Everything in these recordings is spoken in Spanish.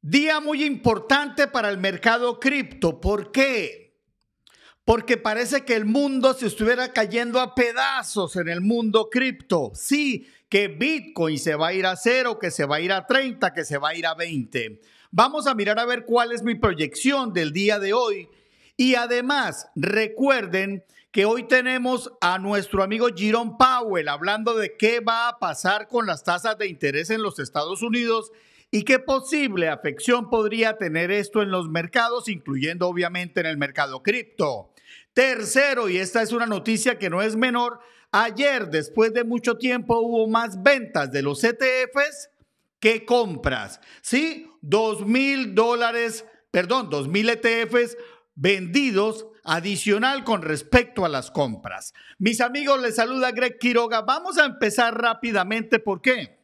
Día muy importante para el mercado cripto. ¿Por qué? Porque parece que el mundo se estuviera cayendo a pedazos en el mundo cripto. Sí, que Bitcoin se va a ir a cero, que se va a ir a 30, que se va a ir a 20. Vamos a mirar a ver cuál es mi proyección del día de hoy. Y además, recuerden que hoy tenemos a nuestro amigo Jerome Powell hablando de qué va a pasar con las tasas de interés en los Estados Unidos y qué posible afección podría tener esto en los mercados, incluyendo obviamente en el mercado cripto. Tercero, y esta es una noticia que no es menor, ayer después de mucho tiempo hubo más ventas de los ETFs que compras, ¿sí? Dos mil dólares, perdón, dos mil ETFs vendidos adicional con respecto a las compras. Mis amigos, les saluda Greg Quiroga. Vamos a empezar rápidamente. ¿Por qué?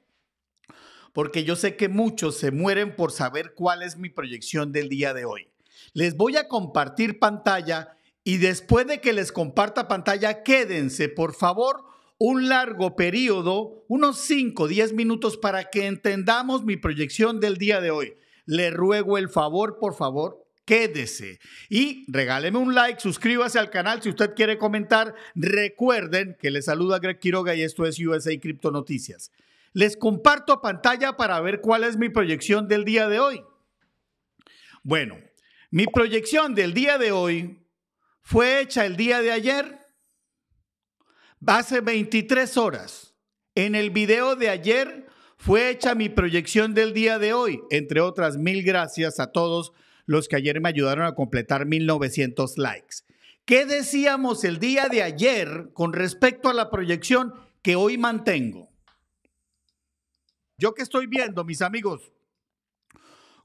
porque yo sé que muchos se mueren por saber cuál es mi proyección del día de hoy. Les voy a compartir pantalla y después de que les comparta pantalla, quédense, por favor, un largo periodo, unos 5, 10 minutos para que entendamos mi proyección del día de hoy. Le ruego el favor, por favor, quédese. Y regáleme un like, suscríbase al canal si usted quiere comentar. Recuerden que les saluda Greg Quiroga y esto es USA Crypto Noticias. Les comparto pantalla para ver cuál es mi proyección del día de hoy. Bueno, mi proyección del día de hoy fue hecha el día de ayer, hace 23 horas. En el video de ayer fue hecha mi proyección del día de hoy. Entre otras, mil gracias a todos los que ayer me ayudaron a completar 1900 likes. ¿Qué decíamos el día de ayer con respecto a la proyección que hoy mantengo? Yo que estoy viendo, mis amigos,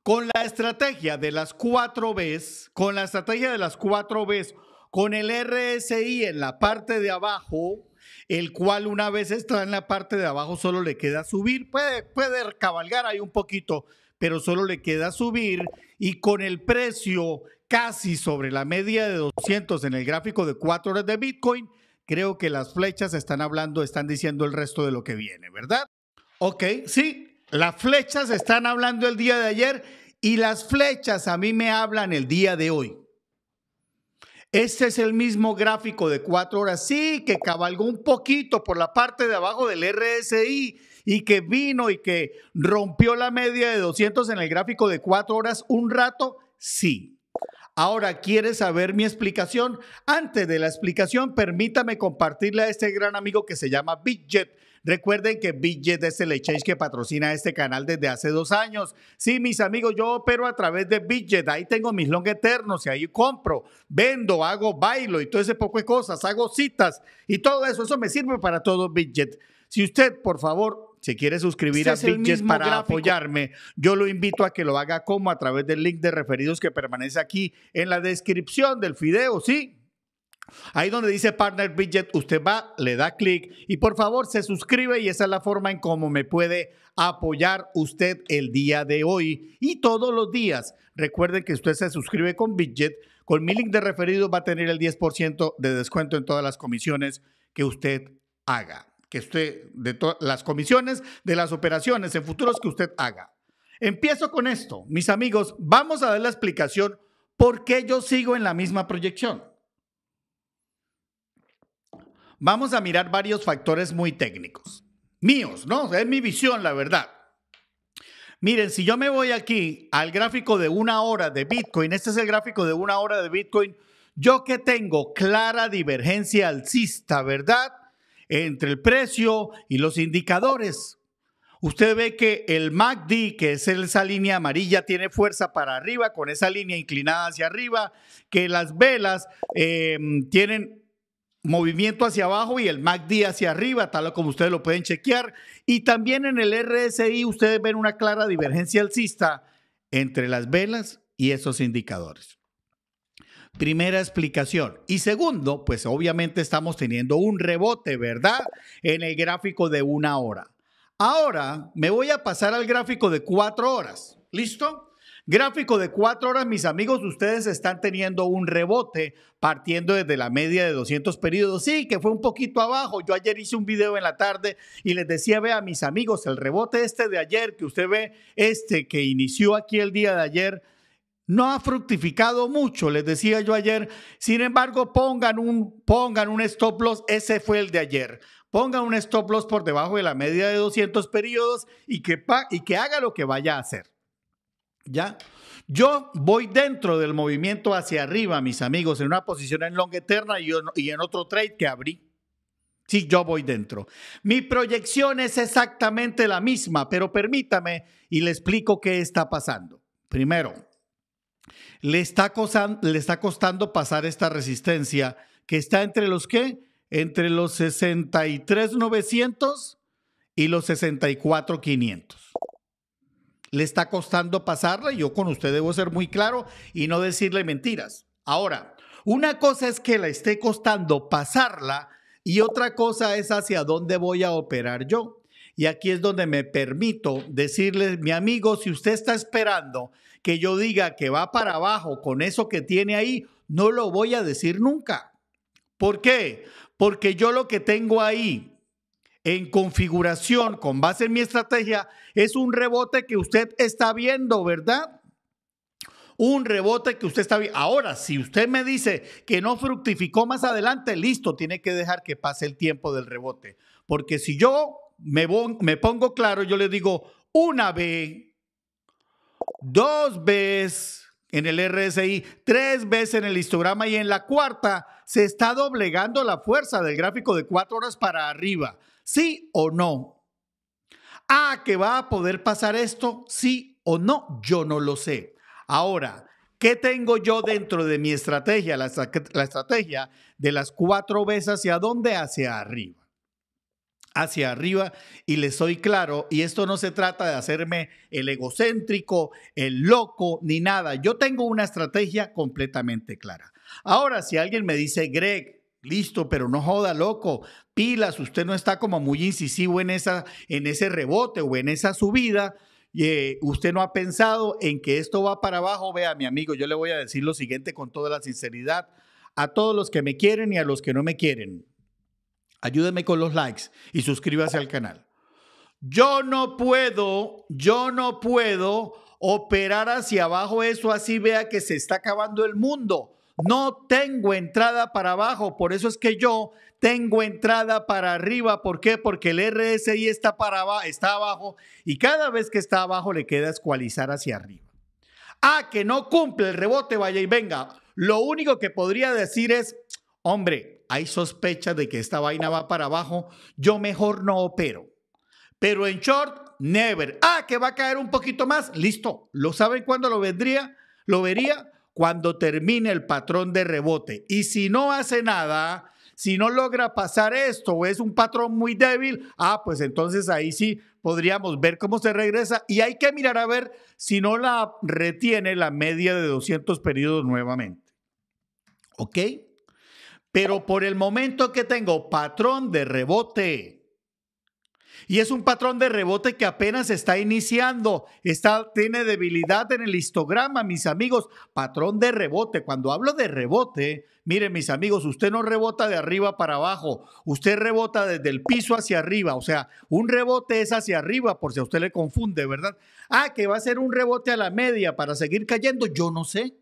con la estrategia de las cuatro Bs, con la estrategia de las cuatro Bs, con el RSI en la parte de abajo, el cual una vez está en la parte de abajo solo le queda subir, puede, puede cabalgar ahí un poquito, pero solo le queda subir y con el precio casi sobre la media de 200 en el gráfico de cuatro horas de Bitcoin, creo que las flechas están hablando, están diciendo el resto de lo que viene, ¿verdad? Ok, sí, las flechas están hablando el día de ayer y las flechas a mí me hablan el día de hoy. Este es el mismo gráfico de cuatro horas, sí, que cabalgó un poquito por la parte de abajo del RSI y que vino y que rompió la media de 200 en el gráfico de cuatro horas un rato, sí. Ahora, ¿quieres saber mi explicación? Antes de la explicación, permítame compartirle a este gran amigo que se llama BigJet. Recuerden que Bidget es el exchange que patrocina este canal desde hace dos años. Sí, mis amigos, yo opero a través de Bidget, Ahí tengo mis long eternos y ahí compro, vendo, hago bailo y todo ese poco de cosas, hago citas y todo eso. Eso me sirve para todo Bidget. Si usted, por favor, se quiere suscribir a Bidget para apoyarme, yo lo invito a que lo haga como a través del link de referidos que permanece aquí en la descripción del video, ¿sí? Ahí donde dice Partner Budget, usted va, le da clic y por favor se suscribe y esa es la forma en cómo me puede apoyar usted el día de hoy y todos los días. Recuerden que usted se suscribe con Budget, con mi link de referido va a tener el 10% de descuento en todas las comisiones que usted haga, que usted de todas las comisiones de las operaciones en futuros que usted haga. Empiezo con esto, mis amigos, vamos a ver la explicación por qué yo sigo en la misma proyección vamos a mirar varios factores muy técnicos. Míos, ¿no? Es mi visión, la verdad. Miren, si yo me voy aquí al gráfico de una hora de Bitcoin, este es el gráfico de una hora de Bitcoin, yo que tengo clara divergencia alcista, ¿verdad? Entre el precio y los indicadores. Usted ve que el MACD, que es esa línea amarilla, tiene fuerza para arriba, con esa línea inclinada hacia arriba, que las velas eh, tienen movimiento hacia abajo y el MACD hacia arriba, tal como ustedes lo pueden chequear. Y también en el RSI ustedes ven una clara divergencia alcista entre las velas y esos indicadores. Primera explicación. Y segundo, pues obviamente estamos teniendo un rebote, ¿verdad? En el gráfico de una hora. Ahora me voy a pasar al gráfico de cuatro horas. ¿Listo? Gráfico de cuatro horas, mis amigos, ustedes están teniendo un rebote partiendo desde la media de 200 periodos. Sí, que fue un poquito abajo. Yo ayer hice un video en la tarde y les decía, vea, mis amigos, el rebote este de ayer que usted ve, este que inició aquí el día de ayer, no ha fructificado mucho, les decía yo ayer. Sin embargo, pongan un, pongan un stop loss, ese fue el de ayer. Pongan un stop loss por debajo de la media de 200 periodos y que, y que haga lo que vaya a hacer. ¿ya? Yo voy dentro del movimiento hacia arriba, mis amigos, en una posición en long eterna y, en otro trade que abrí. Sí, yo voy dentro. Mi proyección es exactamente la misma, pero permítame y le explico qué está pasando. Primero, le está, costando, le está costando pasar esta resistencia que está entre los qué? Entre los 63,900 y los 64,500 le está costando pasarla y yo con usted debo ser muy claro y no decirle mentiras. Ahora, una cosa es que le esté costando pasarla y otra cosa es hacia dónde voy a operar yo. Y aquí es donde me permito decirle, mi amigo, si usted está esperando que yo diga que va para abajo con eso que tiene ahí, no lo voy a decir nunca. ¿Por qué? Porque yo lo que tengo ahí en configuración con base en mi estrategia es un rebote que usted está viendo, ¿verdad? Un rebote que usted está viendo. Ahora, si usted me dice que no fructificó más adelante, listo, tiene que dejar que pase el tiempo del rebote. Porque si yo me, pongo claro, yo le digo una vez, dos veces en el RSI, tres veces en el histograma y en la cuarta se está doblegando la fuerza del gráfico de cuatro horas para arriba. ¿Sí o no? Ah, que va a poder pasar esto, sí o no, yo no lo sé. Ahora, ¿qué tengo yo dentro de mi estrategia? La, estrategia de las cuatro veces hacia dónde, hacia arriba hacia arriba y le soy claro, y esto no se trata de hacerme el egocéntrico, el loco, ni nada. Yo tengo una estrategia completamente clara. Ahora, si alguien me dice, Greg, Listo, pero no joda, loco. Pilas, usted no está como muy incisivo en, esa, en ese rebote o en esa subida. Y, eh, usted no ha pensado en que esto va para abajo. Vea, mi amigo, yo le voy a decir lo siguiente con toda la sinceridad a todos los que me quieren y a los que no me quieren. Ayúdeme con los likes y suscríbase al canal. Yo no puedo, yo no puedo operar hacia abajo eso así, vea que se está acabando el mundo no tengo entrada para abajo, por eso es que yo tengo entrada para arriba. ¿Por qué? Porque el RSI está, para abajo, está abajo y cada vez que está abajo le queda escualizar hacia arriba. Ah, que no cumple el rebote, vaya y venga. Lo único que podría decir es, hombre, hay sospechas de que esta vaina va para abajo, yo mejor no opero. Pero en short, never. Ah, que va a caer un poquito más, listo. ¿Lo saben cuándo lo vendría? Lo vería cuando termine el patrón de rebote. Y si no hace nada, si no logra pasar esto o es un patrón muy débil, ah, pues entonces ahí sí podríamos ver cómo se regresa y hay que mirar a ver si no la retiene la media de 200 periodos nuevamente. ¿Ok? Pero por el momento que tengo patrón de rebote, y es un patrón de rebote que apenas está iniciando. Está, tiene debilidad en el histograma, mis amigos. Patrón de rebote. Cuando hablo de rebote, miren, mis amigos, usted no rebota de arriba para abajo. Usted rebota desde el piso hacia arriba. O sea, un rebote es hacia arriba, por si a usted le confunde, ¿verdad? Ah, que va a ser un rebote a la media para seguir cayendo. Yo no sé.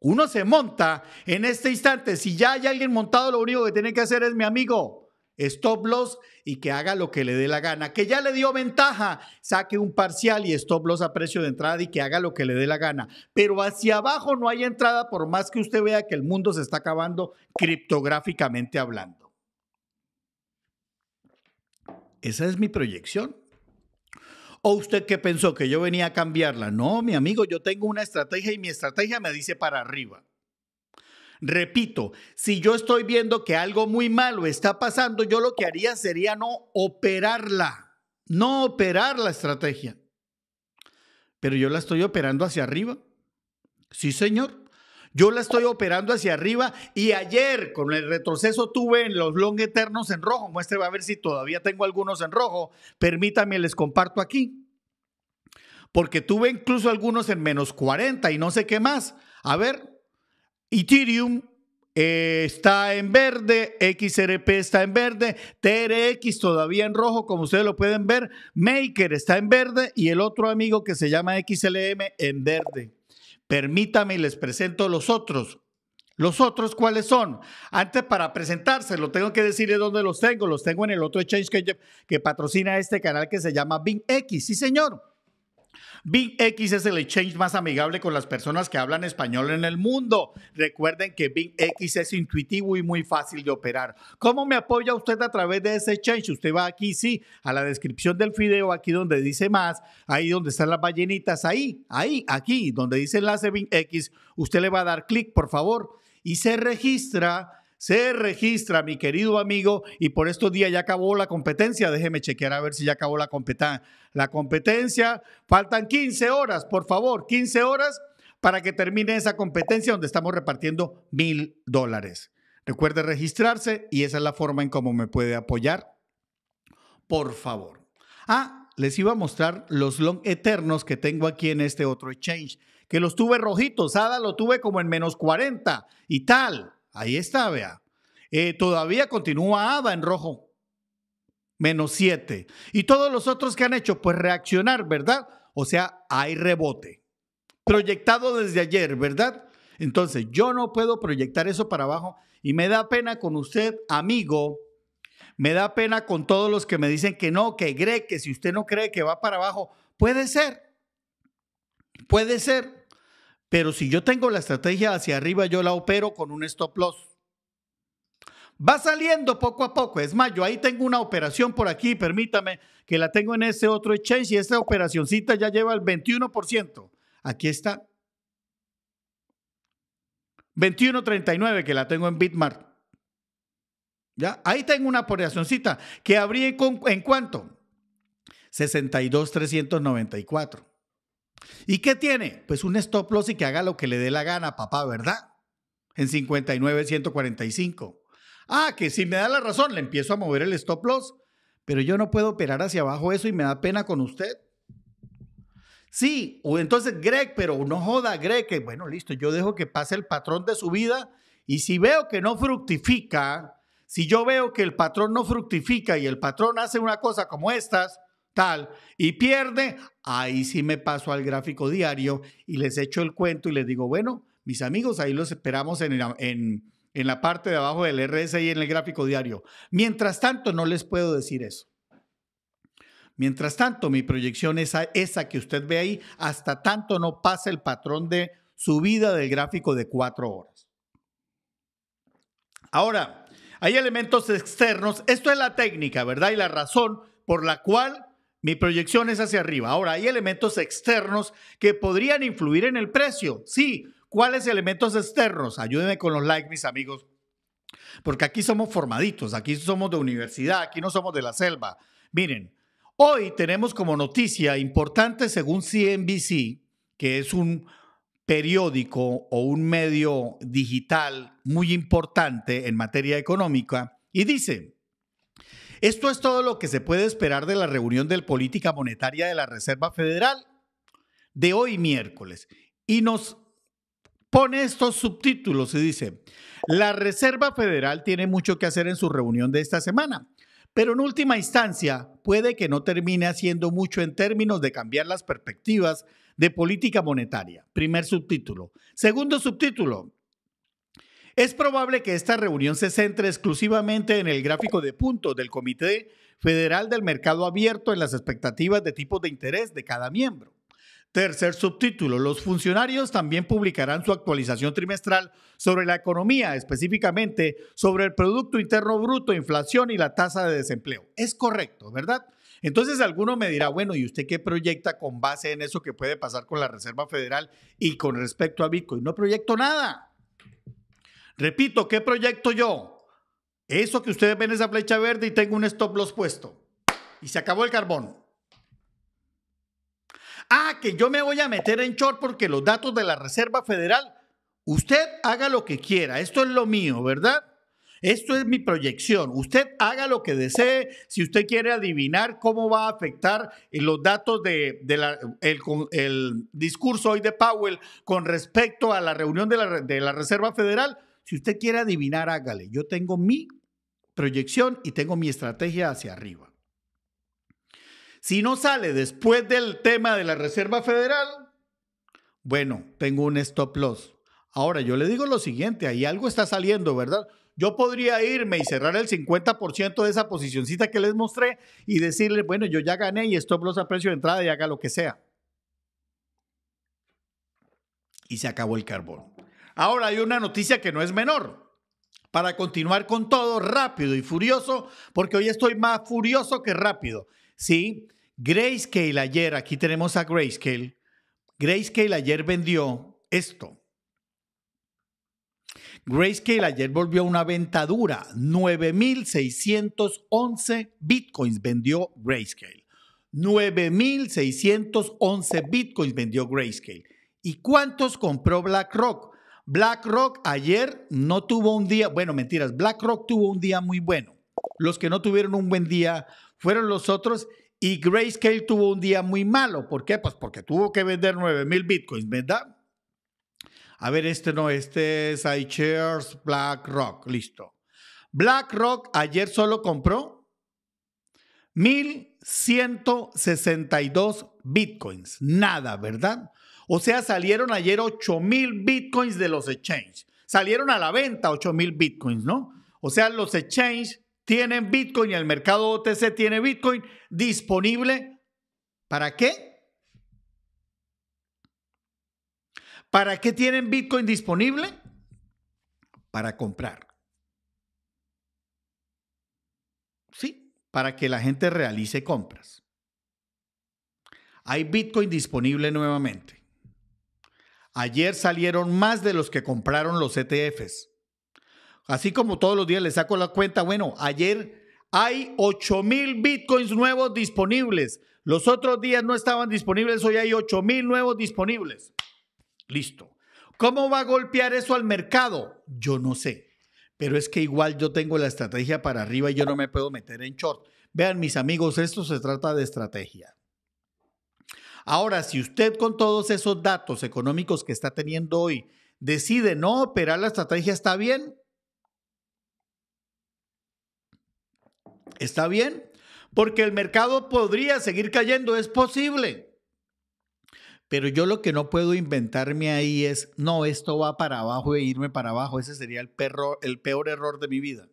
Uno se monta en este instante. Si ya hay alguien montado, lo único que tiene que hacer es mi amigo stop loss y que haga lo que le dé la gana. Que ya le dio ventaja, saque un parcial y stop loss a precio de entrada y que haga lo que le dé la gana. Pero hacia abajo no hay entrada por más que usted vea que el mundo se está acabando criptográficamente hablando. Esa es mi proyección. ¿O usted qué pensó que yo venía a cambiarla? No, mi amigo, yo tengo una estrategia y mi estrategia me dice para arriba. Repito, si yo estoy viendo que algo muy malo está pasando, yo lo que haría sería no operarla, no operar la estrategia. Pero yo la estoy operando hacia arriba. Sí, señor. Yo la estoy operando hacia arriba y ayer con el retroceso tuve en los long eternos en rojo. Muestre, va a ver si todavía tengo algunos en rojo. Permítame, les comparto aquí. Porque tuve incluso algunos en menos 40 y no sé qué más. A ver, Ethereum eh, está en verde, XRP está en verde, TRX todavía en rojo, como ustedes lo pueden ver, Maker está en verde y el otro amigo que se llama XLM en verde. Permítame les presento los otros. ¿Los otros cuáles son? Antes para presentarse, lo tengo que decirles dónde los tengo. Los tengo en el otro exchange que, que patrocina este canal que se llama BingX. Sí, señor. X es el exchange más amigable con las personas que hablan español en el mundo. Recuerden que X es intuitivo y muy fácil de operar. ¿Cómo me apoya usted a través de ese exchange? Usted va aquí, sí, a la descripción del video, aquí donde dice más, ahí donde están las ballenitas, ahí, ahí, aquí, donde dice enlace X usted le va a dar clic, por favor, y se registra se registra, mi querido amigo, y por estos días ya acabó la competencia. Déjeme chequear a ver si ya acabó la competencia. La competencia, faltan 15 horas, por favor, 15 horas para que termine esa competencia donde estamos repartiendo mil dólares. Recuerde registrarse y esa es la forma en cómo me puede apoyar. Por favor. Ah, les iba a mostrar los long eternos que tengo aquí en este otro exchange, que los tuve rojitos, Ada lo tuve como en menos 40 y tal. Ahí está, vea. Eh, todavía continúa ABA en rojo, menos 7. Y todos los otros que han hecho, pues reaccionar, ¿verdad? O sea, hay rebote. Proyectado desde ayer, ¿verdad? Entonces, yo no puedo proyectar eso para abajo y me da pena con usted, amigo. Me da pena con todos los que me dicen que no, que cree que si usted no cree que va para abajo, puede ser. Puede ser. Pero si yo tengo la estrategia hacia arriba, yo la opero con un stop loss. Va saliendo poco a poco. Es más, yo ahí tengo una operación por aquí, permítame, que la tengo en ese otro exchange y esta operacióncita ya lleva el 21%. Aquí está. 21.39 que la tengo en Bitmart. ¿Ya? Ahí tengo una operacioncita que abrí en cuánto? 62.394. ¿Y qué tiene? Pues un stop loss y que haga lo que le dé la gana, papá, ¿verdad? En 59, 145. Ah, que si me da la razón, le empiezo a mover el stop loss, pero yo no puedo operar hacia abajo eso y me da pena con usted. Sí, o entonces Greg, pero no joda Greg, que bueno, listo, yo dejo que pase el patrón de su vida y si veo que no fructifica, si yo veo que el patrón no fructifica y el patrón hace una cosa como estas, y pierde, ahí sí me paso al gráfico diario y les echo el cuento y les digo, bueno, mis amigos, ahí los esperamos en, en, en la parte de abajo del RSI en el gráfico diario. Mientras tanto, no les puedo decir eso. Mientras tanto, mi proyección es esa que usted ve ahí, hasta tanto no pasa el patrón de subida del gráfico de cuatro horas. Ahora, hay elementos externos. Esto es la técnica, ¿verdad? Y la razón por la cual mi proyección es hacia arriba. Ahora, hay elementos externos que podrían influir en el precio. Sí, ¿cuáles elementos externos? Ayúdenme con los likes, mis amigos. Porque aquí somos formaditos, aquí somos de universidad, aquí no somos de la selva. Miren, hoy tenemos como noticia importante según CNBC, que es un periódico o un medio digital muy importante en materia económica, y dice, esto es todo lo que se puede esperar de la reunión de Política Monetaria de la Reserva Federal de hoy miércoles. Y nos pone estos subtítulos y dice, la Reserva Federal tiene mucho que hacer en su reunión de esta semana, pero en última instancia puede que no termine haciendo mucho en términos de cambiar las perspectivas de política monetaria. Primer subtítulo. Segundo subtítulo, es probable que esta reunión se centre exclusivamente en el gráfico de puntos del Comité Federal del Mercado Abierto en las expectativas de tipos de interés de cada miembro. Tercer subtítulo, los funcionarios también publicarán su actualización trimestral sobre la economía, específicamente sobre el Producto Interno Bruto, inflación y la tasa de desempleo. Es correcto, ¿verdad? Entonces alguno me dirá, bueno, ¿y usted qué proyecta con base en eso que puede pasar con la Reserva Federal y con respecto a Bitcoin? No proyecto nada. Repito, ¿qué proyecto yo? Eso que ustedes ven esa flecha verde y tengo un stop loss puesto. Y se acabó el carbón. Ah, que yo me voy a meter en short porque los datos de la Reserva Federal. Usted haga lo que quiera. Esto es lo mío, ¿verdad? Esto es mi proyección. Usted haga lo que desee. Si usted quiere adivinar cómo va a afectar eh, los datos del de, el, discurso hoy de Powell con respecto a la reunión de la, de la Reserva Federal, si usted quiere adivinar, hágale. Yo tengo mi proyección y tengo mi estrategia hacia arriba. Si no sale después del tema de la Reserva Federal, bueno, tengo un stop loss. Ahora, yo le digo lo siguiente, ahí algo está saliendo, ¿verdad? Yo podría irme y cerrar el 50% de esa posicioncita que les mostré y decirle, bueno, yo ya gané y stop loss a precio de entrada y haga lo que sea. Y se acabó el carbón. Ahora hay una noticia que no es menor. Para continuar con todo rápido y furioso, porque hoy estoy más furioso que rápido. Sí, Grayscale ayer, aquí tenemos a Grayscale. Grayscale ayer vendió esto. Grayscale ayer volvió a una venta dura. 9,611 bitcoins vendió Grayscale. 9,611 bitcoins vendió Grayscale. ¿Y cuántos compró BlackRock? BlackRock ayer no tuvo un día, bueno, mentiras, BlackRock tuvo un día muy bueno. Los que no tuvieron un buen día fueron los otros y Grayscale tuvo un día muy malo. ¿Por qué? Pues porque tuvo que vender 9000 mil bitcoins, ¿verdad? A ver, este no, este es iShares BlackRock, listo. BlackRock ayer solo compró 1.162 bitcoins, nada, ¿verdad? O sea, salieron ayer 8,000 mil bitcoins de los exchanges. Salieron a la venta 8,000 mil bitcoins, ¿no? O sea, los exchanges tienen bitcoin y el mercado OTC tiene bitcoin disponible. ¿Para qué? ¿Para qué tienen bitcoin disponible? Para comprar. Sí, para que la gente realice compras hay Bitcoin disponible nuevamente. Ayer salieron más de los que compraron los ETFs. Así como todos los días les saco la cuenta, bueno, ayer hay 8 mil bitcoins nuevos disponibles. Los otros días no estaban disponibles, hoy hay 8.000 mil nuevos disponibles. Listo. ¿Cómo va a golpear eso al mercado? Yo no sé. Pero es que igual yo tengo la estrategia para arriba y yo no me puedo meter en short. Vean, mis amigos, esto se trata de estrategia. Ahora, si usted con todos esos datos económicos que está teniendo hoy decide no operar la estrategia, ¿está bien? ¿Está bien? Porque el mercado podría seguir cayendo, es posible. Pero yo lo que no puedo inventarme ahí es, no, esto va para abajo e irme para abajo. Ese sería el, perro, el peor error de mi vida.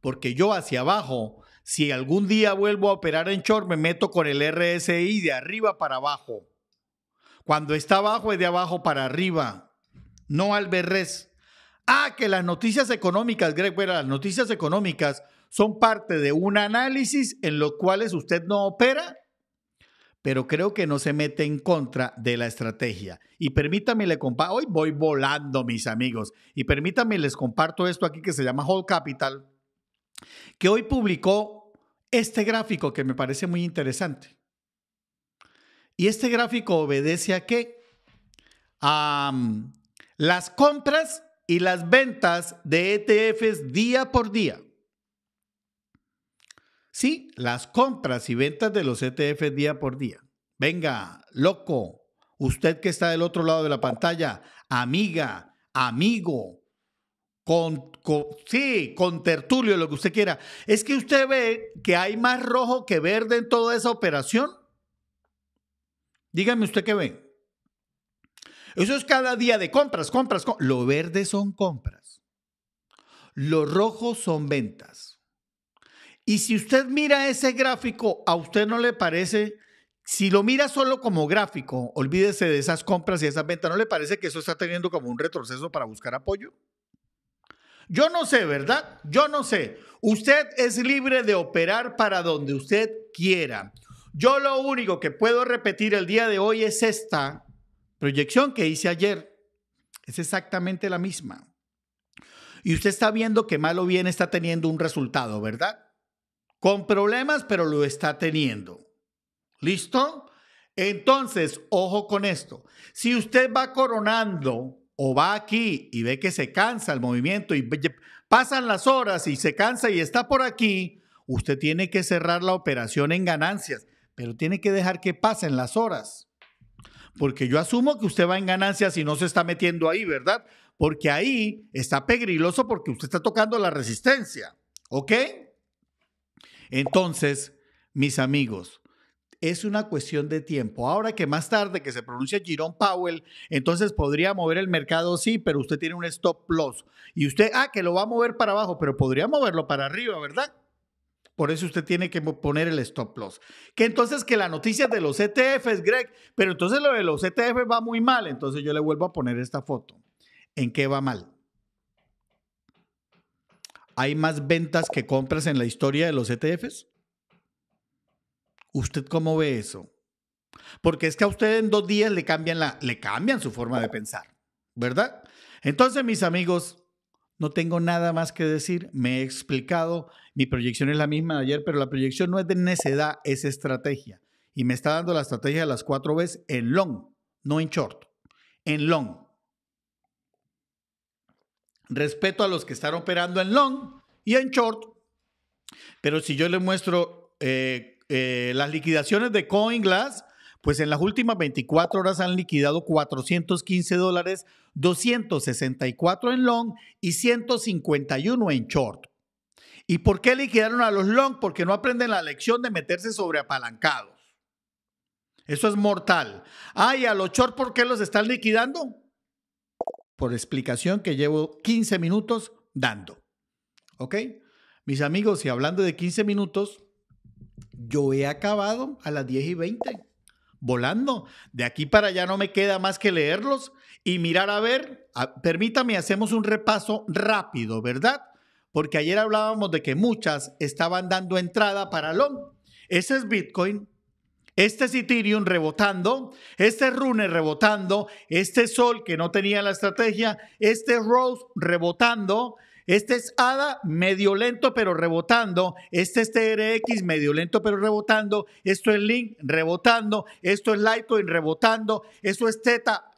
Porque yo hacia abajo si algún día vuelvo a operar en short, me meto con el RSI de arriba para abajo. Cuando está abajo es de abajo para arriba, no al berrés. Ah, que las noticias económicas, Greg, bueno, las noticias económicas son parte de un análisis en los cuales usted no opera, pero creo que no se mete en contra de la estrategia. Y permítame, le comparto, hoy voy volando, mis amigos, y permítame, les comparto esto aquí que se llama Whole Capital, que hoy publicó este gráfico que me parece muy interesante. Y este gráfico obedece a qué? A mm, las compras y las ventas de ETFs día por día. Sí, las compras y ventas de los ETFs día por día. Venga, loco, usted que está del otro lado de la pantalla, amiga, amigo, con, sí, con tertulio, lo que usted quiera. ¿Es que usted ve que hay más rojo que verde en toda esa operación? Dígame usted qué ve. Eso es cada día de compras, compras, compras. Lo verde son compras. Lo rojo son ventas. Y si usted mira ese gráfico, a usted no le parece, si lo mira solo como gráfico, olvídese de esas compras y esas ventas, ¿no le parece que eso está teniendo como un retroceso para buscar apoyo? Yo no sé, ¿verdad? Yo no sé. Usted es libre de operar para donde usted quiera. Yo lo único que puedo repetir el día de hoy es esta proyección que hice ayer. Es exactamente la misma. Y usted está viendo que mal o bien está teniendo un resultado, ¿verdad? Con problemas, pero lo está teniendo. ¿Listo? Entonces, ojo con esto. Si usted va coronando o va aquí y ve que se cansa el movimiento y pasan las horas y se cansa y está por aquí, usted tiene que cerrar la operación en ganancias, pero tiene que dejar que pasen las horas. Porque yo asumo que usted va en ganancias y no se está metiendo ahí, ¿verdad? Porque ahí está pegriloso porque usted está tocando la resistencia. ¿Ok? Entonces, mis amigos, es una cuestión de tiempo. Ahora que más tarde que se pronuncia Jerome Powell, entonces podría mover el mercado, sí, pero usted tiene un stop loss. Y usted, ah, que lo va a mover para abajo, pero podría moverlo para arriba, ¿verdad? Por eso usted tiene que poner el stop loss. Que entonces que la noticia de los ETFs, Greg, pero entonces lo de los ETFs va muy mal, entonces yo le vuelvo a poner esta foto. ¿En qué va mal? ¿Hay más ventas que compras en la historia de los ETFs? ¿Usted cómo ve eso? Porque es que a usted en dos días le cambian, la, le cambian su forma de pensar, ¿verdad? Entonces, mis amigos, no tengo nada más que decir, me he explicado, mi proyección es la misma de ayer, pero la proyección no es de necedad, es estrategia. Y me está dando la estrategia de las cuatro veces en long, no en short, en long. Respeto a los que están operando en long y en short, pero si yo le muestro eh, eh, las liquidaciones de CoinGlass, pues en las últimas 24 horas han liquidado 415 dólares, 264 en long y 151 en short. ¿Y por qué liquidaron a los long? Porque no aprenden la lección de meterse sobre apalancados. Eso es mortal. Ah, y a los short, ¿por qué los están liquidando? Por explicación que llevo 15 minutos dando. ¿Ok? Mis amigos, y hablando de 15 minutos, yo he acabado a las 10 y 20, volando. De aquí para allá no me queda más que leerlos y mirar a ver, ah, permítame, hacemos un repaso rápido, ¿verdad? Porque ayer hablábamos de que muchas estaban dando entrada para long. Ese es Bitcoin, este es Ethereum rebotando, este es Rune rebotando, este Sol que no tenía la estrategia, este Rose rebotando, este es ADA medio lento pero rebotando. Este es TRX medio lento pero rebotando. Esto es Link rebotando. Esto es Litecoin rebotando. Esto es Teta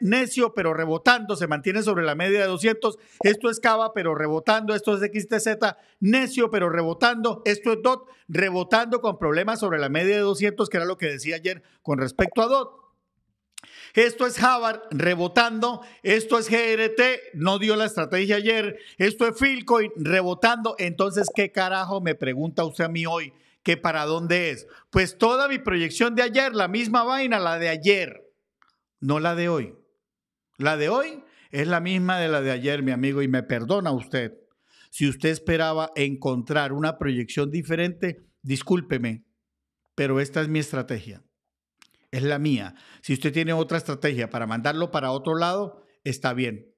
necio pero rebotando. Se mantiene sobre la media de 200. Esto es Cava pero rebotando. Esto es XTZ necio pero rebotando. Esto es DOT rebotando con problemas sobre la media de 200 que era lo que decía ayer con respecto a DOT. Esto es Javar rebotando. Esto es GRT, no dio la estrategia ayer. Esto es Filcoin, rebotando. Entonces, ¿qué carajo me pregunta usted a mí hoy? ¿Qué para dónde es? Pues toda mi proyección de ayer, la misma vaina, la de ayer, no la de hoy. La de hoy es la misma de la de ayer, mi amigo, y me perdona usted. Si usted esperaba encontrar una proyección diferente, discúlpeme, pero esta es mi estrategia es la mía. Si usted tiene otra estrategia para mandarlo para otro lado, está bien.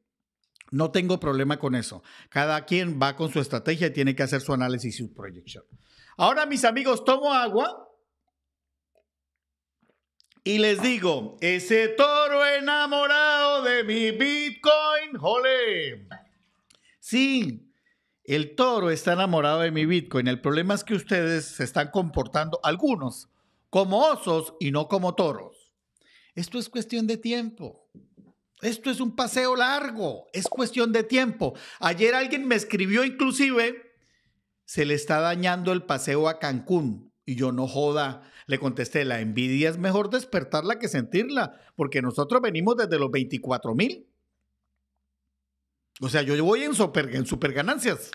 No tengo problema con eso. Cada quien va con su estrategia y tiene que hacer su análisis y su proyección. Ahora, mis amigos, tomo agua y les digo, ese toro enamorado de mi Bitcoin, jole. Sí, el toro está enamorado de mi Bitcoin. El problema es que ustedes se están comportando, algunos, como osos y no como toros. Esto es cuestión de tiempo. Esto es un paseo largo, es cuestión de tiempo. Ayer alguien me escribió inclusive, se le está dañando el paseo a Cancún. Y yo no joda, le contesté, la envidia es mejor despertarla que sentirla, porque nosotros venimos desde los 24 mil. O sea, yo voy en super, en super ganancias.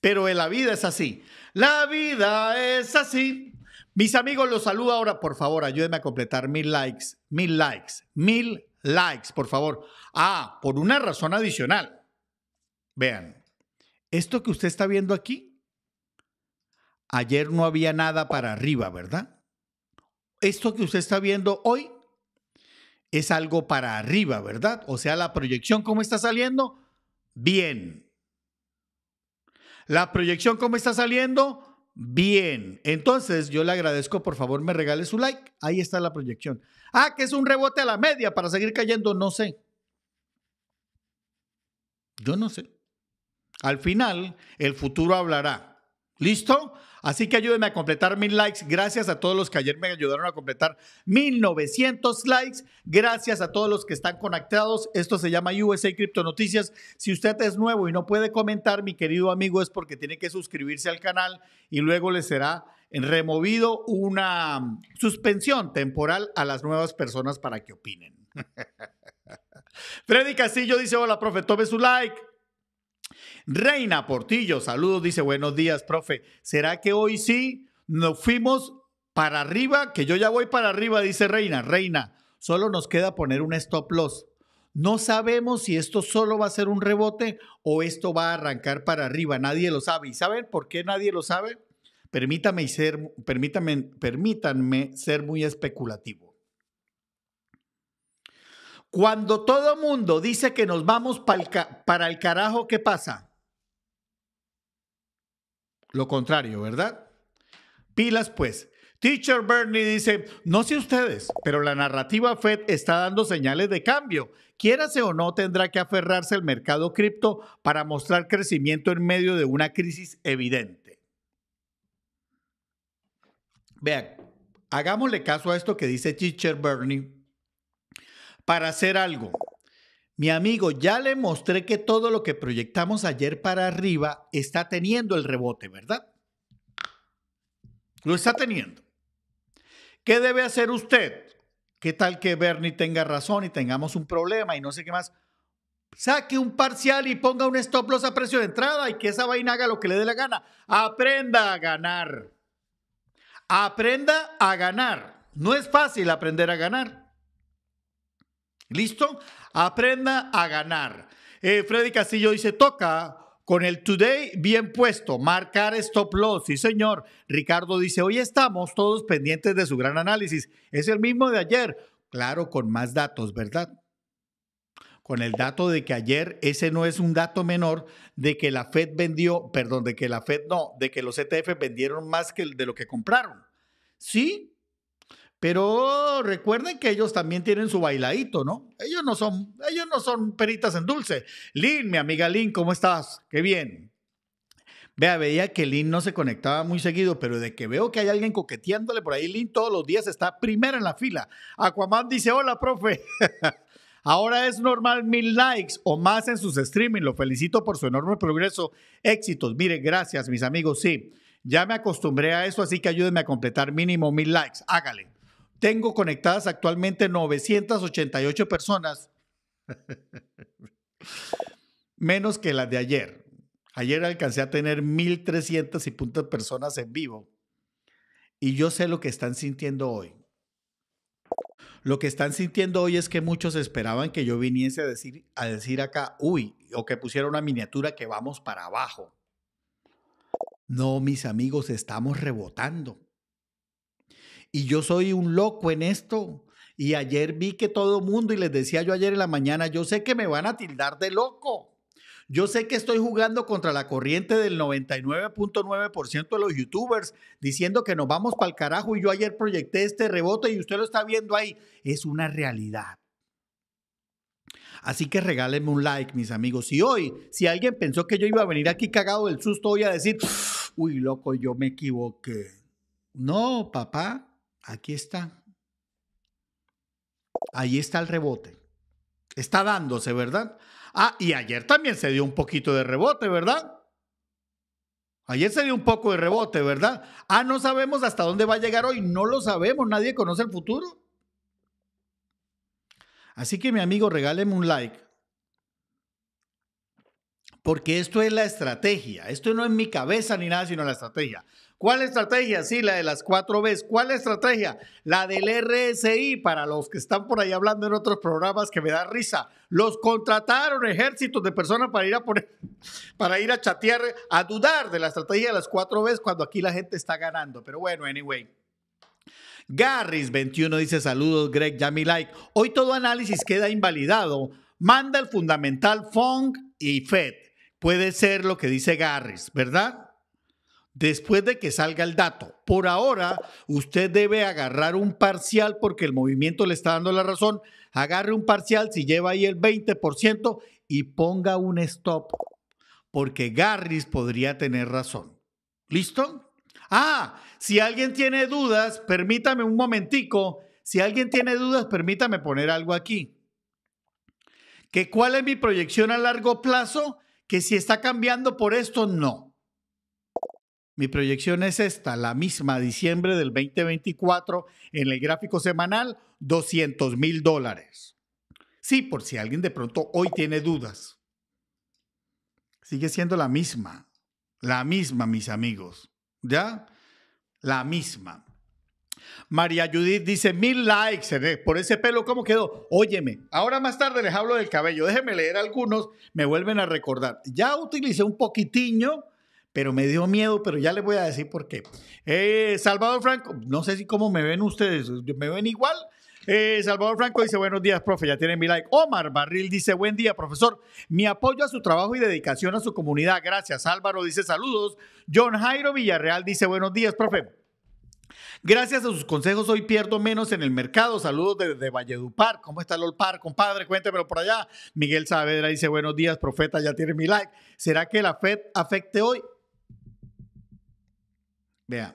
Pero la vida es así. La vida es así. Mis amigos, los saludo ahora. Por favor, ayúdenme a completar mil likes, mil likes, mil likes, por favor. Ah, por una razón adicional. Vean, esto que usted está viendo aquí, ayer no había nada para arriba, ¿verdad? Esto que usted está viendo hoy es algo para arriba, ¿verdad? O sea, la proyección, ¿cómo está saliendo? Bien. La proyección, ¿cómo está saliendo? Bien, entonces yo le agradezco, por favor me regale su like. Ahí está la proyección. Ah, que es un rebote a la media para seguir cayendo, no sé. Yo no sé. Al final, el futuro hablará. ¿Listo? Así que ayúdenme a completar mil likes. Gracias a todos los que ayer me ayudaron a completar mil novecientos likes. Gracias a todos los que están conectados. Esto se llama USA Crypto Noticias. Si usted es nuevo y no puede comentar, mi querido amigo, es porque tiene que suscribirse al canal y luego le será removido una mm, suspensión temporal a las nuevas personas para que opinen. Freddy Castillo dice, hola, profe, tome su like. Reina Portillo, saludos, dice buenos días, profe. ¿Será que hoy sí nos fuimos para arriba? Que yo ya voy para arriba, dice Reina. Reina, solo nos queda poner un stop loss. No sabemos si esto solo va a ser un rebote o esto va a arrancar para arriba. Nadie lo sabe. ¿Y saben por qué nadie lo sabe? Permítame ser, permítame, permítanme ser muy especulativo. Cuando todo mundo dice que nos vamos para el carajo, ¿qué pasa? Lo contrario, ¿verdad? Pilas pues. Teacher Bernie dice, no sé ustedes, pero la narrativa Fed está dando señales de cambio. Quiérase o no, tendrá que aferrarse al mercado cripto para mostrar crecimiento en medio de una crisis evidente. Vean, hagámosle caso a esto que dice Teacher Bernie para hacer algo. Mi amigo, ya le mostré que todo lo que proyectamos ayer para arriba está teniendo el rebote, ¿verdad? Lo está teniendo. ¿Qué debe hacer usted? ¿Qué tal que Bernie tenga razón y tengamos un problema y no sé qué más? Saque un parcial y ponga un stop loss a precio de entrada y que esa vaina haga lo que le dé la gana. Aprenda a ganar. Aprenda a ganar. No es fácil aprender a ganar. ¿Listo? Aprenda a ganar. Eh, Freddy Castillo dice, toca con el today bien puesto, marcar stop loss. Sí, señor. Ricardo dice, hoy estamos todos pendientes de su gran análisis. Es el mismo de ayer. Claro, con más datos, ¿verdad? Con el dato de que ayer ese no es un dato menor de que la Fed vendió, perdón, de que la Fed no, de que los ETF vendieron más que de lo que compraron. Sí, pero recuerden que ellos también tienen su bailadito, ¿no? Ellos no son, ellos no son peritas en dulce. Lin, mi amiga Lin, ¿cómo estás? Qué bien. Vea, veía que Lin no se conectaba muy seguido, pero de que veo que hay alguien coqueteándole por ahí, Lin todos los días está primero en la fila. Aquaman dice, hola, profe. Ahora es normal mil likes o más en sus streaming. Lo felicito por su enorme progreso. Éxitos. Mire, gracias, mis amigos. Sí, ya me acostumbré a eso, así que ayúdenme a completar mínimo mil likes. Hágale. Tengo conectadas actualmente 988 personas, menos que las de ayer. Ayer alcancé a tener 1.300 y puntas personas en vivo. Y yo sé lo que están sintiendo hoy. Lo que están sintiendo hoy es que muchos esperaban que yo viniese a decir, a decir acá, uy, o que pusiera una miniatura que vamos para abajo. No, mis amigos, estamos rebotando y yo soy un loco en esto. Y ayer vi que todo mundo, y les decía yo ayer en la mañana, yo sé que me van a tildar de loco. Yo sé que estoy jugando contra la corriente del 99.9% de los youtubers diciendo que nos vamos para el carajo y yo ayer proyecté este rebote y usted lo está viendo ahí. Es una realidad. Así que regálenme un like, mis amigos. Y hoy, si alguien pensó que yo iba a venir aquí cagado del susto, voy a decir, uy, loco, yo me equivoqué. No, papá, Aquí está. Ahí está el rebote. Está dándose, ¿verdad? Ah, y ayer también se dio un poquito de rebote, ¿verdad? Ayer se dio un poco de rebote, ¿verdad? Ah, no sabemos hasta dónde va a llegar hoy. No lo sabemos. Nadie conoce el futuro. Así que mi amigo, regáleme un like. Porque esto es la estrategia. Esto no es mi cabeza ni nada, sino la estrategia. ¿Cuál estrategia? Sí, la de las cuatro Bs. ¿Cuál estrategia? La del RSI, para los que están por ahí hablando en otros programas que me da risa. Los contrataron ejércitos de personas para ir a poner, para ir a chatear, a dudar de la estrategia de las cuatro Bs cuando aquí la gente está ganando. Pero bueno, anyway. Garris21 dice: Saludos, Greg, ya mi like. Hoy todo análisis queda invalidado. Manda el fundamental FONG y FED. Puede ser lo que dice Garris, ¿verdad? después de que salga el dato. Por ahora, usted debe agarrar un parcial porque el movimiento le está dando la razón. Agarre un parcial si lleva ahí el 20% y ponga un stop porque Garris podría tener razón. ¿Listo? Ah, si alguien tiene dudas, permítame un momentico. Si alguien tiene dudas, permítame poner algo aquí. ¿Que cuál es mi proyección a largo plazo? Que si está cambiando por esto, no. Mi proyección es esta, la misma, diciembre del 2024, en el gráfico semanal, 200 mil dólares. Sí, por si alguien de pronto hoy tiene dudas. Sigue siendo la misma, la misma, mis amigos. ¿Ya? La misma. María Judith dice mil likes eh, por ese pelo, ¿cómo quedó? Óyeme, ahora más tarde les hablo del cabello, déjenme leer algunos, me vuelven a recordar. Ya utilicé un poquitito pero me dio miedo, pero ya les voy a decir por qué. Eh, Salvador Franco, no sé si cómo me ven ustedes, ¿me ven igual? Eh, Salvador Franco dice, buenos días, profe, ya tienen mi like. Omar Barril dice, buen día, profesor. Mi apoyo a su trabajo y dedicación a su comunidad. Gracias. Álvaro dice, saludos. John Jairo Villarreal dice, buenos días, profe. Gracias a sus consejos hoy pierdo menos en el mercado. Saludos desde Valledupar. ¿Cómo está el compadre? Cuéntemelo por allá. Miguel Saavedra dice, buenos días, profeta, ya tiene mi like. ¿Será que la FED afecte hoy? Vea.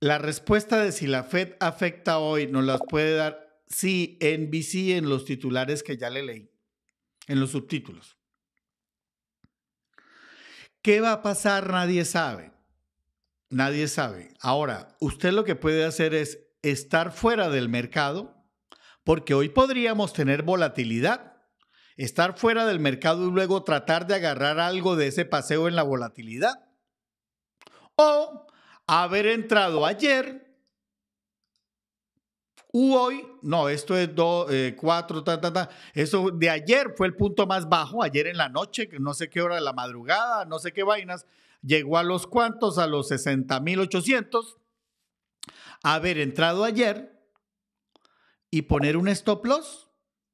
La respuesta de si la Fed afecta hoy nos las puede dar sí en BC en los titulares que ya le leí, en los subtítulos. ¿Qué va a pasar? Nadie sabe. Nadie sabe. Ahora, usted lo que puede hacer es estar fuera del mercado, porque hoy podríamos tener volatilidad. Estar fuera del mercado y luego tratar de agarrar algo de ese paseo en la volatilidad o haber entrado ayer u hoy, no, esto es 4, eh, Eso de ayer fue el punto más bajo, ayer en la noche, que no sé qué hora de la madrugada, no sé qué vainas, llegó a los cuantos, a los 60,800. Haber entrado ayer y poner un stop loss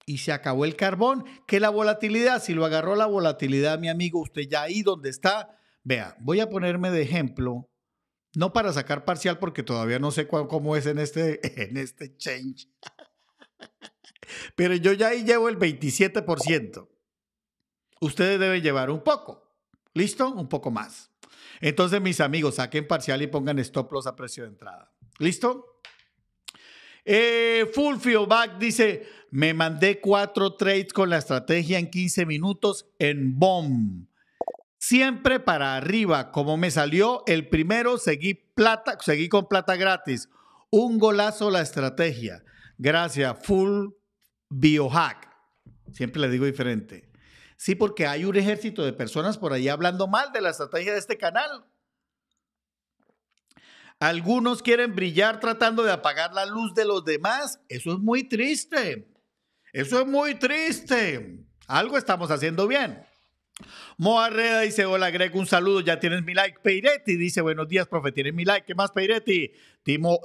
y se acabó el carbón. Que la volatilidad, si lo agarró la volatilidad, mi amigo, usted ya ahí donde está, Vea, voy a ponerme de ejemplo, no para sacar parcial porque todavía no sé cómo es en este, en este change, pero yo ya ahí llevo el 27%. Ustedes deben llevar un poco, ¿listo? Un poco más. Entonces, mis amigos, saquen parcial y pongan stop loss a precio de entrada. ¿Listo? Eh, Fulfio Back dice, me mandé cuatro trades con la estrategia en 15 minutos en BOM. Siempre para arriba, como me salió el primero, seguí plata, seguí con plata gratis. Un golazo la estrategia. Gracias, full biohack. Siempre le digo diferente. Sí, porque hay un ejército de personas por ahí hablando mal de la estrategia de este canal. Algunos quieren brillar tratando de apagar la luz de los demás. Eso es muy triste. Eso es muy triste. Algo estamos haciendo bien. Moarreda dice, hola Greg, un saludo, ya tienes mi like. Peiretti dice, buenos días, profe, tienes mi like. ¿Qué más, Peiretti?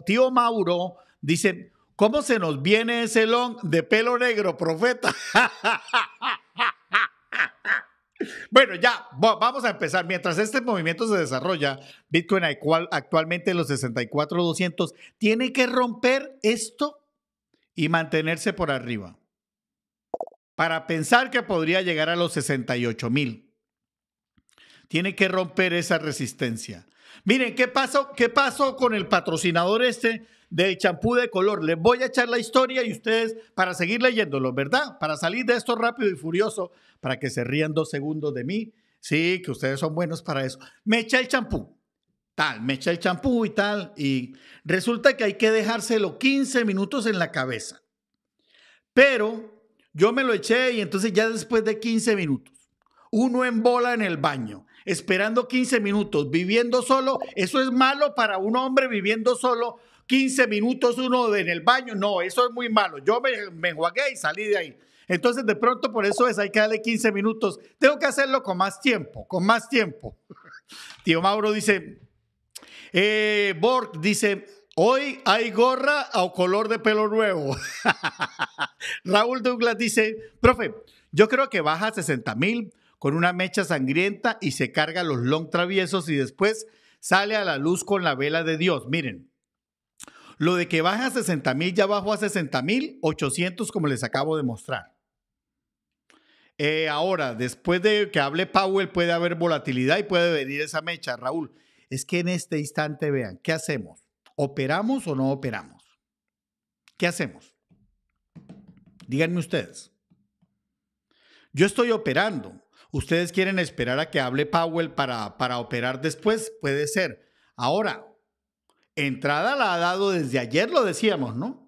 tío Mauro dice, ¿cómo se nos viene ese long de pelo negro, profeta? Bueno, ya vamos a empezar. Mientras este movimiento se desarrolla, Bitcoin actualmente en los 64.200 tiene que romper esto y mantenerse por arriba para pensar que podría llegar a los 68 mil. Tiene que romper esa resistencia. Miren, ¿qué pasó, ¿qué pasó con el patrocinador este del champú de color? Les voy a echar la historia y ustedes, para seguir leyéndolo, ¿verdad? Para salir de esto rápido y furioso, para que se rían dos segundos de mí. Sí, que ustedes son buenos para eso. Me echa el champú, tal, me echa el champú y tal. Y resulta que hay que dejárselo 15 minutos en la cabeza. Pero yo me lo eché y entonces ya después de 15 minutos, uno en bola en el baño, esperando 15 minutos, viviendo solo, eso es malo para un hombre viviendo solo. 15 minutos uno en el baño, no, eso es muy malo. Yo me, enjuagué y salí de ahí. Entonces, de pronto, por eso es, hay que darle 15 minutos. Tengo que hacerlo con más tiempo, con más tiempo. Tío Mauro dice, eh, Borg dice, Hoy hay gorra o color de pelo nuevo. Raúl Douglas dice, profe, yo creo que baja a 60 mil con una mecha sangrienta y se carga los long traviesos y después sale a la luz con la vela de Dios. Miren, lo de que baja a 60 mil ya bajó a 60 mil 800 como les acabo de mostrar. Eh, ahora, después de que hable Powell puede haber volatilidad y puede venir esa mecha, Raúl. Es que en este instante vean, ¿qué hacemos? ¿Operamos o no operamos? ¿Qué hacemos? Díganme ustedes. Yo estoy operando. Ustedes quieren esperar a que hable Powell para, para operar después. Puede ser. Ahora, entrada la ha dado desde ayer, lo decíamos, ¿no?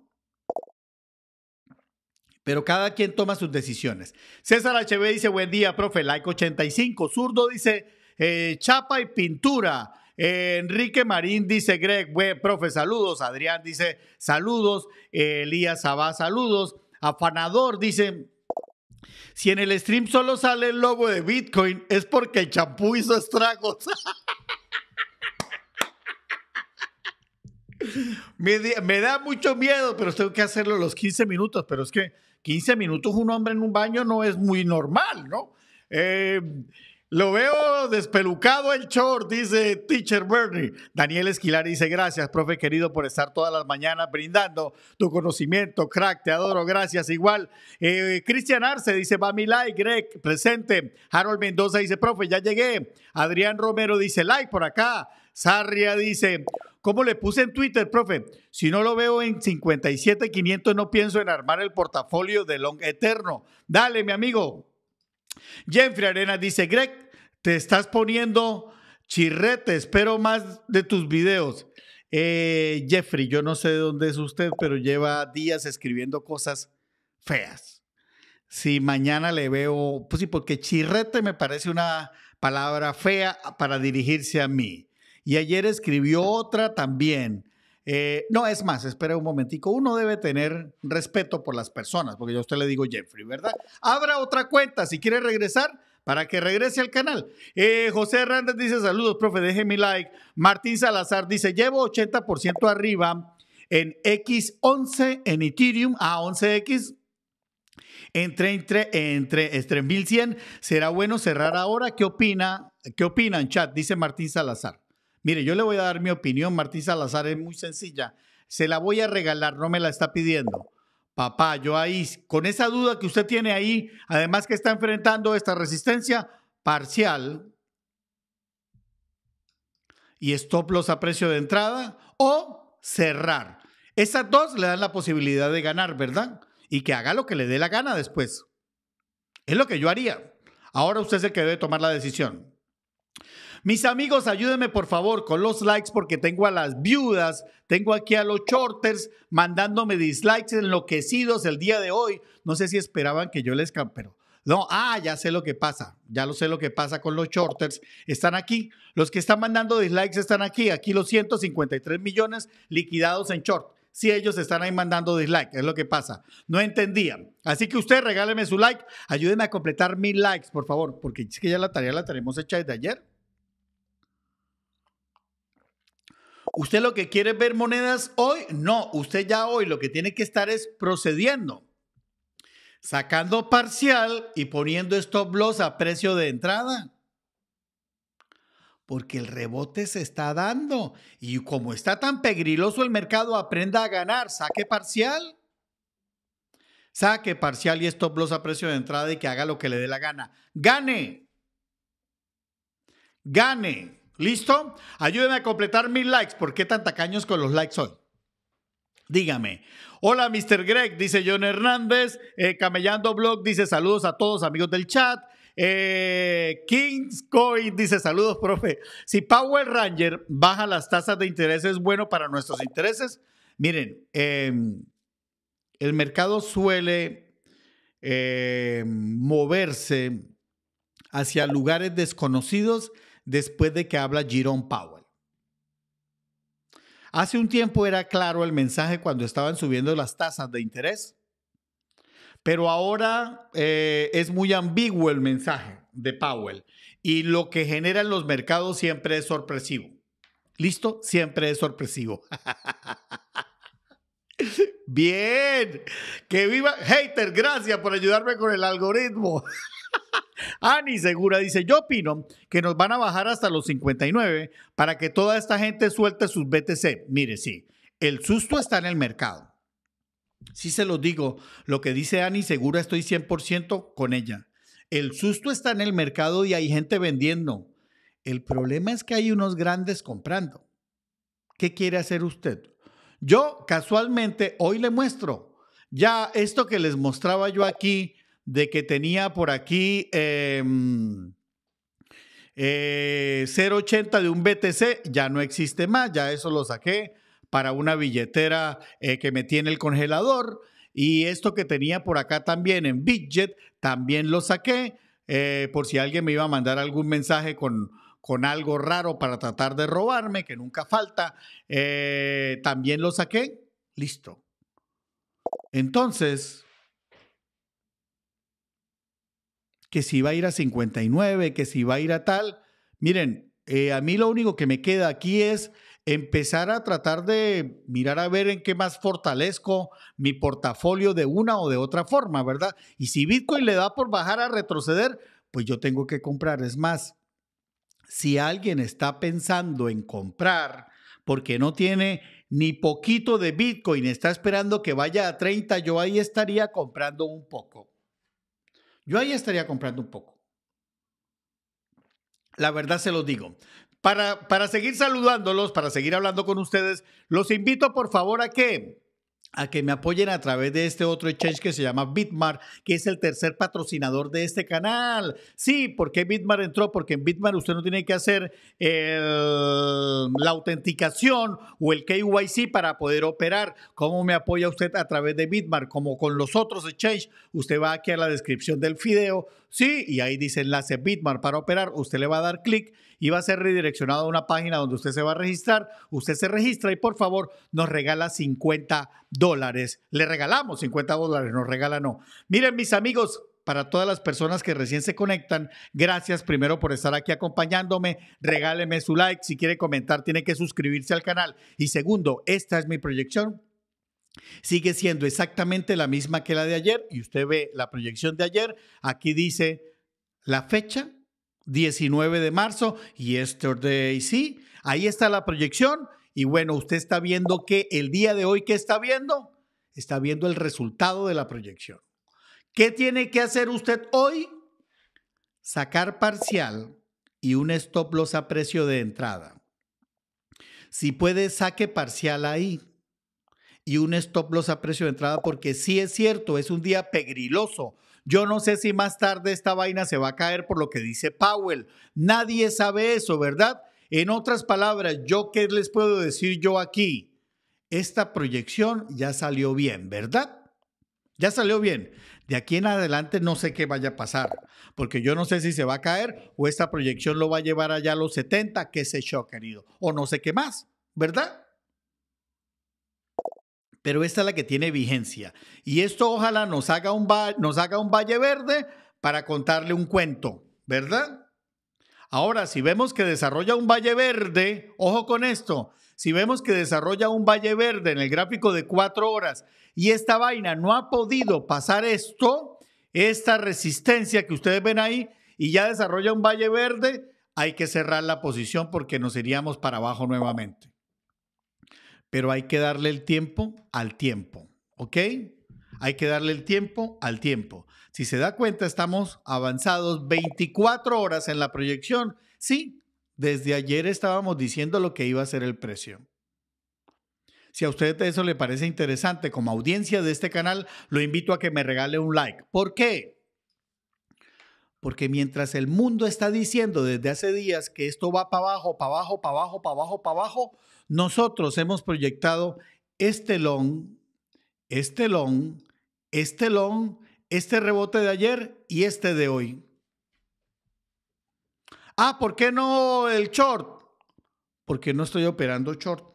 pero cada quien toma sus decisiones. César HB dice, buen día, profe, like 85. Zurdo dice, eh, chapa y pintura. Eh, Enrique Marín dice, Greg, we, profe, saludos. Adrián dice, saludos. Eh, Elías Abad, saludos. Afanador dice, si en el stream solo sale el logo de Bitcoin, es porque el champú hizo estragos. me, da mucho miedo, pero tengo que hacerlo los 15 minutos. Pero es que 15 minutos un hombre en un baño no es muy normal, ¿no? Eh, lo veo despelucado el short, dice Teacher Bernie. Daniel Esquilar dice, gracias, profe querido, por estar todas las mañanas brindando tu conocimiento, crack, te adoro, gracias igual. Eh, Cristian Arce dice, va mi like, Greg, presente. Harold Mendoza dice, profe, ya llegué. Adrián Romero dice, like por acá. Sarria dice, ¿Cómo le puse en Twitter, profe? Si no lo veo en 57,500, no pienso en armar el portafolio de Long Eterno. Dale, mi amigo. Jeffrey Arenas dice, Greg, te estás poniendo chirrete, espero más de tus videos. Eh, Jeffrey, yo no sé dónde es usted, pero lleva días escribiendo cosas feas. Si mañana le veo, pues sí, porque chirrete me parece una palabra fea para dirigirse a mí. Y ayer escribió otra también. Eh, no, es más, espera un momentico. Uno debe tener respeto por las personas, porque yo a usted le digo Jeffrey, ¿verdad? Abra otra cuenta si quiere regresar para que regrese al canal. Eh, José Hernández dice, saludos, profe, deje mi like. Martín Salazar dice, llevo 80% arriba en X11, en Ethereum, a 11X. Entre, entre, entre, este, será bueno cerrar ahora. ¿Qué opina? ¿Qué opinan, chat? Dice Martín Salazar. Mire, yo le voy a dar mi opinión. Martín Salazar es muy sencilla. Se la voy a regalar, no me la está pidiendo. Papá, yo ahí, con esa duda que usted tiene ahí, además que está enfrentando esta resistencia parcial y stop loss a precio de entrada o cerrar. Esas dos le dan la posibilidad de ganar, ¿verdad? Y que haga lo que le dé la gana después. Es lo que yo haría. Ahora usted es el que debe tomar la decisión. Mis amigos, ayúdenme por favor con los likes porque tengo a las viudas, tengo aquí a los shorters mandándome dislikes enloquecidos el día de hoy. No sé si esperaban que yo les... campero. no, ah, ya sé lo que pasa, ya lo sé lo que pasa con los shorters. Están aquí, los que están mandando dislikes están aquí, aquí los 153 millones liquidados en short si ellos están ahí mandando dislike. Es lo que pasa. No entendía. Así que usted regáleme su like. Ayúdenme a completar mil likes, por favor, porque es que ya la tarea la tenemos hecha desde ayer. Usted lo que quiere ver monedas hoy, no, usted ya hoy lo que tiene que estar es procediendo, sacando parcial y poniendo stop loss a precio de entrada. Porque el rebote se está dando y como está tan pegriloso el mercado, aprenda a ganar, saque parcial. Saque parcial y stop loss a precio de entrada y que haga lo que le dé la gana. Gane. Gane. ¿Listo? Ayúdenme a completar mil likes. ¿Por qué tan tacaños con los likes hoy? Dígame. Hola, Mr. Greg, dice John Hernández. Eh, Camellando Blog dice saludos a todos, amigos del chat. Eh, Kings Coin dice saludos, profe. Si Power Ranger baja las tasas de interés, ¿es bueno para nuestros intereses? Miren, em, el mercado suele eh, moverse hacia lugares desconocidos después de que habla Jerome Powell. Hace un tiempo era claro el mensaje cuando estaban subiendo las tasas de interés, pero ahora eh, es muy ambiguo el mensaje de Powell y lo que genera en los mercados siempre es sorpresivo. ¿Listo? Siempre es sorpresivo. Bien, que viva. Hater, gracias por ayudarme con el algoritmo. Ani Segura dice, yo opino que nos van a bajar hasta los 59 para que toda esta gente suelte sus BTC. Mire, sí, el susto está en el mercado. Sí se lo digo, lo que dice Ani Segura estoy 100% con ella. El susto está en el mercado y hay gente vendiendo. El problema es que hay unos grandes comprando. ¿Qué quiere hacer usted? Yo casualmente hoy le muestro ya esto que les mostraba yo aquí de que tenía por aquí 0.80 em, eh, de un BTC, ya no existe más, ya eso lo saqué para una billetera eh, que me tiene el congelador. Y esto que tenía por acá también en Bitget, también lo saqué, eh, por si alguien me iba a mandar algún mensaje con, con algo raro para tratar de robarme, que nunca falta. también lo saqué, listo. Entonces, que si va a ir a 59, que si va a ir a tal. Miren, eh, a mí lo único que me queda aquí es empezar a tratar de mirar a ver en qué más fortalezco mi portafolio de una o de otra forma, ¿verdad? Y si Bitcoin le da por bajar a retroceder, pues yo tengo que comprar. Es más, si alguien está pensando en comprar porque no tiene ni poquito de Bitcoin, está esperando que vaya a 30, yo ahí estaría comprando un poco. Yo ahí estaría comprando un poco. La verdad se lo digo. Para, para seguir saludándolos, para seguir hablando con ustedes, los invito por favor a que a que me apoyen a través de este otro exchange que se llama Bitmart, que es el tercer patrocinador de este canal. Sí, ¿por qué Bitmart entró? Porque en Bitmart usted no tiene que hacer la autenticación o el KYC para poder operar. ¿Cómo me apoya usted a través de Bitmart? Como con los otros exchanges, usted va aquí a la descripción del video, sí, y ahí dice enlace Bitmart para operar. Usted le va a dar clic y va a ser redireccionado a una página donde usted se va a registrar. Usted se registra y por favor nos regala 50 dólares. Le regalamos 50 dólares, nos regala no. Miren mis amigos, para todas las personas que recién se conectan, gracias primero por estar aquí acompañándome. Regáleme su like. Si quiere comentar, tiene que suscribirse al canal. Y segundo, esta es mi proyección Sigue siendo exactamente la misma que la de ayer y usted ve la proyección de ayer. Aquí dice la fecha 19 de marzo, y Yesterday, sí. Ahí está la proyección. Y bueno, usted está viendo que el día de hoy, ¿qué está viendo? Está viendo el resultado de la proyección. ¿Qué tiene que hacer usted hoy? Sacar parcial y un stop loss a precio de entrada. Si puede, saque parcial ahí y un stop loss a precio de entrada porque sí es cierto, es un día pegriloso yo no sé si más tarde esta vaina se va a caer por lo que dice Powell. Nadie sabe eso, ¿verdad? En otras palabras, ¿yo qué les puedo decir yo aquí? Esta proyección ya salió bien, ¿verdad? Ya salió bien. De aquí en adelante no sé qué vaya a pasar, porque yo no sé si se va a caer o esta proyección lo va a llevar allá a los 70, qué sé yo, querido, o no sé qué más, ¿verdad? pero esta es la que tiene vigencia. Y esto ojalá nos haga un, nos haga un valle verde para contarle un cuento, ¿verdad? Ahora, si vemos que desarrolla un valle verde, ojo con esto, si vemos que desarrolla un valle verde en el gráfico de cuatro horas y esta vaina no ha podido pasar esto, esta resistencia que ustedes ven ahí, y ya desarrolla un valle verde, hay que cerrar la posición porque nos iríamos para abajo nuevamente pero hay que darle el tiempo al tiempo, ¿ok? Hay que darle el tiempo al tiempo. Si se da cuenta, estamos avanzados 24 horas en la proyección. Sí, desde ayer estábamos diciendo lo que iba a ser el precio. Si a usted eso le parece interesante como audiencia de este canal, lo invito a que me regale un like. ¿Por qué? Porque mientras el mundo está diciendo desde hace días que esto va para abajo, para abajo, para abajo, para abajo, para abajo, nosotros hemos proyectado este long, este long, este long, este rebote de ayer y este de hoy. Ah, ¿por qué no el short? Porque no estoy operando short.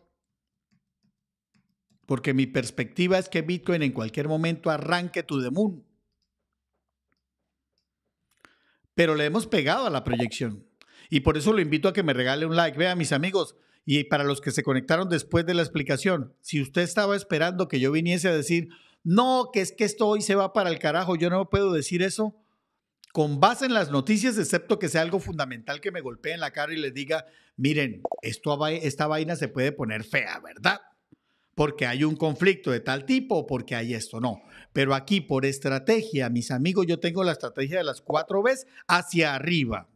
Porque mi perspectiva es que Bitcoin en cualquier momento arranque tu the moon. Pero le hemos pegado a la proyección. Y por eso lo invito a que me regale un like. Vean mis amigos, y para los que se conectaron después de la explicación, si usted estaba esperando que yo viniese a decir, no, que es que esto hoy se va para el carajo, yo no puedo decir eso, con base en las noticias, excepto que sea algo fundamental que me golpee en la cara y le diga, miren, esto, esta vaina se puede poner fea, ¿verdad? Porque hay un conflicto de tal tipo, porque hay esto, no. Pero aquí, por estrategia, mis amigos, yo tengo la estrategia de las cuatro veces hacia arriba.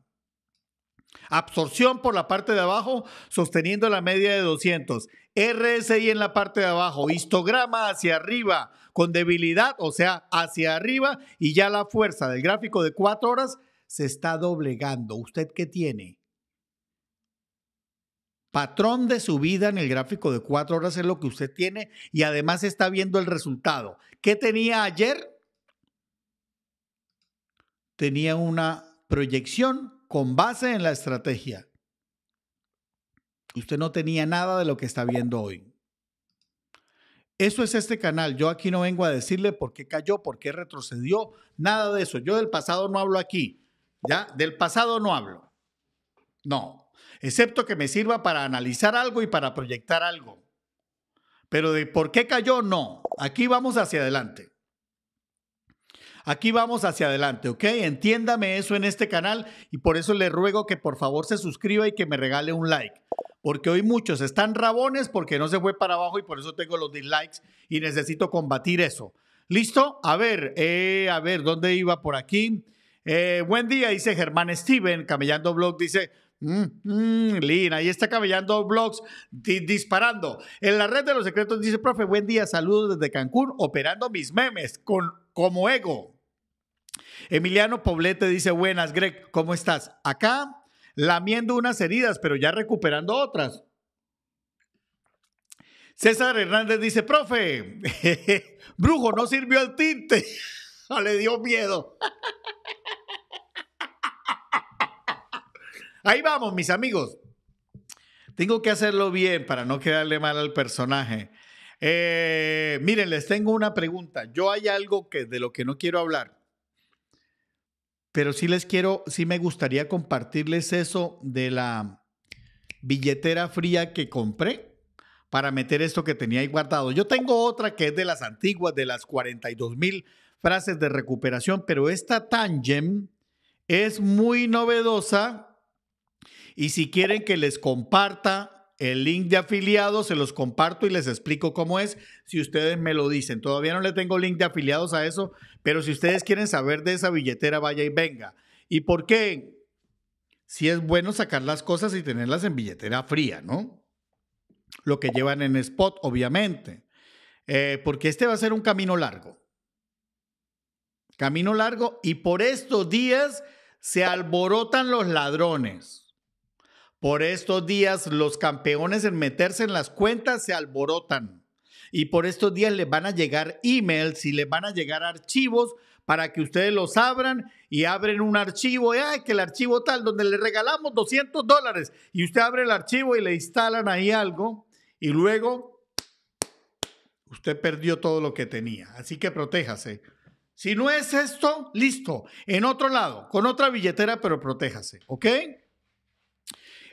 Absorción por la parte de abajo, sosteniendo la media de 200. RSI en la parte de abajo, histograma hacia arriba, con debilidad, o sea, hacia arriba, y ya la fuerza del gráfico de 4 horas se está doblegando. ¿Usted qué tiene? Patrón de subida en el gráfico de 4 horas es lo que usted tiene y además está viendo el resultado. ¿Qué tenía ayer? Tenía una proyección con base en la estrategia. Usted no tenía nada de lo que está viendo hoy. Eso es este canal. Yo aquí no vengo a decirle por qué cayó, por qué retrocedió, nada de eso. Yo del pasado no hablo aquí. ¿Ya? Del pasado no hablo. No. Excepto que me sirva para analizar algo y para proyectar algo. Pero de por qué cayó, no. Aquí vamos hacia adelante. Aquí vamos hacia adelante, ¿ok? Entiéndame eso en este canal y por eso le ruego que por favor se suscriba y que me regale un like. Porque hoy muchos están rabones porque no se fue para abajo y por eso tengo los dislikes y necesito combatir eso. ¿Listo? A ver, eh, a ver, ¿dónde iba por aquí? Eh, buen día, dice Germán Steven, Camellando Blog, dice, mm, mm, Lina, ahí está camellando blogs disparando. En la red de los secretos dice, profe, buen día, saludos desde Cancún, operando mis memes con, como ego. Emiliano Poblete dice, buenas, Greg, ¿cómo estás? Acá lamiendo unas heridas, pero ya recuperando otras. César Hernández dice, profe, brujo, no sirvió el tinte. le dio miedo. Ahí vamos, mis amigos. Tengo que hacerlo bien para no quedarle mal al personaje. Eh, miren, les tengo una pregunta. Yo hay algo que, de lo que no quiero hablar pero sí les quiero, sí me gustaría compartirles eso de la billetera fría que compré para meter esto que tenía ahí guardado. Yo tengo otra que es de las antiguas, de las 42 mil frases de recuperación, pero esta Tangem es muy novedosa y si quieren que les comparta el link de afiliados, se los comparto y les explico cómo es si ustedes me lo dicen. Todavía no le tengo link de afiliados a eso, pero si ustedes quieren saber de esa billetera, vaya y venga. ¿Y por qué? Si es bueno sacar las cosas y tenerlas en billetera fría, ¿no? Lo que llevan en spot, obviamente. Eh, porque este va a ser un camino largo. Camino largo y por estos días se alborotan los ladrones. Por estos días los campeones en meterse en las cuentas se alborotan y por estos días les van a llegar emails y les van a llegar archivos para que ustedes los abran y abren un archivo, y, eh, ay, que el archivo tal, donde le regalamos 200 dólares y usted abre el archivo y le instalan ahí algo y luego usted perdió todo lo que tenía. Así que protéjase. Si no es esto, listo, en otro lado, con otra billetera, pero protéjase, ¿ok?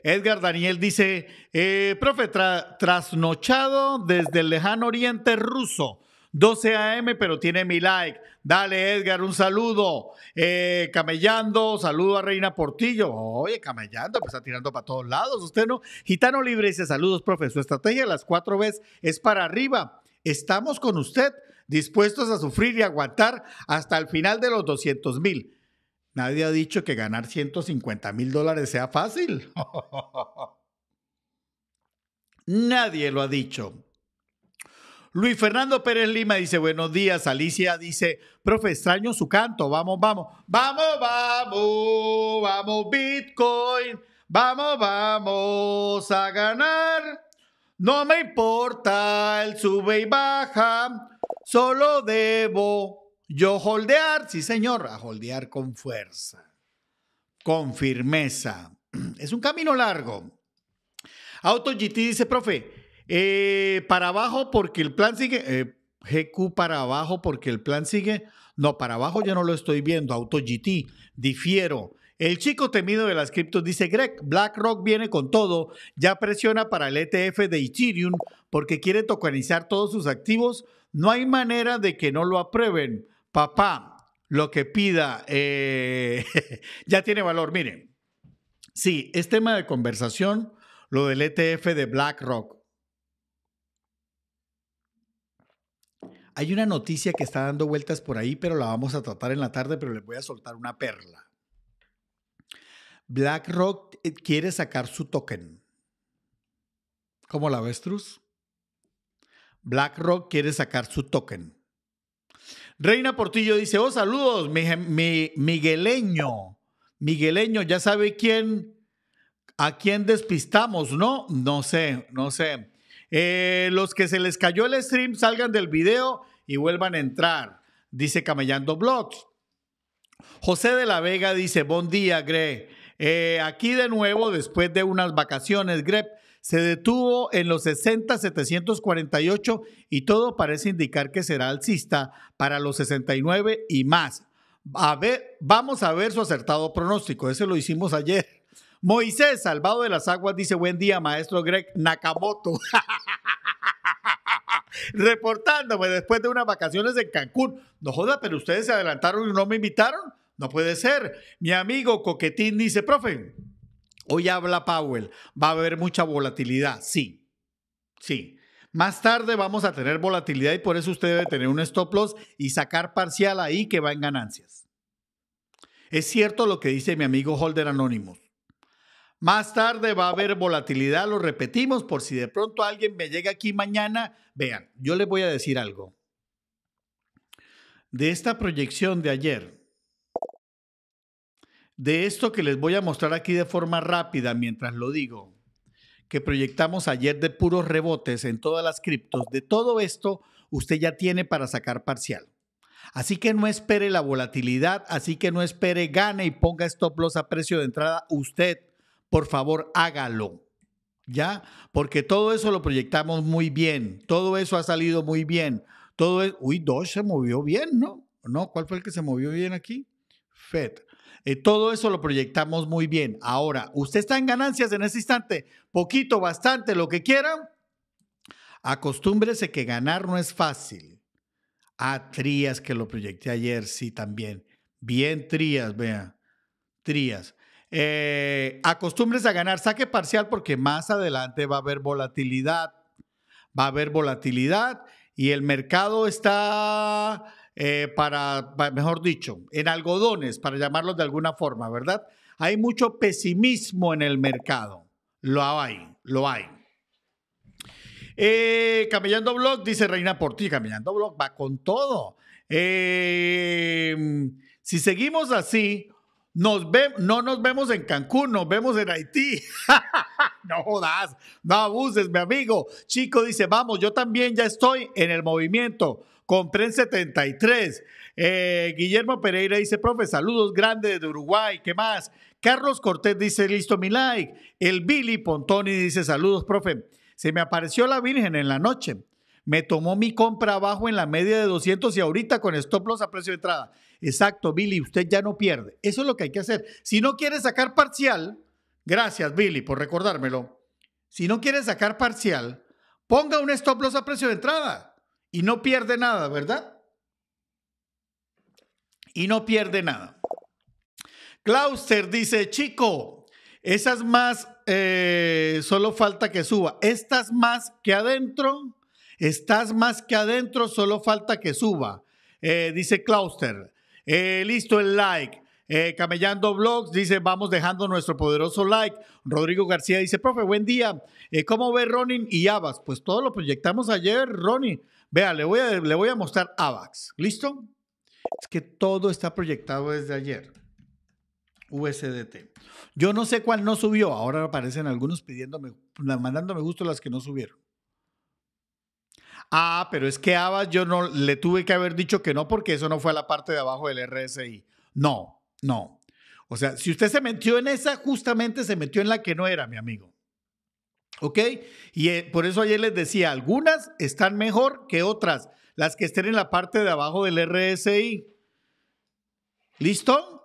Edgar Daniel dice, eh, profe, trasnochado desde el lejano oriente ruso. 12 a.m., pero tiene mi like. Dale, Edgar, un saludo. Eh, camellando, saludo a Reina Portillo. Oye, camellando, pues está tirando para todos lados. Usted no. Gitano Libre dice, saludos, profe. Su estrategia las cuatro veces es para arriba. Estamos con usted, dispuestos a sufrir y aguantar hasta el final de los 200 mil. Nadie ha dicho que ganar 150 mil dólares sea fácil. Nadie lo ha dicho. Luis Fernando Pérez Lima dice, buenos días. Alicia dice, profe, extraño su canto. Vamos, vamos. Vamos, vamos, vamos, Bitcoin. Vamos, vamos a ganar. No me importa el sube y baja. Solo debo yo holdear, sí señor, a holdear con fuerza, con firmeza. Es un camino largo. Auto dice, profe, eh, para abajo porque el plan sigue. Eh, GQ para abajo porque el plan sigue. No, para abajo ya no lo estoy viendo. Auto difiero. El chico temido de las criptos dice Greg, BlackRock viene con todo, ya presiona para el ETF de Ethereum porque quiere tokenizar todos sus activos. No hay manera de que no lo aprueben papá, lo que pida eh, ya tiene valor. Miren, sí, es tema de conversación lo del ETF de BlackRock. Hay una noticia que está dando vueltas por ahí, pero la vamos a tratar en la tarde, pero les voy a soltar una perla. BlackRock eh, quiere sacar su token. ¿Cómo la ves, BlackRock quiere sacar su token. Reina Portillo dice, oh, saludos, mi, migueleño. Migueleño, ya sabe quién, a quién despistamos, ¿no? No sé, no sé. Eh, los que se les cayó el stream, salgan del video y vuelvan a entrar, dice Camellando Blogs. José de la Vega dice, buen día, Gre. Eh, aquí de nuevo, después de unas vacaciones, Greg, se detuvo en los 748 y todo parece indicar que será alcista para los 69 y más. A ver, vamos a ver su acertado pronóstico, ese lo hicimos ayer. Moisés, salvado de las aguas, dice buen día, maestro Greg Nakamoto. Reportándome después de unas vacaciones en Cancún. No joda, pero ustedes se adelantaron y no me invitaron. No puede ser. Mi amigo Coquetín dice, profe, Hoy habla Powell, va a haber mucha volatilidad, sí, sí. Más tarde vamos a tener volatilidad y por eso usted debe tener un stop loss y sacar parcial ahí que va en ganancias. Es cierto lo que dice mi amigo Holder Anonymous. Más tarde va a haber volatilidad, lo repetimos, por si de pronto alguien me llega aquí mañana. Vean, yo les voy a decir algo. De esta proyección de ayer, de esto que les voy a mostrar aquí de forma rápida mientras lo digo, que proyectamos ayer de puros rebotes en todas las criptos, de todo esto usted ya tiene para sacar parcial. Así que no espere la volatilidad, así que no espere gane y ponga stop loss a precio de entrada. Usted, por favor, hágalo. ¿Ya? Porque todo eso lo proyectamos muy bien, todo eso ha salido muy bien. Todo es, uy, Doge se movió bien, ¿no? ¿No? ¿Cuál fue el que se movió bien aquí? FED. Eh, todo eso lo proyectamos muy bien. Ahora, usted está en ganancias en ese instante, poquito, bastante, lo que quiera. Acostúmbrese que ganar no es fácil. Ah, Trías, que lo proyecté ayer, sí, también. Bien, Trías, vea. Trías. Eh, acostúmbrese a ganar saque parcial porque más adelante va a haber volatilidad. Va a haber volatilidad y el mercado está eh, para, mejor dicho, en algodones, para llamarlos de alguna forma, ¿verdad? Hay mucho pesimismo en el mercado. Lo hay, lo hay. Eh, Camellando Blog, dice Reina por ti Camellando Blog va con todo. Em, si seguimos así, nos ve, no nos vemos en Cancún, nos vemos en Haití. no jodas, no abuses, mi amigo. Chico dice, vamos, yo también ya estoy en el movimiento. Compré en 73. Eh, Guillermo Pereira dice, profe, saludos grandes de Uruguay. ¿Qué más? Carlos Cortés dice, listo mi like. El Billy Pontoni dice, saludos, profe. Se me apareció la Virgen en la noche. Me tomó mi compra abajo en la media de 200 y ahorita con stop loss a precio de entrada. Exacto, Billy, usted ya no pierde. Eso es lo que hay que hacer. Si no quiere sacar parcial, gracias, Billy, por recordármelo. Si no quiere sacar parcial, ponga un stop loss a precio de entrada. Y no pierde nada, ¿verdad? Y no pierde nada. Clauster dice, chico, esas más, eh, solo falta que suba. Estas más que adentro, estás más que adentro, solo falta que suba. Eh, dice Clauster. Eh, listo el like. Camellando Blogs dice, vamos dejando nuestro poderoso like. Rodrigo García dice, profe, buen día. ¿Cómo ve Ronin y Abbas? Pues todo lo proyectamos ayer, Ronin. Vea, le voy a, le voy a mostrar AVAX. ¿Listo? Es que todo está proyectado desde ayer. USDT. Yo no sé cuál no subió. Ahora aparecen algunos pidiéndome, mandándome gusto las que no subieron. Ah, pero es que AVAX yo no le tuve que haber dicho que no porque eso no fue a la parte de abajo del RSI. No, no. O sea, si usted se metió en esa, justamente se metió en la que no era, mi amigo. ¿Ok? Y eh, por eso ayer les decía, algunas están mejor que otras, las que estén en la parte de abajo del RSI. ¿Listo?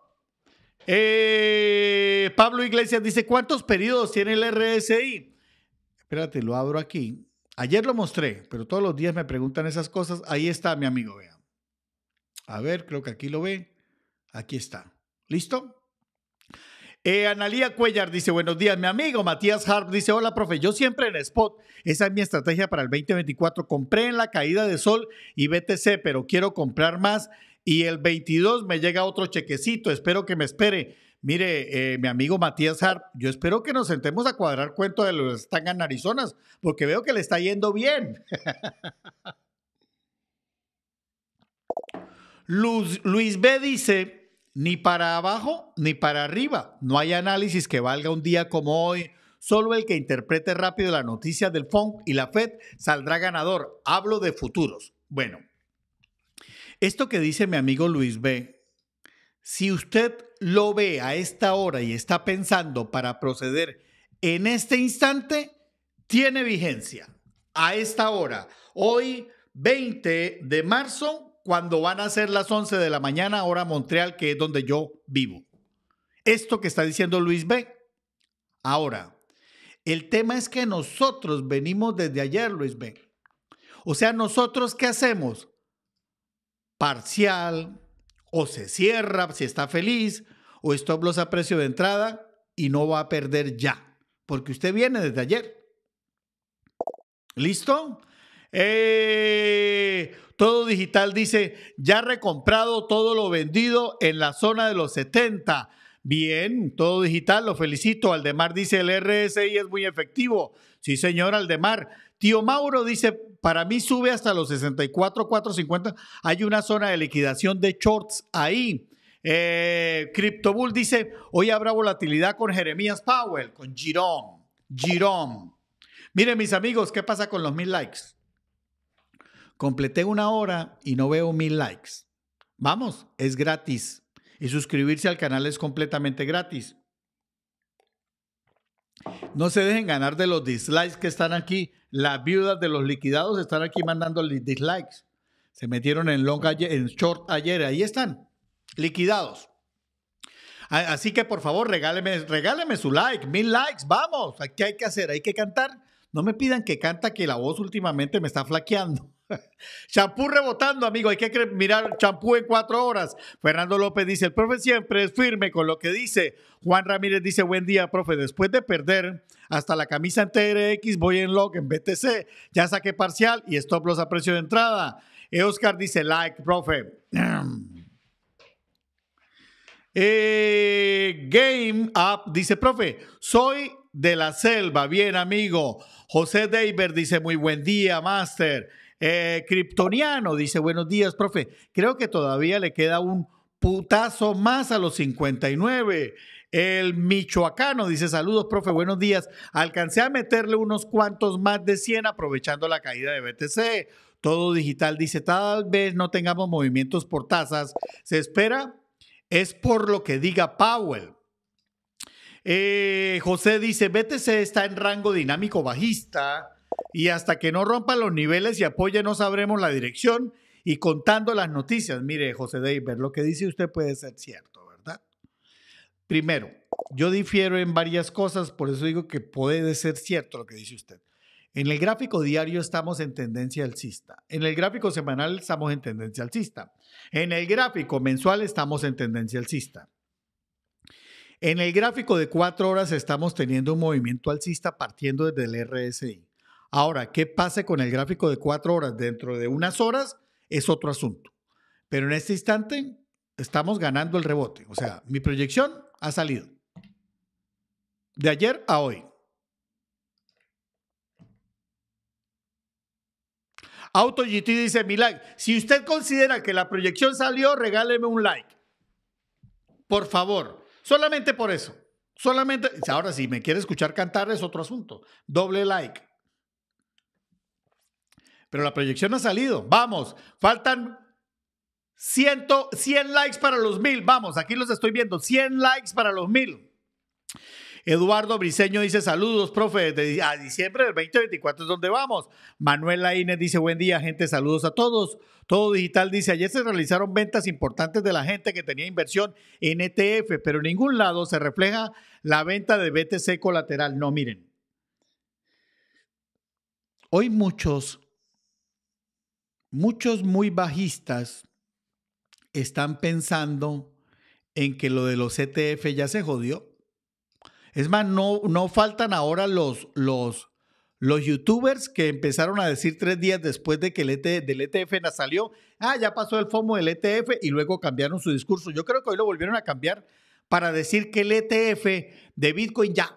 Eh, Pablo Iglesias dice, ¿cuántos periodos tiene el RSI? Espérate, lo abro aquí. Ayer lo mostré, pero todos los días me preguntan esas cosas. Ahí está mi amigo, vean. A ver, creo que aquí lo ve. Aquí está. ¿Listo? Eh, Analía Cuellar dice, buenos días, mi amigo Matías Harp dice, hola, profe, yo siempre en spot, esa es mi estrategia para el 2024, compré en la caída de sol y BTC, pero quiero comprar más y el 22 me llega otro chequecito, espero que me espere. Mire, eh, mi amigo Matías Harp, yo espero que nos sentemos a cuadrar cuento de los en Arizona porque veo que le está yendo bien. Luis B dice, ni para abajo ni para arriba. No hay análisis que valga un día como hoy. Solo el que interprete rápido la noticia del FONC y la FED saldrá ganador. Hablo de futuros. Bueno, esto que dice mi amigo Luis B., si usted lo ve a esta hora y está pensando para proceder en este instante, tiene vigencia. A esta hora, hoy 20 de marzo, cuando van a ser las 11 de la mañana, ahora Montreal, que es donde yo vivo. Esto que está diciendo Luis B. Ahora, el tema es que nosotros venimos desde ayer, Luis B. O sea, nosotros qué hacemos? Parcial, o se cierra si está feliz, o esto los a precio de entrada y no va a perder ya, porque usted viene desde ayer. ¿Listo? Eh, todo Digital dice, ya recomprado todo lo vendido en la zona de los 70. Bien, todo digital, lo felicito. Aldemar dice, el RSI es muy efectivo. Sí, señor Aldemar. Tío Mauro dice, para mí sube hasta los 64, 450. Hay una zona de liquidación de shorts ahí. Eh, CryptoBull dice, hoy habrá volatilidad con Jeremías Powell, con Girón. Girón. Miren mis amigos, ¿qué pasa con los mil likes? Completé una hora y no veo mil likes. Vamos, es gratis. Y suscribirse al canal es completamente gratis. No se dejen ganar de los dislikes que están aquí. Las viudas de los liquidados están aquí mandando dislikes. Se metieron en long ayer, en short ayer. Ahí están, liquidados. Así que por favor, regáleme, regáleme su like, mil likes, vamos. ¿Qué hay que hacer? Hay que cantar. No me pidan que canta que la voz últimamente me está flaqueando. Champú rebotando, amigo. Hay que mirar champú en cuatro horas. Fernando López dice, el profe siempre es firme con lo que dice. Juan Ramírez dice, buen día, profe. Después de perder hasta la camisa en TRX, voy en log en BTC. Ya saqué parcial y stop los a precio de entrada. Oscar dice, like, profe. Eh, game Up dice, profe, soy de la selva. Bien, amigo. José Deiber dice, muy buen día, master. Eh, kryptoniano dice, buenos días, profe. Creo que todavía le queda un putazo más a los 59. El michoacano dice, saludos, profe, buenos días. Alcancé a meterle unos cuantos más de 100 aprovechando la caída de BTC. Todo digital dice, tal vez no tengamos movimientos por tasas. Se espera, es por lo que diga Powell. Eh, José dice, BTC está en rango dinámico bajista y hasta que no rompa los niveles y apoye no sabremos la dirección y contando las noticias. Mire, José David, lo que dice usted puede ser cierto, ¿verdad? Primero, yo difiero en varias cosas, por eso digo que puede ser cierto lo que dice usted. En el gráfico diario estamos en tendencia alcista. En el gráfico semanal estamos en tendencia alcista. En el gráfico mensual estamos en tendencia alcista. En el gráfico de cuatro horas estamos teniendo un movimiento alcista partiendo desde el RSI. Ahora, ¿qué pase con el gráfico de cuatro horas dentro de unas horas? Es otro asunto. Pero en este instante estamos ganando el rebote. O sea, mi proyección ha salido. De ayer a hoy. AutoGT dice, mi like. Si usted considera que la proyección salió, regáleme un like. Por favor. Solamente por eso. Solamente, ahora si me quiere escuchar cantar es otro asunto. Doble like pero la proyección ha salido. Vamos, faltan 100, likes para los mil. Vamos, aquí los estoy viendo. 100 likes para los mil. Eduardo Briceño dice saludos, profe, a ah, diciembre del 2024 es donde vamos. Manuela Inés dice buen día, gente, saludos a todos. Todo Digital dice, ayer se realizaron ventas importantes de la gente que tenía inversión en ETF, pero en ningún lado se refleja la venta de BTC colateral. No, miren. Hoy muchos muchos muy bajistas están pensando en que lo de los ETF ya se jodió. Es más, no, no faltan ahora los, los, los youtubers que empezaron a decir tres días después de que el ETF, del ETF salió, ah, ya pasó el FOMO del ETF y luego cambiaron su discurso. Yo creo que hoy lo volvieron a cambiar para decir que el ETF de Bitcoin ya.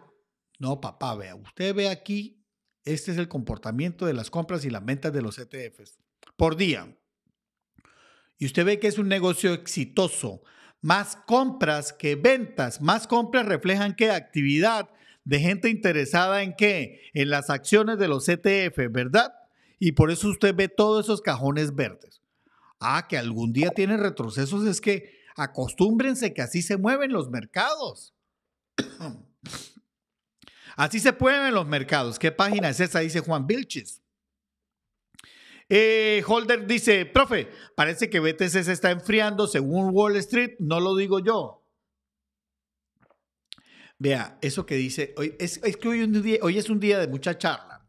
No, papá, vea, usted ve aquí este es el comportamiento de las compras y las ventas de los ETFs por día. Y usted ve que es un negocio exitoso. Más compras que ventas. Más compras reflejan qué actividad de gente interesada en qué? En las acciones de los ETF, ¿verdad? Y por eso usted ve todos esos cajones verdes. Ah, que algún día tiene retrocesos, es que acostúmbrense que así se mueven los mercados. Así se pueden los mercados. ¿Qué página es esa? Dice Juan Vilches. Eh, Holder dice, profe, parece que BTC se está enfriando según Wall Street, no lo digo yo. Vea, eso que dice, hoy, es, que hoy es un día de mucha charla.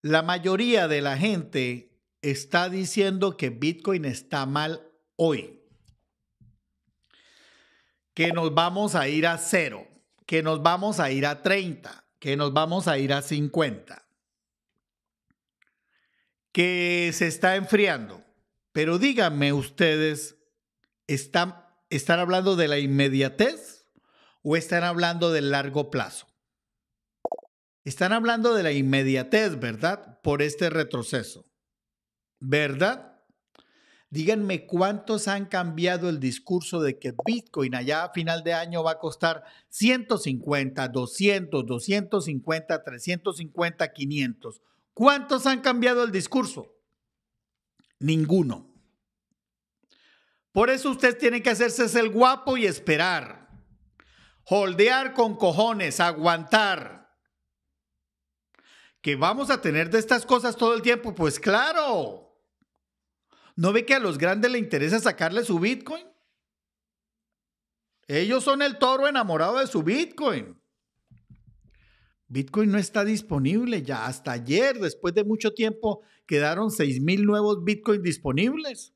La mayoría de la gente está diciendo que Bitcoin está mal hoy que nos vamos a ir a cero, que nos vamos a ir a 30, que nos vamos a ir a 50, que se está enfriando. Pero díganme ustedes, ¿están, ¿están hablando de la inmediatez o están hablando del largo plazo? Están hablando de la inmediatez, ¿verdad? Por este retroceso, ¿verdad? Díganme cuántos han cambiado el discurso de que Bitcoin allá a final de año va a costar 150, 200, 250, 350, 500. ¿Cuántos han cambiado el discurso? Ninguno. Por eso ustedes tienen que hacerse el guapo y esperar. Holdear con cojones, aguantar. ¿Que vamos a tener de estas cosas todo el tiempo? Pues claro. ¿No ve que a los grandes le interesa sacarle su Bitcoin? Ellos son el toro enamorado de su Bitcoin. Bitcoin no está disponible ya. Hasta ayer, después de mucho tiempo, quedaron mil nuevos Bitcoin disponibles.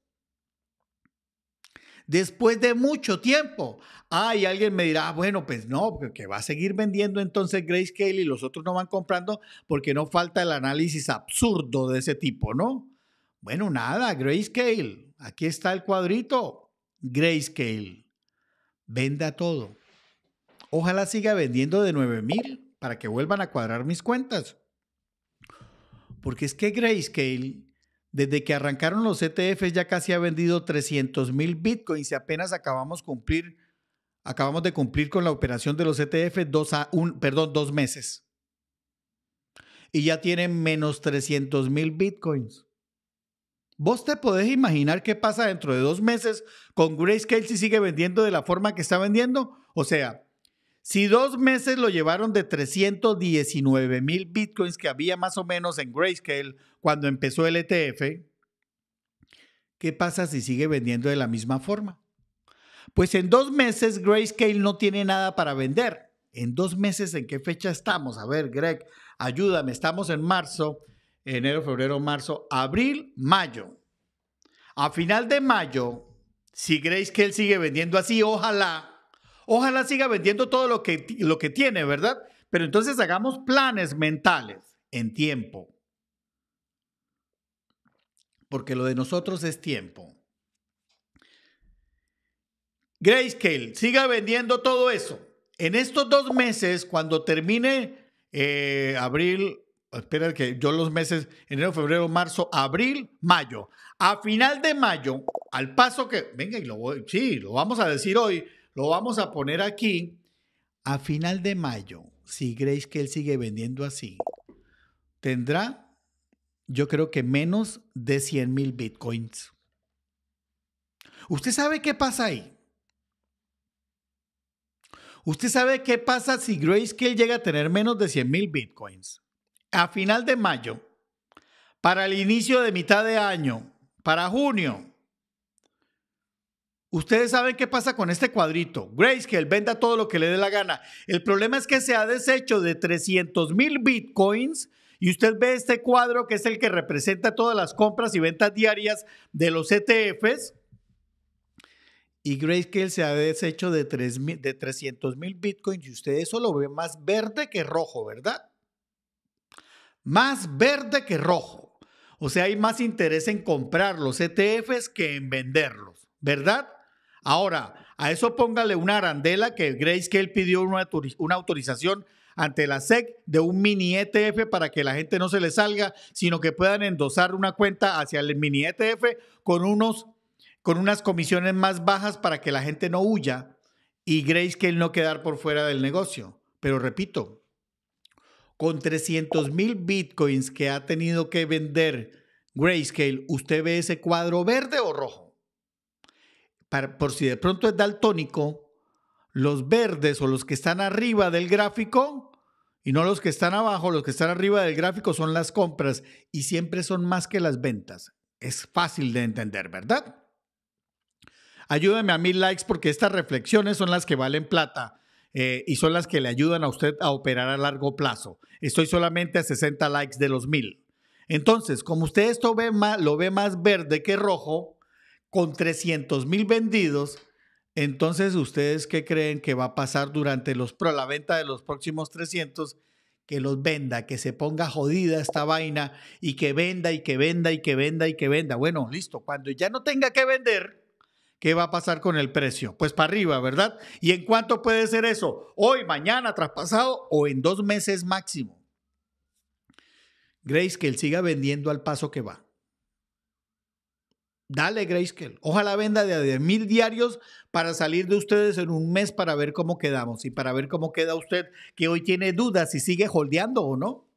Después de mucho tiempo. Ah, y alguien me dirá, ah, bueno, pues no, que va a seguir vendiendo entonces Grayscale y los otros no van comprando porque no falta el análisis absurdo de ese tipo, ¿no? Bueno, nada, grayscale. Aquí está el cuadrito. Grayscale. Venda todo. Ojalá siga vendiendo de 9000 para que vuelvan a cuadrar mis cuentas. Porque es que Grayscale, desde que arrancaron los ETFs, ya casi ha vendido 300 mil bitcoins y apenas acabamos, cumplir, acabamos de cumplir con la operación de los ETFs dos, a perdón, dos meses. Y ya tienen menos 300 mil bitcoins. ¿Vos te podés imaginar qué pasa dentro de dos meses con Grayscale si sigue vendiendo de la forma que está vendiendo? O sea, si dos meses lo llevaron de 319 mil bitcoins que había más o menos en Grayscale cuando empezó el ETF, ¿qué pasa si sigue vendiendo de la misma forma? Pues en dos meses Grayscale no tiene nada para vender. En dos meses, ¿en qué fecha estamos? A ver, Greg, ayúdame, estamos en marzo enero, febrero, marzo, abril, mayo. A final de mayo, si Grace que sigue vendiendo así, ojalá, ojalá siga vendiendo todo lo que, lo que tiene, ¿verdad? Pero entonces hagamos planes mentales en tiempo. Porque lo de nosotros es tiempo. Grayscale, siga vendiendo todo eso. En estos dos meses, cuando termine eh, abril, espera que yo los meses, enero, febrero, marzo, abril, mayo. A final de mayo, al paso que, venga, y lo voy, sí, lo vamos a decir hoy, lo vamos a poner aquí. A final de mayo, si Grayscale sigue vendiendo así, tendrá, yo creo que menos de 100 mil bitcoins. ¿Usted sabe qué pasa ahí? ¿Usted sabe qué pasa si Grayscale llega a tener menos de 100 mil bitcoins? a final de mayo, para el inicio de mitad de año, para junio, Ustedes saben qué pasa con este cuadrito. Grayscale venda todo lo que le dé la gana. El problema es que se ha deshecho de 300 mil bitcoins y usted ve este cuadro que es el que representa todas las compras y ventas diarias de los ETFs. Y Grayscale se ha deshecho de, de 300 mil bitcoins y usted eso lo ve más verde que rojo, ¿verdad? más verde que rojo. O sea, hay más interés en comprar los ETFs que en venderlos, ¿verdad? Ahora, a eso póngale una arandela que Grace Kell pidió una, una autorización ante la SEC de un mini ETF para que la gente no se le salga, sino que puedan endosar una cuenta hacia el mini ETF con, unos, con unas comisiones más bajas para que la gente no huya y grace Kell no quedar por fuera del negocio. Pero repito, con 300 mil bitcoins que ha tenido que vender Grayscale, ¿usted ve ese cuadro verde o rojo? por si de pronto es daltónico, los verdes o los que están arriba del gráfico y no los que están abajo, los que están arriba del gráfico son las compras y siempre son más que las ventas. Es fácil de entender, ¿verdad? Ayúdame a mil likes porque estas reflexiones son las que valen plata. Eh, y son las que le ayudan a usted a operar a largo plazo. Estoy solamente a 60 likes de los mil. Entonces, como usted esto ve más, lo ve más verde que rojo, con 300 mil vendidos, entonces ustedes qué creen que va a pasar durante los, la venta de los próximos 300 que los venda, que se ponga jodida esta vaina y que venda y que venda y que venda y que venda. Bueno, listo, cuando ya no tenga que vender, ¿Qué va a pasar con el precio? Pues para arriba, ¿verdad? ¿Y en cuánto puede ser eso? Hoy, mañana, traspasado o en dos meses máximo. Grayscale siga vendiendo al paso que va. Dale, Grayscale. Ojalá venda de mil diarios para salir de ustedes en un mes para ver cómo quedamos y para ver cómo queda usted que hoy tiene dudas si sigue holdeando o no.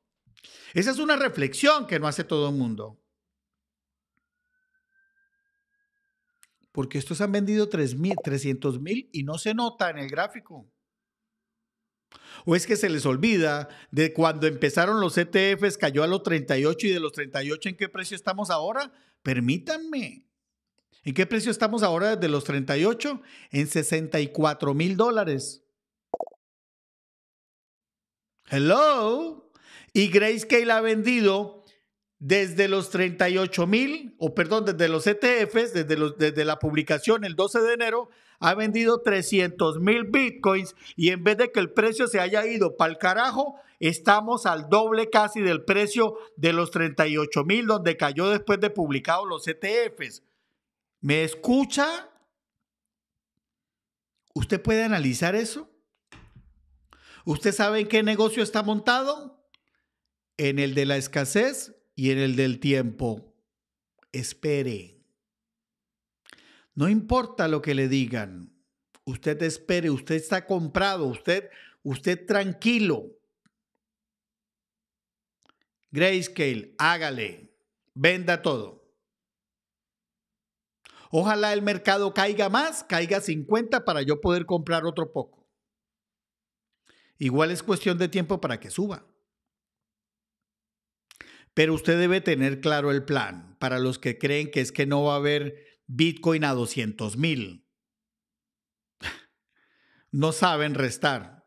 Esa es una reflexión que no hace todo el mundo. porque estos han vendido 3, 300 mil y no se nota en el gráfico. O es que se les olvida de cuando empezaron los ETFs, cayó a los 38 y de los 38, ¿en qué precio estamos ahora? Permítanme. ¿En qué precio estamos ahora desde los 38? En 64 mil dólares. Hello. Y Grace Grayscale ha vendido desde los 38 mil, o perdón, desde los ETFs, desde, la publicación el 12 de enero, ha vendido 300 mil bitcoins y en vez de que el precio se haya ido para el carajo, estamos al doble casi del precio de los 38 mil donde cayó después de publicados los ETFs. ¿Me escucha? ¿Usted puede analizar eso? ¿Usted sabe en qué negocio está montado? En el de la escasez y en el del tiempo, espere. No importa lo que le digan, usted espere, usted está comprado, usted, usted tranquilo. Grayscale, hágale, venda todo. Ojalá el mercado caiga más, caiga 50 para yo poder comprar otro poco. Igual es cuestión de tiempo para que suba. Pero usted debe tener claro el plan para los que creen que es que no va a haber Bitcoin a 200 mil. No saben restar.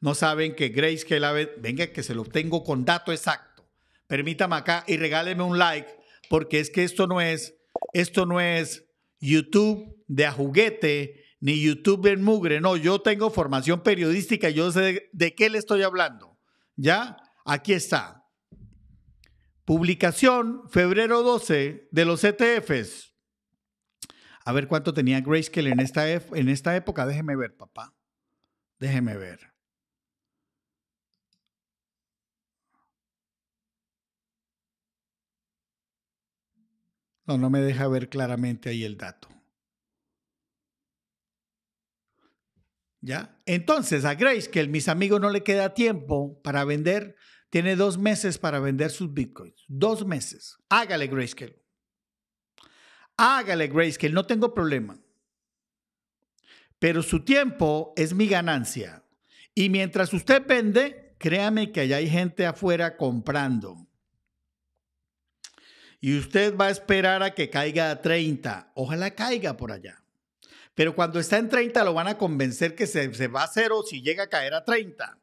No saben que Grace, la venga, que se lo obtengo con dato exacto. Permítame acá y regáleme un like, porque es que esto no es, esto no es YouTube de a juguete, ni YouTube en mugre. No, yo tengo formación periodística, yo sé de qué le estoy hablando. ¿Ya? Aquí está. Publicación, febrero 12, de los ETFs. A ver cuánto tenía Grayscale en esta, en esta época. Déjeme ver, papá. Déjeme ver. No, no me deja ver claramente ahí el dato. ¿Ya? Entonces, a Grayscale, mis amigos, no le queda tiempo para vender tiene dos meses para vender sus bitcoins. Dos meses. Hágale Grayscale. Hágale Grayscale. No tengo problema. Pero su tiempo es mi ganancia. Y mientras usted vende, créame que allá hay gente afuera comprando. Y usted va a esperar a que caiga a 30. Ojalá caiga por allá. Pero cuando está en 30 lo van a convencer que se, va a cero si llega a caer a 30.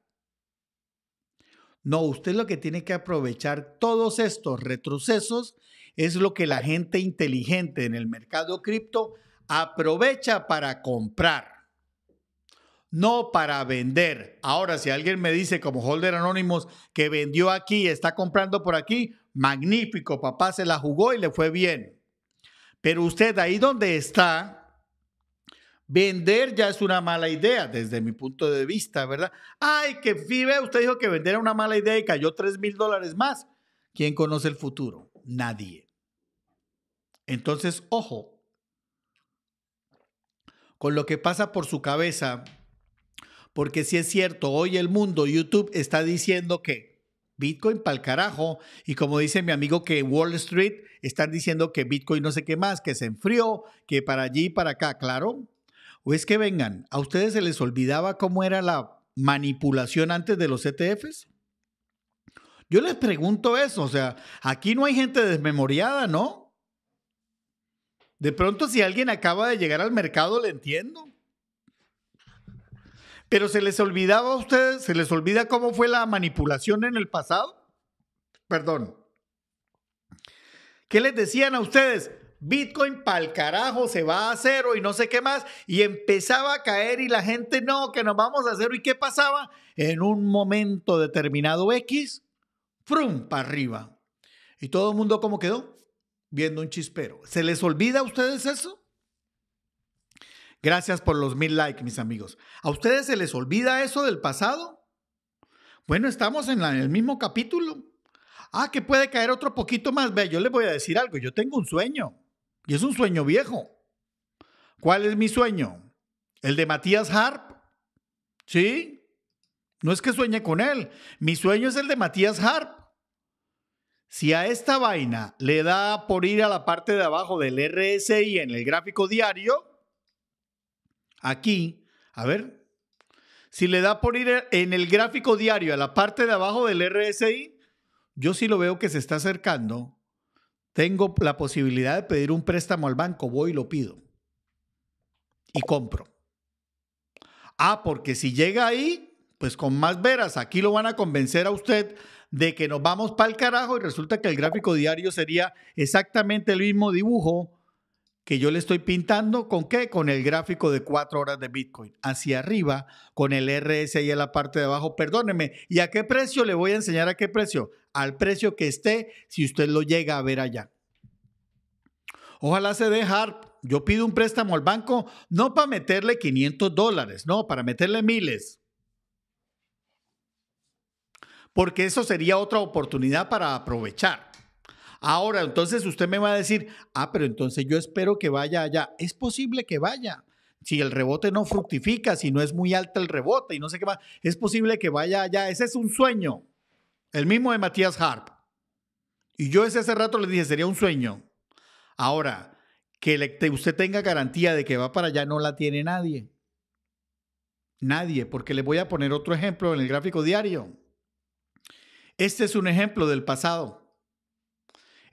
No, usted lo que tiene que aprovechar todos estos retrocesos es lo que la gente inteligente en el mercado cripto aprovecha para comprar, no para vender. Ahora, si alguien me dice como Holder Anonymous que vendió aquí y está comprando por aquí, magnífico, papá se la jugó y le fue bien. Pero usted ahí donde está, Vender ya es una mala idea desde mi punto de vista, ¿verdad? Ay, que vive, usted dijo que vender era una mala idea y cayó 3 mil dólares más. ¿Quién conoce el futuro? Nadie. Entonces, ojo, con lo que pasa por su cabeza, porque si es cierto, hoy el mundo, YouTube está diciendo que Bitcoin pa'l carajo, y como dice mi amigo que Wall Street están diciendo que Bitcoin no sé qué más, que se enfrió, que para allí y para acá, claro, o es que vengan, ¿a ustedes se les olvidaba cómo era la manipulación antes de los ETFs? Yo les pregunto eso, o sea, aquí no hay gente desmemoriada, ¿no? De pronto si alguien acaba de llegar al mercado, le entiendo. Pero se les olvidaba a ustedes, se les olvida cómo fue la manipulación en el pasado. Perdón. ¿Qué les decían a ustedes? Bitcoin pa'l carajo, se va a cero y no sé qué más, y empezaba a caer y la gente, no, que nos vamos a cero. ¿Y qué pasaba? En un momento determinado X, frum, para arriba. Y todo el mundo, ¿cómo quedó? Viendo un chispero. ¿Se les olvida a ustedes eso? Gracias por los mil likes, mis amigos. ¿A ustedes se les olvida eso del pasado? Bueno, estamos en, en el mismo capítulo. Ah, que puede caer otro poquito más. Ve, yo les voy a decir algo. Yo tengo un sueño. Y es un sueño viejo. ¿Cuál es mi sueño? ¿El de Matías Harp? ¿Sí? No es que sueñe con él. Mi sueño es el de Matías Harp. Si a esta vaina le da por ir a la parte de abajo del RSI en el gráfico diario, aquí, a ver, si le da por ir en el gráfico diario a la parte de abajo del RSI, yo sí lo veo que se está acercando tengo la posibilidad de pedir un préstamo al banco, voy y lo pido y compro. Ah, porque si llega ahí, pues con más veras, aquí lo van a convencer a usted de que nos vamos para el carajo y resulta que el gráfico diario sería exactamente el mismo dibujo que yo le estoy pintando, ¿con qué? Con el gráfico de cuatro horas de Bitcoin. Hacia arriba, con el RS RSI en la parte de abajo, perdóneme. ¿Y a qué precio? Le voy a enseñar a qué precio al precio que esté si usted lo llega a ver allá. Ojalá se dé Harp. Yo pido un préstamo al banco no para meterle 500 dólares, no, para meterle miles. Porque eso sería otra oportunidad para aprovechar. Ahora, entonces usted me va a decir, ah, pero entonces yo espero que vaya allá. Es posible que vaya. Si el rebote no fructifica, si no es muy alto el rebote y no sé qué más, es posible que vaya allá. Ese es un sueño. El mismo de Matías Harp. Y yo ese hace rato le dije, sería un sueño. Ahora, que usted tenga garantía de que va para allá no la tiene nadie. Nadie, porque le voy a poner otro ejemplo en el gráfico diario. Este es un ejemplo del pasado.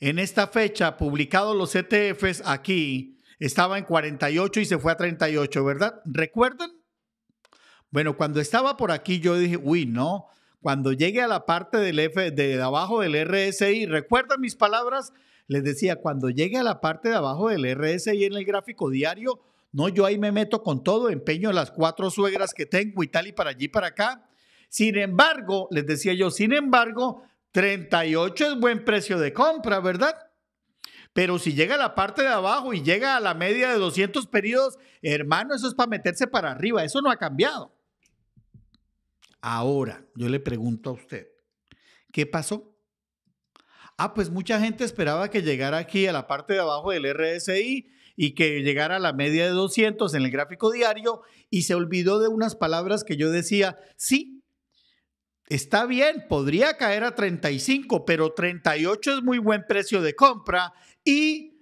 En esta fecha, publicados los ETFs aquí, estaba en 48 y se fue a 38, ¿verdad? ¿Recuerdan? Bueno, cuando estaba por aquí yo dije, uy, no, cuando llegue a la parte del F, de abajo del RSI, recuerda mis palabras, les decía, cuando llegue a la parte de abajo del RSI en el gráfico diario, no, yo ahí me meto con todo, empeño las cuatro suegras que tengo y tal y para allí para acá. Sin embargo, les decía yo, sin embargo, 38 es buen precio de compra, ¿verdad? Pero si llega a la parte de abajo y llega a la media de 200 periodos, hermano, eso es para meterse para arriba, eso no ha cambiado. Ahora, yo le pregunto a usted, ¿qué pasó? Ah, pues mucha gente esperaba que llegara aquí a la parte de abajo del RSI y que llegara a la media de 200 en el gráfico diario y se olvidó de unas palabras que yo decía, sí, está bien, podría caer a 35, pero 38 es muy buen precio de compra y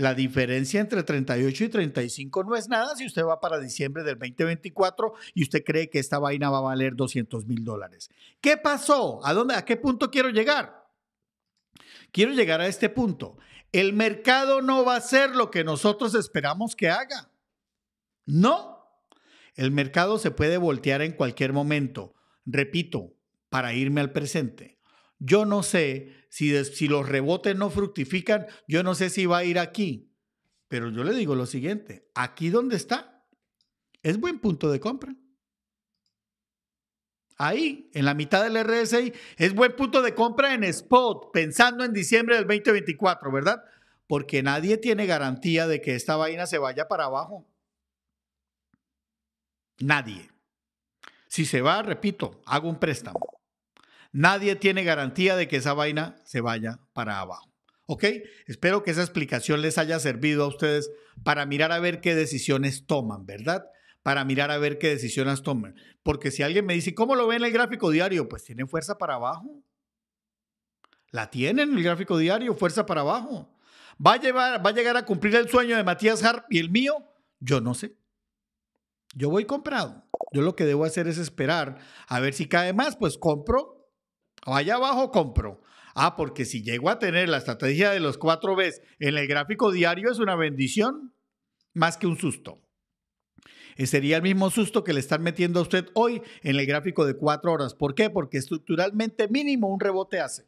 la diferencia entre 38 y 35 no es nada si usted va para diciembre del 2024 y usted cree que esta vaina va a valer 200 mil dólares. ¿Qué pasó? ¿A, dónde, ¿A qué punto quiero llegar? Quiero llegar a este punto. El mercado no va a hacer lo que nosotros esperamos que haga. No. El mercado se puede voltear en cualquier momento. Repito, para irme al presente. Yo no sé si, si los rebotes no fructifican, yo no sé si va a ir aquí. Pero yo le digo lo siguiente, aquí donde está, es buen punto de compra. Ahí, en la mitad del RSI, es buen punto de compra en spot, pensando en diciembre del 2024, ¿verdad? Porque nadie tiene garantía de que esta vaina se vaya para abajo. Nadie. Si se va, repito, hago un préstamo nadie tiene garantía de que esa vaina se vaya para abajo. ¿Ok? Espero que esa explicación les haya servido a ustedes para mirar a ver qué decisiones toman, ¿verdad? Para mirar a ver qué decisiones toman. Porque si alguien me dice, ¿cómo lo ven en el gráfico diario? Pues tienen fuerza para abajo. La tienen el gráfico diario, fuerza para abajo. ¿Va a, llevar, ¿Va a llegar a cumplir el sueño de Matías Harp y el mío? Yo no sé. Yo voy comprado. Yo lo que debo hacer es esperar a ver si cae más, pues compro allá abajo compro. Ah, porque si llego a tener la estrategia de los cuatro B en el gráfico diario es una bendición más que un susto. Eh, sería el mismo susto que le están metiendo a usted hoy en el gráfico de cuatro horas. ¿Por qué? Porque estructuralmente mínimo un rebote hace.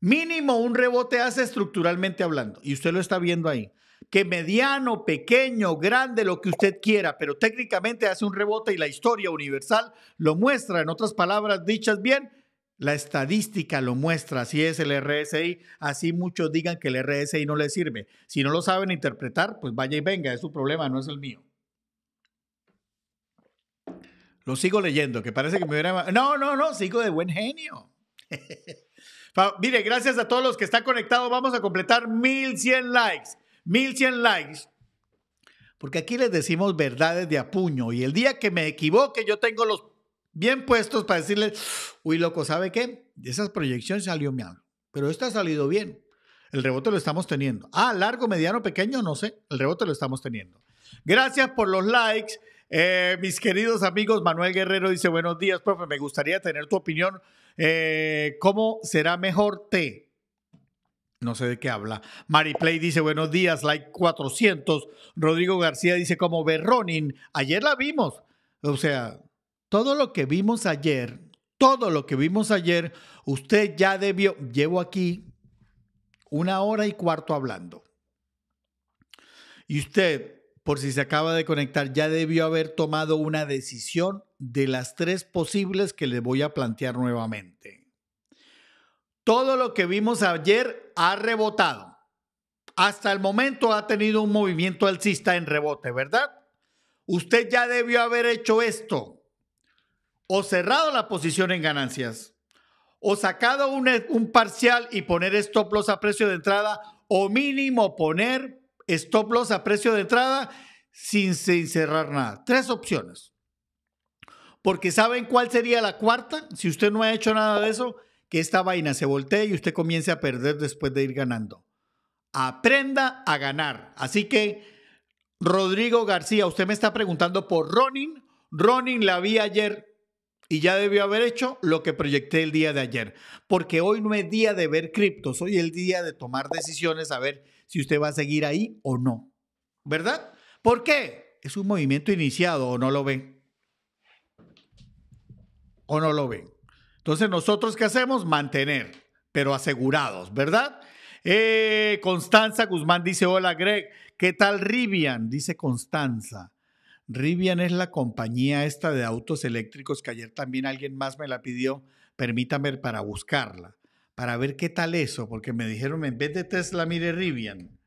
Mínimo un rebote hace estructuralmente hablando. Y usted lo está viendo ahí. Que mediano, pequeño, grande, lo que usted quiera, pero técnicamente hace un rebote y la historia universal lo muestra. En otras palabras, dichas bien, la estadística lo muestra, así es el RSI, así muchos digan que el RSI no le sirve. Si no lo saben interpretar, pues vaya y venga, es su problema, no es el mío. Lo sigo leyendo, que parece que me hubiera... No, no, no, sigo de buen genio. Mire, gracias a todos los que están conectados, vamos a completar 1100 likes, 1100 likes. Porque aquí les decimos verdades de apuño y el día que me equivoque yo tengo los bien puestos para decirles, uy, loco, ¿sabe qué? Esas proyecciones salió mal, pero esta ha salido bien. El rebote lo estamos teniendo. Ah, largo, mediano, pequeño, no sé. El rebote lo estamos teniendo. Gracias por los likes. Eh, mis queridos amigos, Manuel Guerrero dice, buenos días, profe, me gustaría tener tu opinión. Eh, ¿Cómo será mejor T No sé de qué habla. Play dice, buenos días, like 400. Rodrigo García dice, como Berronin, ayer la vimos. O sea, todo lo que vimos ayer, todo lo que vimos ayer, usted ya debió, llevo aquí una hora y cuarto hablando. Y usted, por si se acaba de conectar, ya debió haber tomado una decisión de las tres posibles que le voy a plantear nuevamente. Todo lo que vimos ayer ha rebotado. Hasta el momento ha tenido un movimiento alcista en rebote, ¿verdad? Usted ya debió haber hecho esto o cerrado la posición en ganancias, o sacado un, parcial y poner stop loss a precio de entrada, o mínimo poner stop loss a precio de entrada sin, sin cerrar nada. Tres opciones. Porque ¿saben cuál sería la cuarta? Si usted no ha hecho nada de eso, que esta vaina se voltee y usted comience a perder después de ir ganando. Aprenda a ganar. Así que, Rodrigo García, usted me está preguntando por Ronin. Ronin la vi ayer y ya debió haber hecho lo que proyecté el día de ayer, porque hoy no es día de ver criptos, hoy es el día de tomar decisiones, a ver si usted va a seguir ahí o no, ¿verdad? ¿Por qué? Es un movimiento iniciado o no lo ven. O no lo ven. Entonces, nosotros qué hacemos? Mantener, pero asegurados, ¿verdad? Eh, Constanza Guzmán dice, hola Greg, ¿qué tal Rivian? Dice Constanza. Rivian es la compañía esta de autos eléctricos que ayer también alguien más me la pidió. Permítame para buscarla, para ver qué tal eso, porque me dijeron en vez de Tesla, mire Rivian.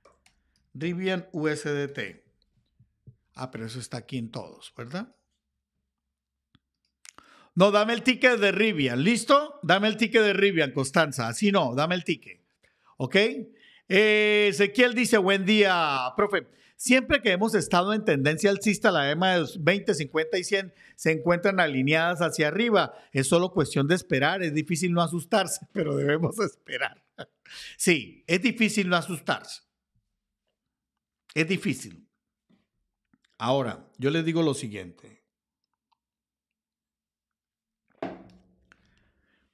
Rivian USDT. Ah, pero eso está aquí en todos, ¿verdad? No, dame el ticket de Rivian, ¿listo? Dame el ticket de Rivian, Constanza. Así no, dame el ticket. ¿Ok? Ezequiel dice, buen día, profe. Siempre que hemos estado en tendencia alcista, la EMA de los 20, 50 y 100 se encuentran alineadas hacia arriba. Es solo cuestión de esperar. Es difícil no asustarse, pero debemos esperar. Sí, es difícil no asustarse. Es difícil. Ahora, yo les digo lo siguiente.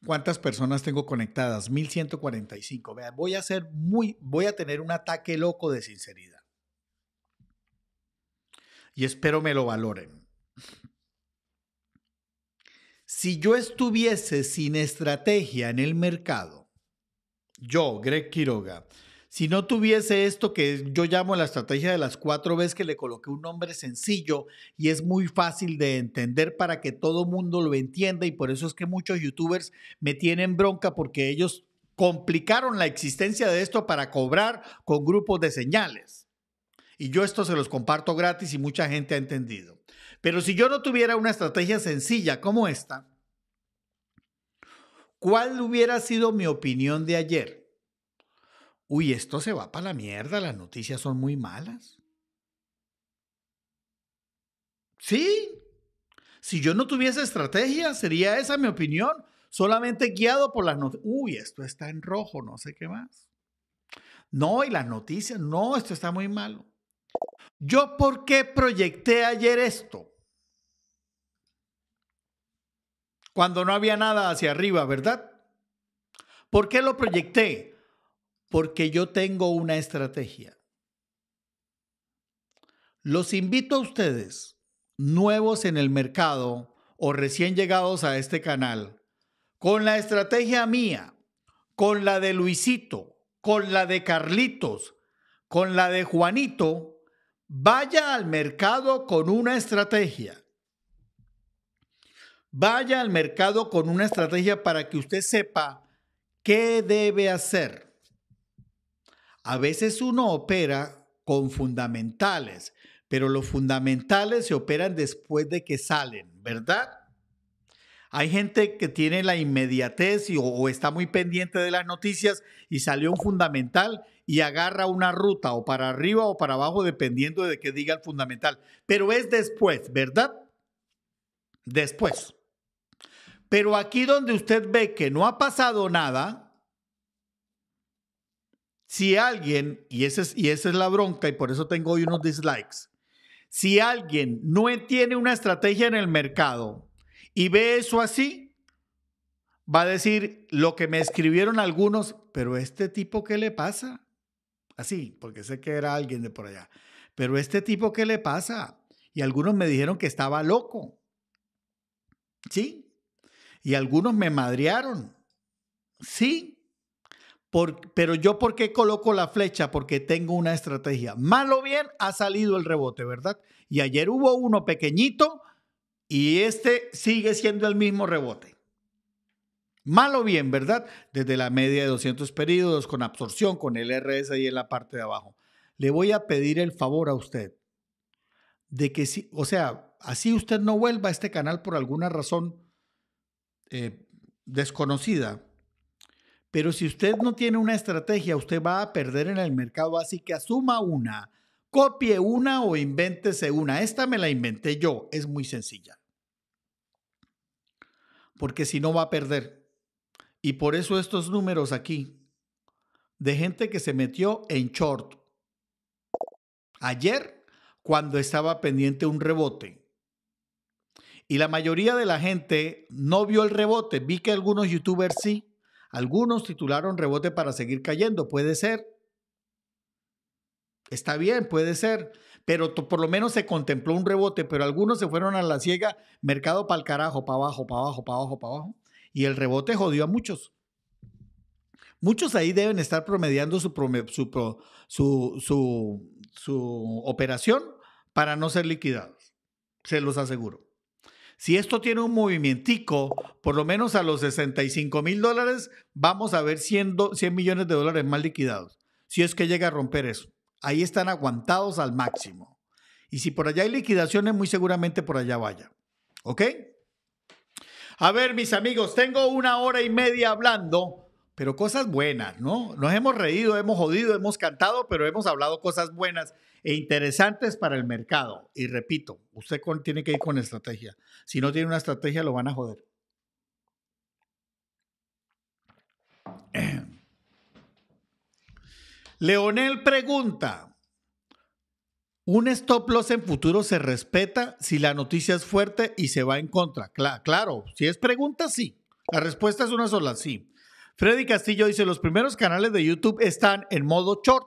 ¿Cuántas personas tengo conectadas? 1145. Voy a ser muy, voy a tener un ataque loco de sinceridad y espero me lo valoren. Si yo estuviese sin estrategia en el mercado, yo, Greg Quiroga, si no tuviese esto que yo llamo la estrategia de las cuatro veces que le coloqué un nombre sencillo y es muy fácil de entender para que todo mundo lo entienda y por eso es que muchos youtubers me tienen bronca porque ellos complicaron la existencia de esto para cobrar con grupos de señales. Y yo esto se los comparto gratis y mucha gente ha entendido. Pero si yo no tuviera una estrategia sencilla como esta, ¿cuál hubiera sido mi opinión de ayer? Uy, esto se va para la mierda, las noticias son muy malas. Sí, si yo no tuviese estrategia, sería esa mi opinión, solamente guiado por las noticias. Uy, esto está en rojo, no sé qué más. No, y las noticias, no, esto está muy malo. ¿Yo por qué proyecté ayer esto? Cuando no había nada hacia arriba, ¿verdad? ¿Por qué lo proyecté? Porque yo tengo una estrategia. Los invito a ustedes, nuevos en el mercado o recién llegados a este canal, con la estrategia mía, con la de Luisito, con la de Carlitos, con la de Juanito, Vaya al mercado con una estrategia. Vaya al mercado con una estrategia para que usted sepa qué debe hacer. A veces uno opera con fundamentales, pero los fundamentales se operan después de que salen, ¿verdad? Hay gente que tiene la inmediatez o, o está muy pendiente de las noticias y salió un fundamental y agarra una ruta o para arriba o para abajo, dependiendo de que diga el fundamental. Pero es después, ¿verdad? Después. Pero aquí donde usted ve que no ha pasado nada, si alguien, y, ese es, y esa es la bronca y por eso tengo hoy unos dislikes, si alguien no tiene una estrategia en el mercado y ve eso así, va a decir lo que me escribieron algunos, pero este tipo, ¿qué le pasa? Así, porque sé que era alguien de por allá. Pero este tipo, ¿qué le pasa? Y algunos me dijeron que estaba loco. Sí. Y algunos me madrearon. Sí. pero yo, ¿por qué coloco la flecha? Porque tengo una estrategia. Malo bien, ha salido el rebote, ¿verdad? Y ayer hubo uno pequeñito y este sigue siendo el mismo rebote. Mal o bien, ¿verdad? Desde la media de 200 periodos con absorción, con el RS ahí en la parte de abajo. Le voy a pedir el favor a usted de que o sea, así usted no vuelva a este canal por alguna razón eh, desconocida. Pero si usted no tiene una estrategia, usted va a perder en el mercado. Así que asuma una, copie una o invéntese una. Esta me la inventé yo. Es muy sencilla. Porque si no va a perder. Y por eso estos números aquí, de gente que se metió en short. Ayer, cuando estaba pendiente un rebote. Y la mayoría de la gente no vio el rebote. Vi que algunos youtubers sí. Algunos titularon rebote para seguir cayendo. Puede ser. Está bien, puede ser. Pero por lo menos se contempló un rebote. Pero algunos se fueron a la ciega, mercado para el carajo, para abajo, para abajo, para abajo, para abajo y el rebote jodió a muchos. Muchos ahí deben estar promediando su, operación para no ser liquidados, se los aseguro. Si esto tiene un movimentico, por lo menos a los 65 mil dólares, vamos a ver 100, 100 millones de dólares más liquidados, si es que llega a romper eso. Ahí están aguantados al máximo. Y si por allá hay liquidaciones, muy seguramente por allá vaya. ¿Ok? A ver, mis amigos, tengo una hora y media hablando, pero cosas buenas, ¿no? Nos hemos reído, hemos jodido, hemos cantado, pero hemos hablado cosas buenas e interesantes para el mercado. Y repito, usted tiene que ir con estrategia. Si no tiene una estrategia, lo van a joder. Leonel pregunta, un stop loss en futuro se respeta si la noticia es fuerte y se va en contra. claro, si es pregunta, sí. La respuesta es una sola, sí. Freddy Castillo dice, los primeros canales de YouTube están en modo short,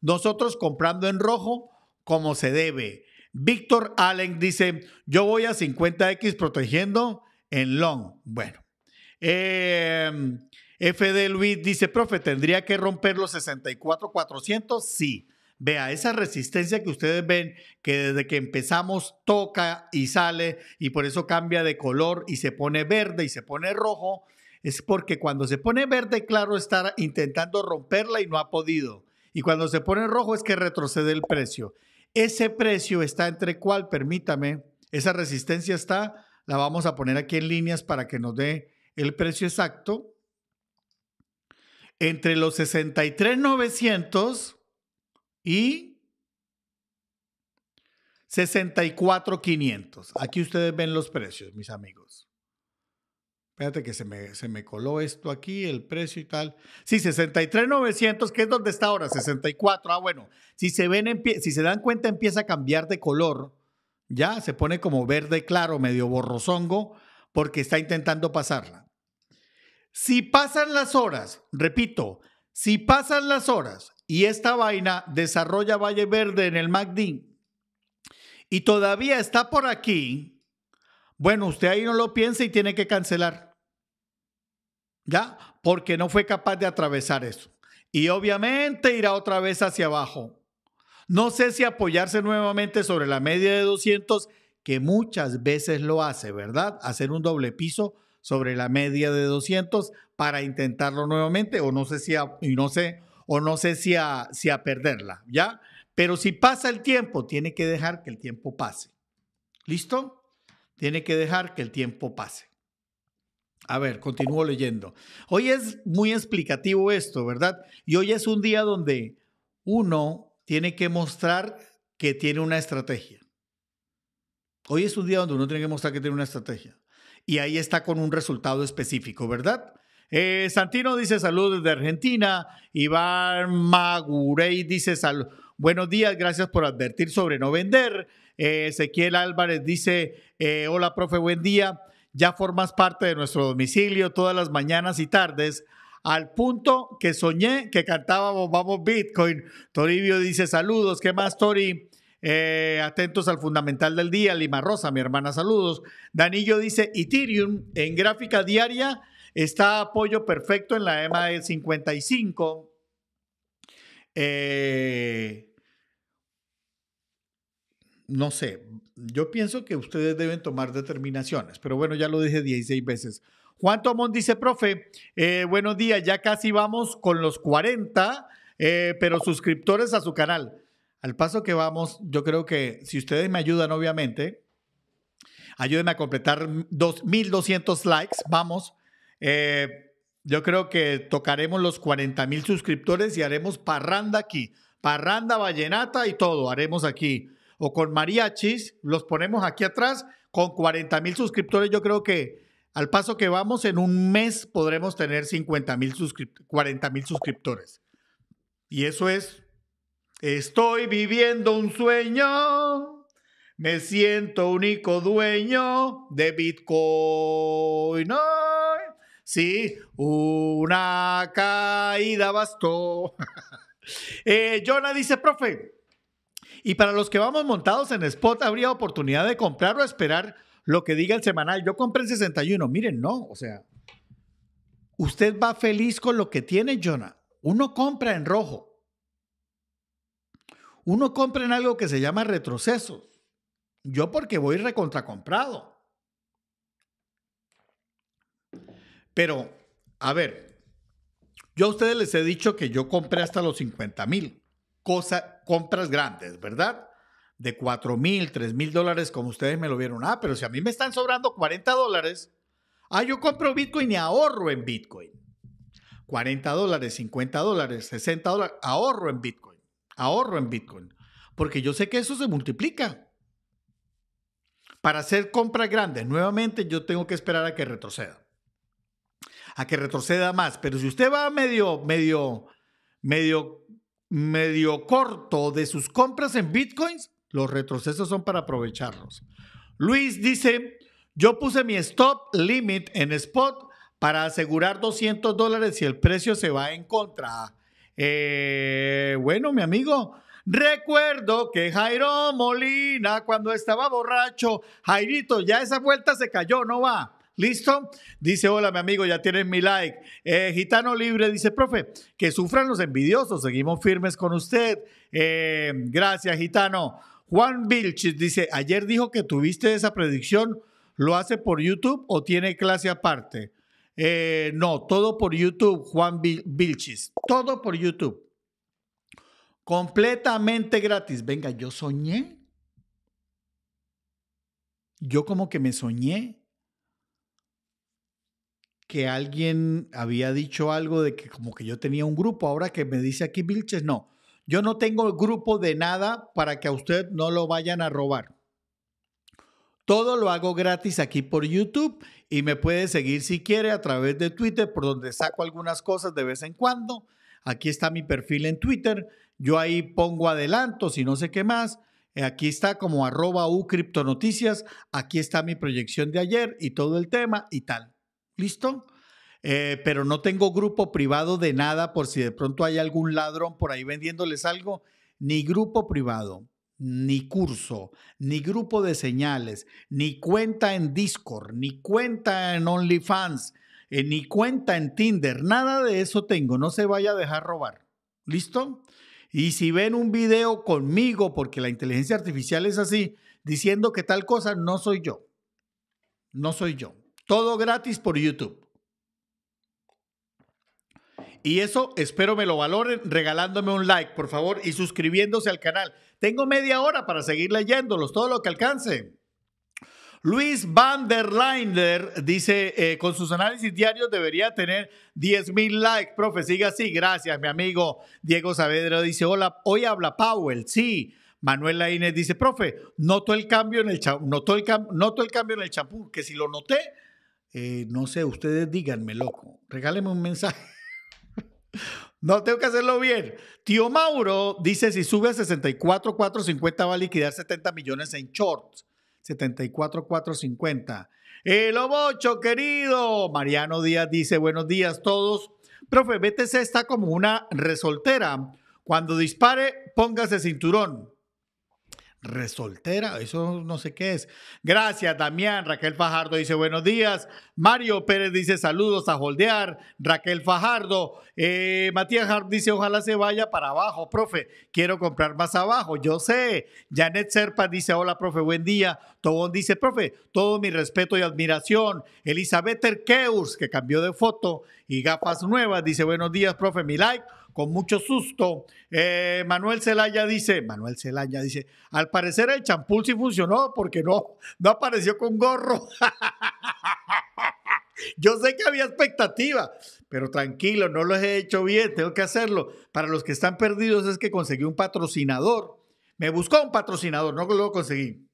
nosotros comprando en rojo como se debe. Víctor Allen dice, yo voy a 50X protegiendo en long. Bueno. Em, FD Luis dice, profe, ¿tendría que romper los 64,400? Sí. Vea, esa resistencia que ustedes ven, que desde que empezamos toca y sale y por eso cambia de color y se pone verde y se pone rojo, es porque cuando se pone verde, claro, está intentando romperla y no ha podido. Y cuando se pone rojo es que retrocede el precio. Ese precio está entre cuál, permítame, esa resistencia está, la vamos a poner aquí en líneas para que nos dé el precio exacto. Entre los 63,900 y 64,500. Aquí ustedes ven los precios, mis amigos. Espérate que se me, se me coló esto aquí, el precio y tal. Sí, 63,900, que es donde está ahora, 64. Ah, bueno, si se, ven, si se dan cuenta, empieza a cambiar de color. Ya se pone como verde claro, medio borrozongo, porque está intentando pasarla. Si pasan las horas, repito, si pasan las horas y esta vaina desarrolla Valle Verde en el MACD y todavía está por aquí, bueno, usted ahí no lo piensa y tiene que cancelar. ¿Ya? Porque no fue capaz de atravesar eso. Y obviamente irá otra vez hacia abajo. No sé si apoyarse nuevamente sobre la media de 200, que muchas veces lo hace, ¿verdad? Hacer un doble piso sobre la media de 200 para intentarlo nuevamente, o no sé si, y no sé, o no sé si a, si a perderla, ¿ya? Pero si pasa el tiempo, tiene que dejar que el tiempo pase. ¿Listo? Tiene que dejar que el tiempo pase. A ver, continúo leyendo. Hoy es muy explicativo esto, ¿verdad? Y hoy es un día donde uno tiene que mostrar que tiene una estrategia. Hoy es un día donde uno tiene que mostrar que tiene una estrategia. Y ahí está con un resultado específico, ¿verdad? Eh, Santino dice saludos desde Argentina. Iván Magurey dice saludos. Buenos días, gracias por advertir sobre no vender. Eh, Ezequiel Álvarez dice, eh, hola profe, buen día. Ya formas parte de nuestro domicilio todas las mañanas y tardes, al punto que soñé que cantábamos Vamos Bitcoin. Toribio dice saludos, ¿qué más Tori? atentos al fundamental del día, Lima Rosa, mi hermana, saludos. Danillo dice Ethereum en gráfica diaria Está apoyo perfecto en la EMA del 55. no sé, yo pienso que ustedes deben tomar determinaciones, pero bueno, ya lo dije 16 veces. Juan Tomón dice, profe, eh, buenos días, ya casi vamos con los 40, eh, pero suscriptores a su canal. Al paso que vamos, yo creo que si ustedes me ayudan, obviamente, ayúdenme a completar 2.200 likes, vamos, eh, yo creo que tocaremos los 40 mil suscriptores y haremos parranda aquí. Parranda, vallenata y todo haremos aquí. O con mariachis, los ponemos aquí atrás. Con 40 mil suscriptores, yo creo que al paso que vamos, en un mes podremos tener 50 mil suscriptores, 40 mil suscriptores. Y eso es, estoy viviendo un sueño, me siento único dueño de Bitcoin. ¡No! Sí, una caída bastó. Eh, Jonah dice, profe, y para los que vamos montados en spot, ¿habría oportunidad de comprar o esperar lo que diga el semanal? Yo compré el 61. Miren, no, o sea, usted va feliz con lo que tiene, Jonah. Uno compra en rojo. Uno compra en algo que se llama retrocesos. Yo porque voy recontracomprado. Pero, a ver, yo a ustedes les he dicho que yo compré hasta los 50 mil, cosas compras grandes, ¿verdad? De 4 mil, 3 mil dólares, como ustedes me lo vieron. Ah, pero si a mí me están sobrando 40 dólares, ah, yo compro Bitcoin y ahorro en Bitcoin. 40 dólares, 50 dólares, 60 dólares, ahorro en Bitcoin, ahorro en Bitcoin, porque yo sé que eso se multiplica. Para hacer compras grandes, nuevamente yo tengo que esperar a que retroceda a que retroceda más. Pero si usted va medio, medio, medio, medio corto de sus compras en bitcoins, los retrocesos son para aprovecharlos. Luis dice, yo puse mi stop limit en spot para asegurar 200 dólares si el precio se va en contra. Eh, bueno, mi amigo, Recuerdo que Jairo Molina, cuando estaba borracho, Jairito, ya esa vuelta se cayó, ¿no va? ¿Listo? Dice, hola mi amigo, ya tienes mi like. Eh, gitano Libre dice, profe, que sufran los envidiosos, seguimos firmes con usted. Eh, gracias, Gitano. Juan Vilchis dice, ayer dijo que tuviste esa predicción, ¿lo hace por YouTube o tiene clase aparte? Eh, no, todo por YouTube, Juan Vilchis, todo por YouTube. Completamente gratis. Venga, yo soñé. Yo como que me soñé que alguien había dicho algo de que como que yo tenía un grupo, ahora que me dice aquí Vilches, no, yo no tengo el grupo de nada para que a usted no lo vayan a robar. Todo lo hago gratis aquí por YouTube y me puede seguir si quiere a través de Twitter, por donde saco algunas cosas de vez en cuando. Aquí está mi perfil en Twitter. Yo ahí pongo adelantos y no sé qué más. Aquí está como arroba u criptonoticias. Aquí está mi proyección de ayer y todo el tema y tal. ¿Listo? Eh, pero no tengo grupo privado de nada por si de pronto hay algún ladrón por ahí vendiéndoles algo, ni grupo privado, ni curso, ni grupo de señales, ni cuenta en Discord, ni cuenta en OnlyFans, eh, ni cuenta en Tinder, nada de eso tengo, no se vaya a dejar robar. ¿Listo? Y si ven un video conmigo, porque la inteligencia artificial es así, diciendo que tal cosa, no soy yo. No soy yo. Todo gratis por YouTube. Y eso espero me lo valoren regalándome un like, por favor, y suscribiéndose al canal. Tengo media hora para seguir leyéndolos, todo lo que alcance. Luis van der dice, eh, con sus análisis diarios debería tener 10 mil likes, profe, siga así, gracias, mi amigo Diego Saavedra dice, hola, hoy habla Powell, sí. Manuela Inés dice, profe, noto el cambio en el, noto el, noto el cambio en el champú, que si lo noté, eh, no sé, ustedes díganme, loco. Regáleme un mensaje. no, tengo que hacerlo bien. Tío Mauro dice, si sube a 64,450 va a liquidar 70 millones en shorts. 74,450. El Obocho, querido. Mariano Díaz dice, buenos días a todos. Profe, BTC está como una resoltera. Cuando dispare, póngase cinturón resoltera, eso no sé qué es. Gracias, Damián. Raquel Fajardo dice buenos días. Mario Pérez dice saludos a Holdear. Raquel Fajardo. Eh, Matías Hart dice ojalá se vaya para abajo, profe. Quiero comprar más abajo, yo sé. Janet Serpa dice hola, profe, buen día. Tobón dice, profe, todo mi respeto y admiración. Elizabeth Erkeurs que cambió de foto y gafas nuevas, dice buenos días, profe, mi like con mucho susto. Eh, Manuel Celaya dice, Manuel Celaya dice, al parecer el champú sí funcionó porque no, no apareció con gorro. Yo sé que había expectativa, pero tranquilo, no los he hecho bien, tengo que hacerlo. Para los que están perdidos es que conseguí un patrocinador. Me buscó un patrocinador, no lo conseguí.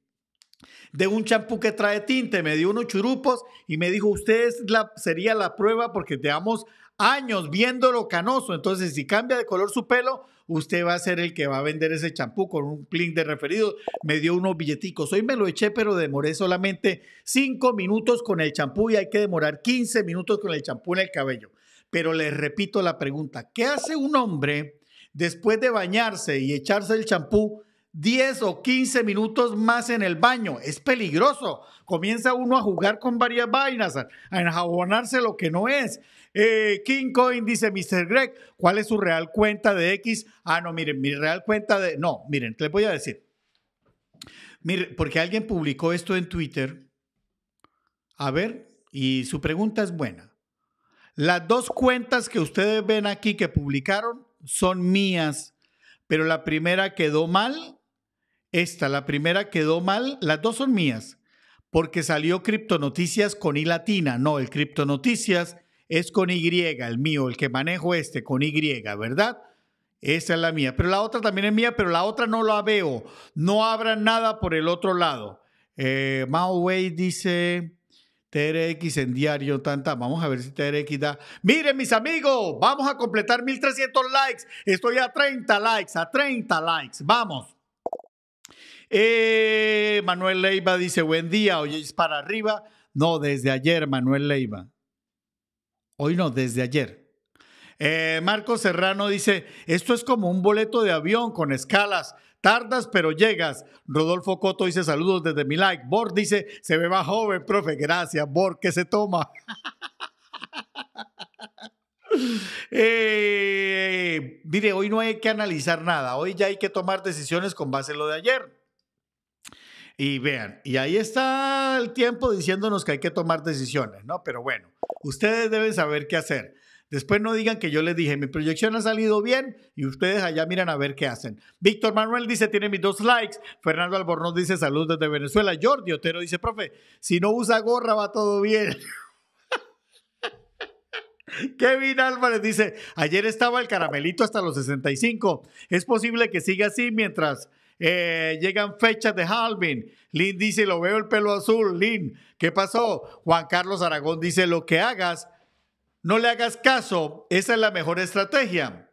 De un champú que trae tinte, me dio unos churupos y me dijo, usted la, sería la prueba porque te damos años viéndolo canoso. Entonces, si cambia de color su pelo, usted va a ser el que va a vender ese champú con un clic de referido. Me dio unos billeticos. Hoy me lo eché, pero demoré solamente cinco minutos con el champú y hay que demorar 15 minutos con el champú en el cabello. Pero les repito la pregunta, ¿qué hace un hombre después de bañarse y echarse el champú 10 o 15 minutos más en el baño. Es peligroso. Comienza uno a jugar con varias vainas, a, enjabonarse lo que no es. Eh, King Coin dice, Mr. Greg, ¿cuál es su real cuenta de X? Ah, no, miren, mi real cuenta de... No, miren, les voy a decir. Miren, porque alguien publicó esto en Twitter. A ver, y su pregunta es buena. Las dos cuentas que ustedes ven aquí que publicaron son mías, pero la primera quedó mal esta, la primera quedó mal, las dos son mías, porque salió Criptonoticias con I latina. No, el Criptonoticias es con Y, el mío, el que manejo este, con Y, ¿verdad? Esa es la mía. Pero la otra también es mía, pero la otra no la veo. No habrá nada por el otro lado. Eh, dice, TRX en diario, tanta. Vamos a ver si TRX da. Miren, mis amigos, vamos a completar 1300 likes. Estoy a 30 likes, a 30 likes. Vamos. Eh, Manuel Leiva dice, buen día, hoy es para arriba. No, desde ayer, Manuel Leiva. Hoy no, desde ayer. Eh, Marco Serrano dice, esto es como un boleto de avión con escalas. Tardas, pero llegas. Rodolfo Coto dice saludos desde mi like. Bor dice, se ve más joven, profe. Gracias, Bor, que se toma. Eh, mire, hoy no hay que analizar nada. Hoy ya hay que tomar decisiones con base en lo de ayer. Y vean, y ahí está el tiempo diciéndonos que hay que tomar decisiones, ¿no? Pero bueno, ustedes deben saber qué hacer. Después no digan que yo les dije, mi proyección ha salido bien y ustedes allá miran a ver qué hacen. Víctor Manuel dice, tiene mis dos likes. Fernando Albornoz dice, salud desde Venezuela. Jordi Otero dice, profe, si no usa gorra va todo bien. Kevin Álvarez dice, ayer estaba el caramelito hasta los 65. Es posible que siga así mientras eh, llegan fechas de Halvin. Lynn dice, lo veo el pelo azul. Lynn, ¿qué pasó? Juan Carlos Aragón dice, lo que hagas, no le hagas caso. Esa es la mejor estrategia.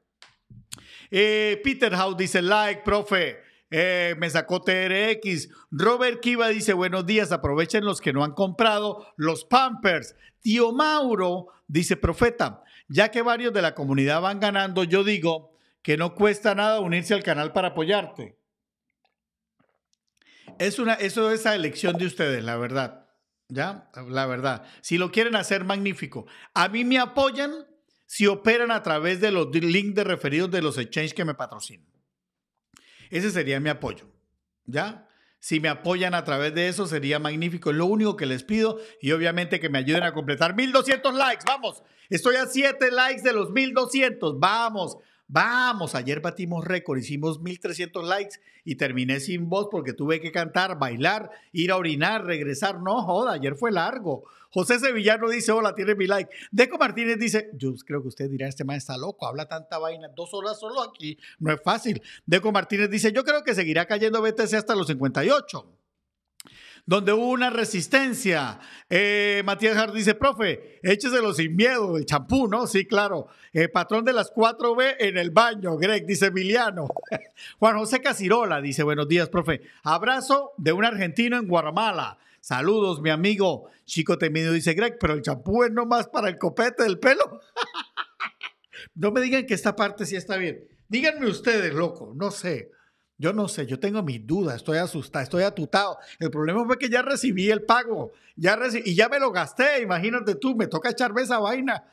Eh, Peter House dice, like, profe. Eh, me sacó TRX. Robert Kiva dice, buenos días, aprovechen los que no han comprado los Pampers. Tío Mauro dice, profeta, ya que varios de la comunidad van ganando, yo digo que no cuesta nada unirse al canal para apoyarte. Es una, eso es la elección de ustedes, la verdad. ¿Ya? La verdad. Si lo quieren hacer, magnífico. A mí me apoyan si operan a través de los links de referidos de los exchanges que me patrocinan. Ese sería mi apoyo. ¿Ya? Si me apoyan a través de eso, sería magnífico. Es lo único que les pido y obviamente que me ayuden a completar 1200 likes. Vamos, estoy a 7 likes de los 1200. Vamos, Vamos, ayer batimos récord, hicimos 1300 likes y terminé sin voz porque tuve que cantar, bailar, ir a orinar, regresar. No joda, ayer fue largo. José Sevillano dice: Hola, tiene mi like. Deco Martínez dice: Yo creo que usted dirá, este man está loco, habla tanta vaina, dos horas solo aquí, no es fácil. Deco Martínez dice: Yo creo que seguirá cayendo BTC hasta los 58 donde hubo una resistencia. Eh, Matías Jard dice, profe, écheselo sin miedo, el champú, ¿no? Sí, claro. Eh, patrón de las 4B en el baño, Greg, dice Emiliano. Juan José Casirola dice, buenos días, profe. Abrazo de un argentino en Guatemala. Saludos, mi amigo. Chico Temido dice, Greg, pero el champú es nomás para el copete del pelo. no me digan que esta parte sí está bien. Díganme ustedes, loco, no sé. Yo no sé, yo tengo mis dudas, estoy asustado, estoy atutado. El problema fue que ya recibí el pago, ya y ya me lo gasté, imagínate tú, me toca echarme esa vaina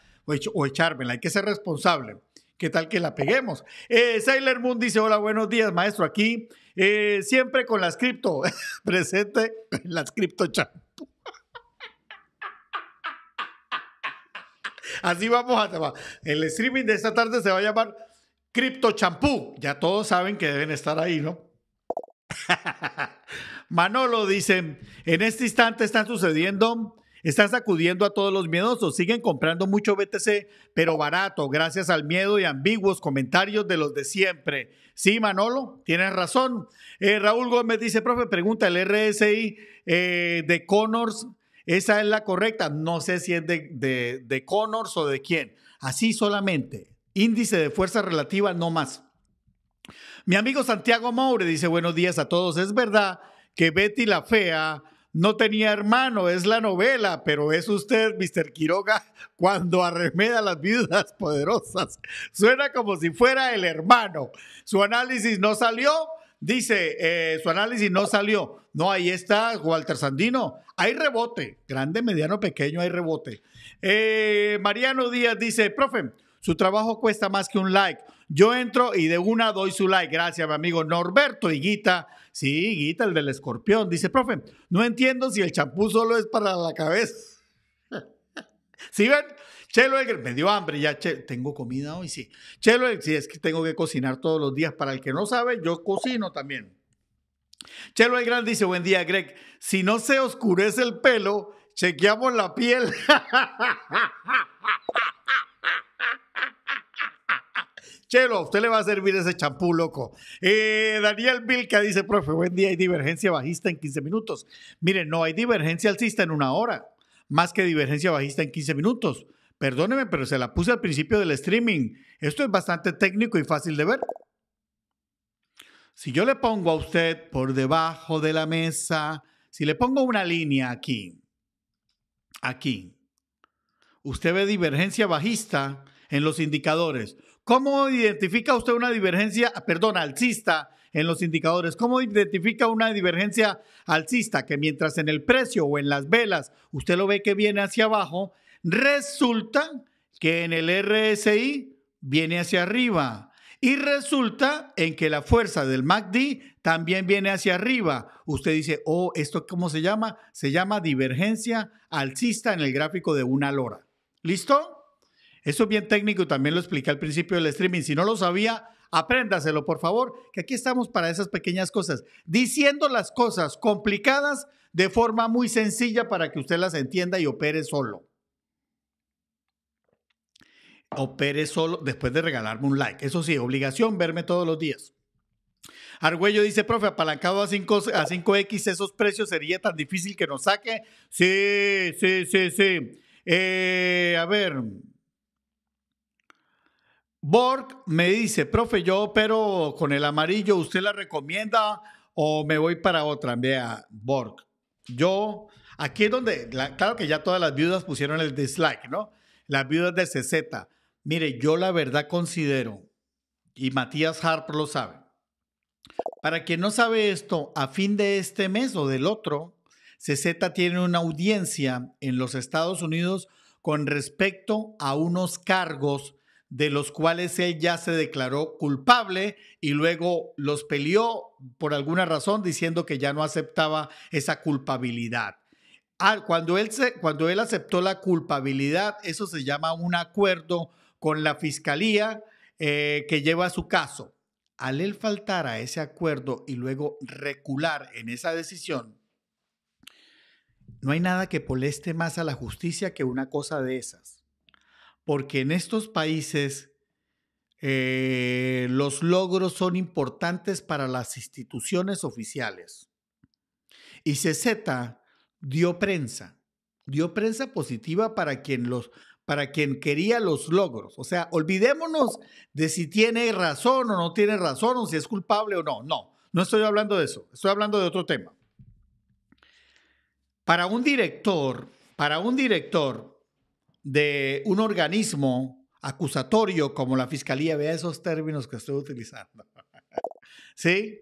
o, echarme hay que ser responsable. ¿Qué tal que la peguemos? Eh, Sailor Moon dice, hola, buenos días, maestro, aquí, eh, siempre con las cripto, presente en las cripto chat. Así vamos a... El streaming de esta tarde se va a llamar Cripto Champú, ya todos saben que deben estar ahí, ¿no? Manolo dice, en este instante están sucediendo, están sacudiendo a todos los miedosos, siguen comprando mucho BTC, pero barato, gracias al miedo y ambiguos comentarios de los de siempre. Sí, Manolo, tienes razón. Eh, Raúl Gómez dice, profe, pregunta el RSI eh, de Connors, ¿esa es la correcta? No sé si es de, de Connors o de quién. Así solamente, Índice de fuerza relativa, no más. Mi amigo Santiago Moure dice, buenos días a todos. Es verdad que Betty la Fea no tenía hermano, es la novela, pero es usted, Mr. Quiroga, cuando arremeda las viudas poderosas. Suena como si fuera el hermano. Su análisis no salió, dice, eh, su análisis no salió. No, ahí está Walter Sandino. Hay rebote, grande, mediano, pequeño, hay rebote. Eh, Mariano Díaz dice, profe, su trabajo cuesta más que un like. Yo entro y de una doy su like. Gracias, mi amigo Norberto Higuita. Sí, Higuita, el del escorpión. Dice, profe, no entiendo si el champú solo es para la cabeza. ¿Sí ven? Chelo me dio hambre ya, tengo comida hoy, sí. Chelo si es que tengo que cocinar todos los días. Para el que no sabe, yo cocino también. Chelo Gran dice, buen día, Greg. Si no se oscurece el pelo, chequeamos la piel. Chelo, a usted le va a servir ese champú, loco. Eh, Daniel Vilca dice, profe, buen día, hay divergencia bajista en 15 minutos. Miren, no hay divergencia alcista en una hora, más que divergencia bajista en 15 minutos. Perdóneme, pero se la puse al principio del streaming. Esto es bastante técnico y fácil de ver. Si yo le pongo a usted por debajo de la mesa, si le pongo una línea aquí, aquí, usted ve divergencia bajista en los indicadores. ¿Cómo identifica usted una divergencia, perdón, alcista en los indicadores? ¿Cómo identifica una divergencia alcista que mientras en el precio o en las velas usted lo ve que viene hacia abajo, resulta que en el RSI viene hacia arriba? Y resulta en que la fuerza del MACD también viene hacia arriba. Usted dice, oh, ¿esto cómo se llama? Se llama divergencia alcista en el gráfico de una lora. ¿Listo? Eso es bien técnico y también lo expliqué al principio del streaming. Si no lo sabía, apréndaselo, por favor, que aquí estamos para esas pequeñas cosas, diciendo las cosas complicadas de forma muy sencilla para que usted las entienda y opere solo. Opere solo después de regalarme un like. Eso sí, obligación verme todos los días. Argüello dice, profe, apalancado a, 5, a x esos precios sería tan difícil que nos saque. Sí, sí, sí, sí. Eh, a ver, Borg me dice, profe, yo pero con el amarillo, ¿usted la recomienda o me voy para otra? Vea, Borg, yo, aquí es donde, claro que ya todas las viudas pusieron el dislike, ¿no? Las viudas de CZ. Mire, yo la verdad considero, y Matías Harp lo sabe, para quien no sabe esto, a fin de este mes o del otro, CZ tiene una audiencia en los Estados Unidos con respecto a unos cargos de los cuales él ya se declaró culpable y luego los peleó por alguna razón diciendo que ya no aceptaba esa culpabilidad. Ah, cuando, él cuando él aceptó la culpabilidad, eso se llama un acuerdo con la fiscalía eh, que lleva su caso. Al él faltar a ese acuerdo y luego recular en esa decisión, no hay nada que moleste más a la justicia que una cosa de esas porque en estos países eh, los logros son importantes para las instituciones oficiales. Y CZ dio prensa, dio prensa positiva para quien los para quien quería los logros. O sea, olvidémonos de si tiene razón o no tiene razón, o si es culpable o no. No, no estoy hablando de eso, estoy hablando de otro tema. Para un director, para un director, de un organismo acusatorio como la fiscalía, vea esos términos que estoy utilizando. ¿Sí?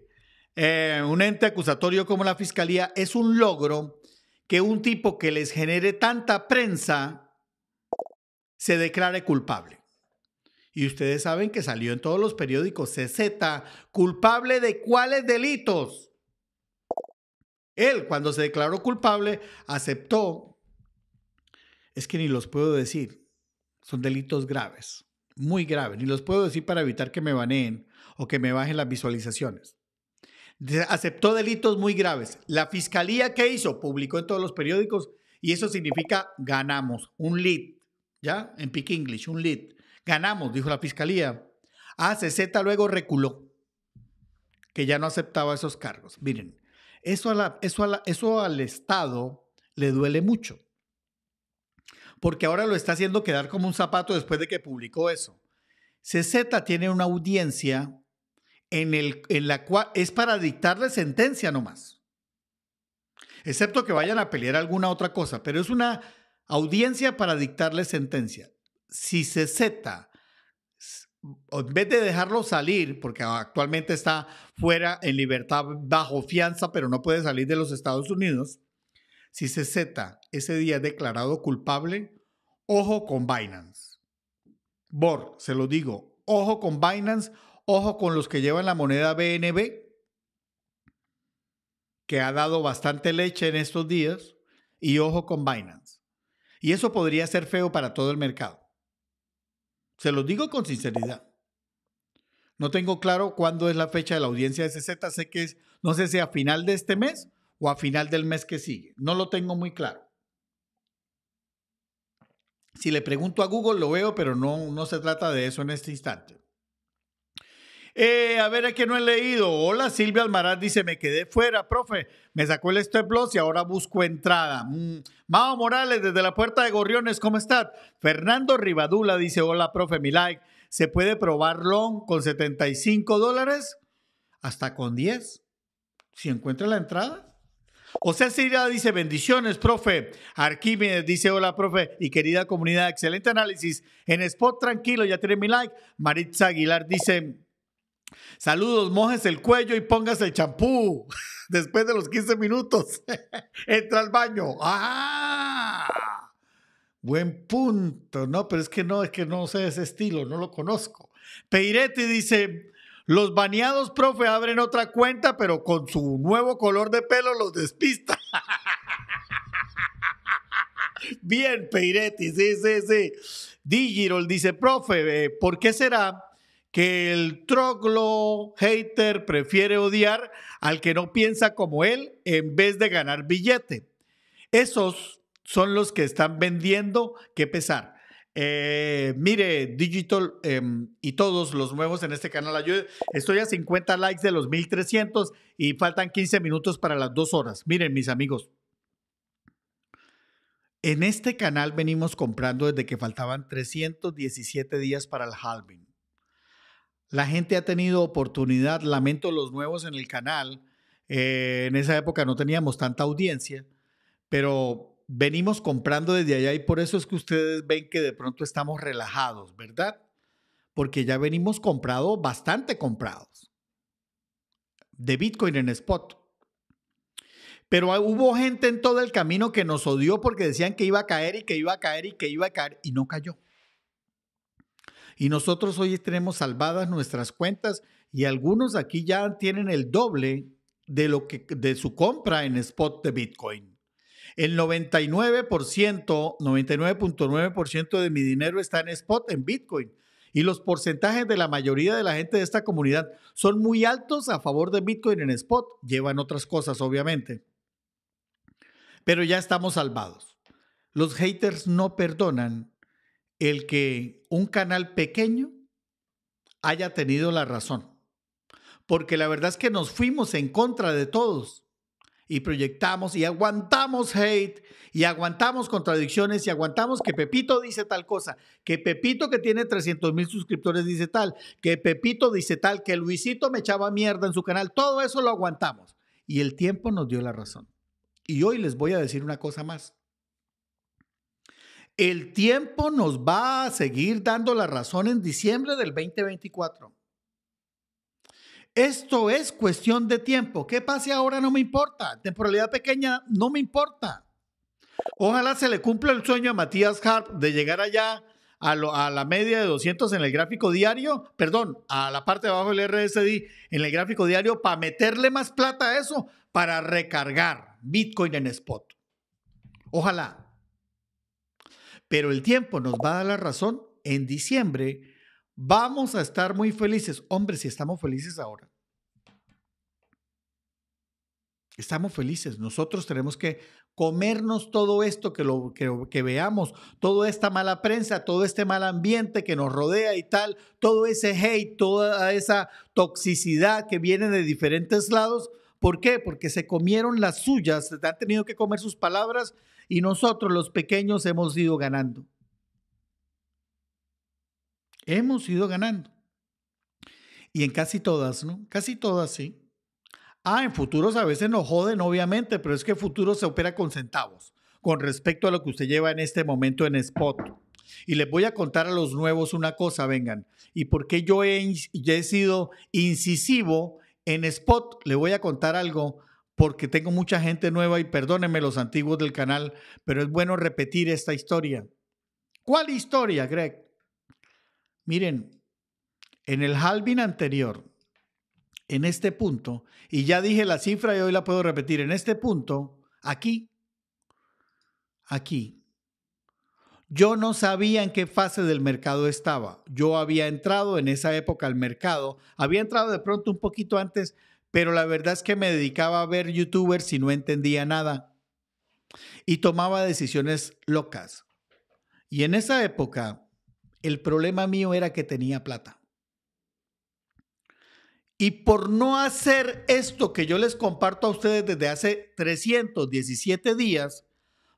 Eh, un ente acusatorio como la fiscalía es un logro que un tipo que les genere tanta prensa se declare culpable. Y ustedes saben que salió en todos los periódicos CZ, culpable de cuáles delitos. Él, cuando se declaró culpable, aceptó es que ni los puedo decir. Son delitos graves, muy graves. Ni los puedo decir para evitar que me baneen o que me bajen las visualizaciones. Aceptó delitos muy graves. La fiscalía, ¿qué hizo? Publicó en todos los periódicos y eso significa ganamos, un lead, ¿ya? En Peak English, un lead. Ganamos, dijo la fiscalía. ACZ luego reculó, que ya no aceptaba esos cargos. Miren, eso, eso, eso al Estado le duele mucho porque ahora lo está haciendo quedar como un zapato después de que publicó eso. CZ tiene una audiencia en, el, en la cual es para dictarle sentencia nomás. Excepto que vayan a pelear alguna otra cosa, pero es una audiencia para dictarle sentencia. Si CZ, en vez de dejarlo salir, porque actualmente está fuera en libertad bajo fianza, pero no puede salir de los Estados Unidos, si CZ ese día es declarado culpable, ojo con Binance. Bor, se lo digo, ojo con Binance, ojo con los que llevan la moneda BNB, que ha dado bastante leche en estos días, y ojo con Binance. Y eso podría ser feo para todo el mercado. Se lo digo con sinceridad. No tengo claro cuándo es la fecha de la audiencia de CZ. Sé que es, no sé si a final de este mes o a final del mes que sigue. No lo tengo muy claro. Si le pregunto a Google, lo veo, pero no, no se trata de eso en este instante. Eh, a ver, es que no he leído. Hola, Silvia Almaraz dice, me quedé fuera, profe. Me sacó el step loss y ahora busco entrada. Mm, Mao Morales, desde la puerta de Gorriones, ¿cómo está? Fernando Rivadula dice, hola, profe, mi like. ¿Se puede probar long con 75 dólares? Hasta con 10. Si encuentra la entrada. José dice, bendiciones, profe. Arquímedes dice, hola, profe. Y querida comunidad, excelente análisis. En Spot, tranquilo, ya tiene mi like. Maritza Aguilar dice, saludos, mojes el cuello y póngase el champú. Después de los 15 minutos, entra al baño. ¡Ah! Buen punto. No, pero es que no, es que no sé ese estilo, no lo conozco. Peirete dice, los baneados, profe, abren otra cuenta, pero con su nuevo color de pelo los despista. Bien, Peiretti, sí, sí, sí. Digirol dice, profe, eh, ¿por qué será que el troglo hater prefiere odiar al que no piensa como él en vez de ganar billete? Esos son los que están vendiendo, qué pesar. Eh, mire, Digital em, y todos los nuevos en este canal, yo estoy a 50 likes de los 1300 y faltan 15 minutos para las dos horas. Miren, mis amigos, en este canal venimos comprando desde que faltaban 317 días para el halving. La gente ha tenido oportunidad, lamento los nuevos en el canal, eh, en esa época no teníamos tanta audiencia, pero venimos comprando desde allá y por eso es que ustedes ven que de pronto estamos relajados, ¿verdad? Porque ya venimos comprado, bastante comprados, de Bitcoin en spot. Pero ah, hubo gente en todo el camino que nos odió porque decían que iba a caer y que iba a caer y que iba a caer y no cayó. Y nosotros hoy tenemos salvadas nuestras cuentas y algunos aquí ya tienen el doble de lo que de su compra en spot de Bitcoin. El 99%, 99.9% de mi dinero está en spot, en Bitcoin. Y los porcentajes de la mayoría de la gente de esta comunidad son muy altos a favor de Bitcoin en spot. Llevan otras cosas, obviamente. Pero ya estamos salvados. Los haters no perdonan el que un canal pequeño haya tenido la razón. Porque la verdad es que nos fuimos en contra de todos y proyectamos y aguantamos hate y aguantamos contradicciones y aguantamos que Pepito dice tal cosa, que Pepito que tiene 300 mil suscriptores dice tal, que Pepito dice tal, que Luisito me echaba mierda en su canal, todo eso lo aguantamos. Y el tiempo nos dio la razón. Y hoy les voy a decir una cosa más. El tiempo nos va a seguir dando la razón en diciembre del 2024. Esto es cuestión de tiempo. ¿Qué pase ahora? No me importa. Temporalidad pequeña, no me importa. Ojalá se le cumpla el sueño a Matías Hart de llegar allá a, a, la media de 200 en el gráfico diario, perdón, a la parte de abajo del RSD en el gráfico diario para meterle más plata a eso, para recargar Bitcoin en spot. Ojalá. Pero el tiempo nos va a dar la razón en diciembre Vamos a estar muy felices. Hombre, si estamos felices ahora. Estamos felices. Nosotros tenemos que comernos todo esto que, lo, que, veamos, toda esta mala prensa, todo este mal ambiente que nos rodea y tal, todo ese hate, toda esa toxicidad que viene de diferentes lados. ¿Por qué? Porque se comieron las suyas, han tenido que comer sus palabras y nosotros los pequeños hemos ido ganando. Hemos ido ganando. Y en casi todas, ¿no? Casi todas, sí. Ah, en futuros a veces nos joden, obviamente, pero es que futuros se opera con centavos con respecto a lo que usted lleva en este momento en spot. Y les voy a contar a los nuevos una cosa, vengan. Y porque yo he, ya he sido incisivo en spot, le voy a contar algo porque tengo mucha gente nueva y perdónenme los antiguos del canal, pero es bueno repetir esta historia. ¿Cuál historia, Greg? Miren, en el halving anterior, en este punto, y ya dije la cifra y hoy la puedo repetir, en este punto, aquí, aquí, yo no sabía en qué fase del mercado estaba. Yo había entrado en esa época al mercado, había entrado de pronto un poquito antes, pero la verdad es que me dedicaba a ver youtubers y no entendía nada. Y tomaba decisiones locas. Y en esa época, el problema mío era que tenía plata. Y por no hacer esto que yo les comparto a ustedes desde hace 317 días,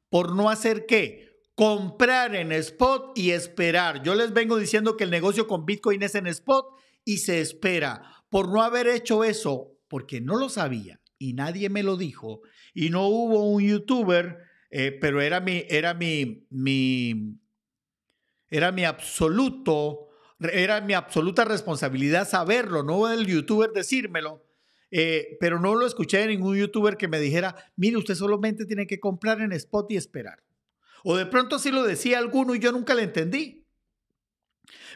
por no hacer qué? Comprar en spot y esperar. Yo les vengo diciendo que el negocio con Bitcoin es en spot y se espera. Por no haber hecho eso, porque no lo sabía y nadie me lo dijo, y no hubo un youtuber, eh, pero era mi, era mi, mi era mi absoluto, era mi absoluta responsabilidad saberlo, no el youtuber decírmelo. Eh, pero no lo escuché de ningún youtuber que me dijera, mire, usted solamente tiene que comprar en spot y esperar. O de pronto sí lo decía alguno y yo nunca le entendí.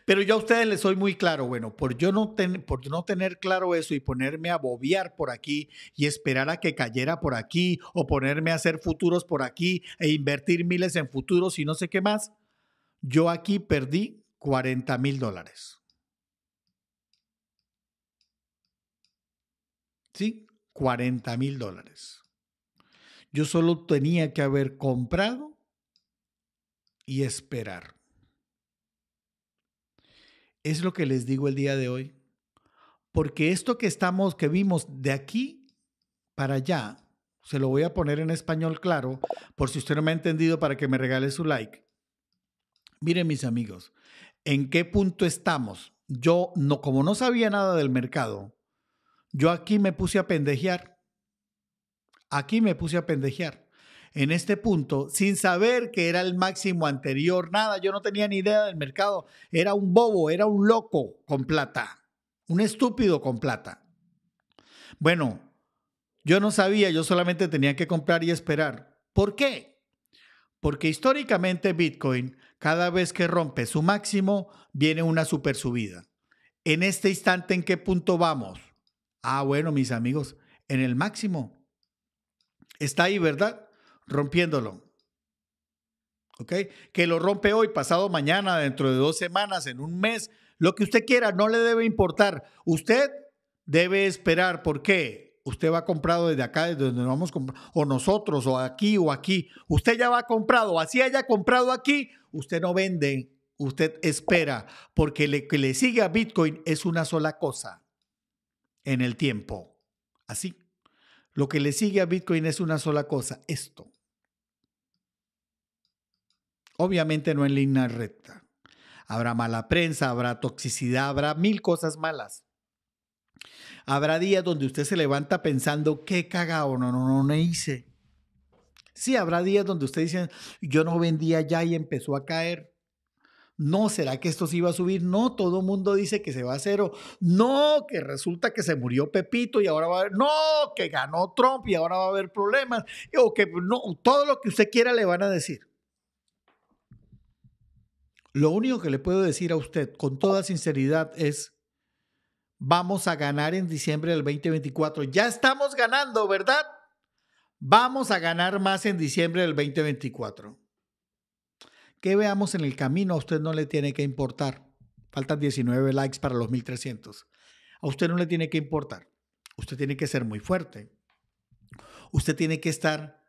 Pero ya a ustedes les soy muy claro, bueno, por yo no, por no tener claro eso y ponerme a bobear por aquí y esperar a que cayera por aquí o ponerme a hacer futuros por aquí e invertir miles en futuros y no sé qué más, yo aquí perdí 40 mil dólares. ¿Sí? 40 mil dólares. Yo solo tenía que haber comprado y esperar. Es lo que les digo el día de hoy. Porque esto que estamos, que vimos de aquí para allá, se lo voy a poner en español claro, por si usted no me ha entendido, para que me regale su like. Miren mis amigos, ¿en qué punto estamos? Yo, no, como no sabía nada del mercado, yo aquí me puse a pendejear. Aquí me puse a pendejear. En este punto, sin saber que era el máximo anterior, nada, yo no tenía ni idea del mercado. Era un bobo, era un loco con plata, un estúpido con plata. Bueno, yo no sabía, yo solamente tenía que comprar y esperar. ¿Por qué? Porque históricamente Bitcoin cada vez que rompe su máximo, viene una super subida. En este instante, ¿en qué punto vamos? Ah, bueno, mis amigos, en el máximo. Está ahí, ¿verdad? Rompiéndolo. ¿Ok? Que lo rompe hoy, pasado mañana, dentro de dos semanas, en un mes, lo que usted quiera, no le debe importar. Usted debe esperar. ¿Por qué? usted va comprado desde acá, desde donde nos vamos o nosotros, o aquí, o aquí. Usted ya va comprado, así haya comprado aquí, usted no vende, usted espera, porque lo que le sigue a Bitcoin es una sola cosa en el tiempo. Así. Lo que le sigue a Bitcoin es una sola cosa, esto. Obviamente no en línea recta. Habrá mala prensa, habrá toxicidad, habrá mil cosas malas. Habrá días donde usted se levanta pensando, qué cagado, no, no, no, no hice. Sí, habrá días donde usted dice, yo no vendía ya y empezó a caer. No, ¿será que esto se iba a subir? No, todo el mundo dice que se va a cero. No, que resulta que se murió Pepito y ahora va a haber. No, que ganó Trump y ahora va a haber problemas. O que no, todo lo que usted quiera le van a decir. Lo único que le puedo decir a usted con toda sinceridad es, vamos a ganar en diciembre del 2024. Ya estamos ganando, ¿verdad? Vamos a ganar más en diciembre del 2024. Que veamos en el camino, a usted no le tiene que importar. Faltan 19 likes para los 1300. A usted no le tiene que importar. Usted tiene que ser muy fuerte. Usted tiene que estar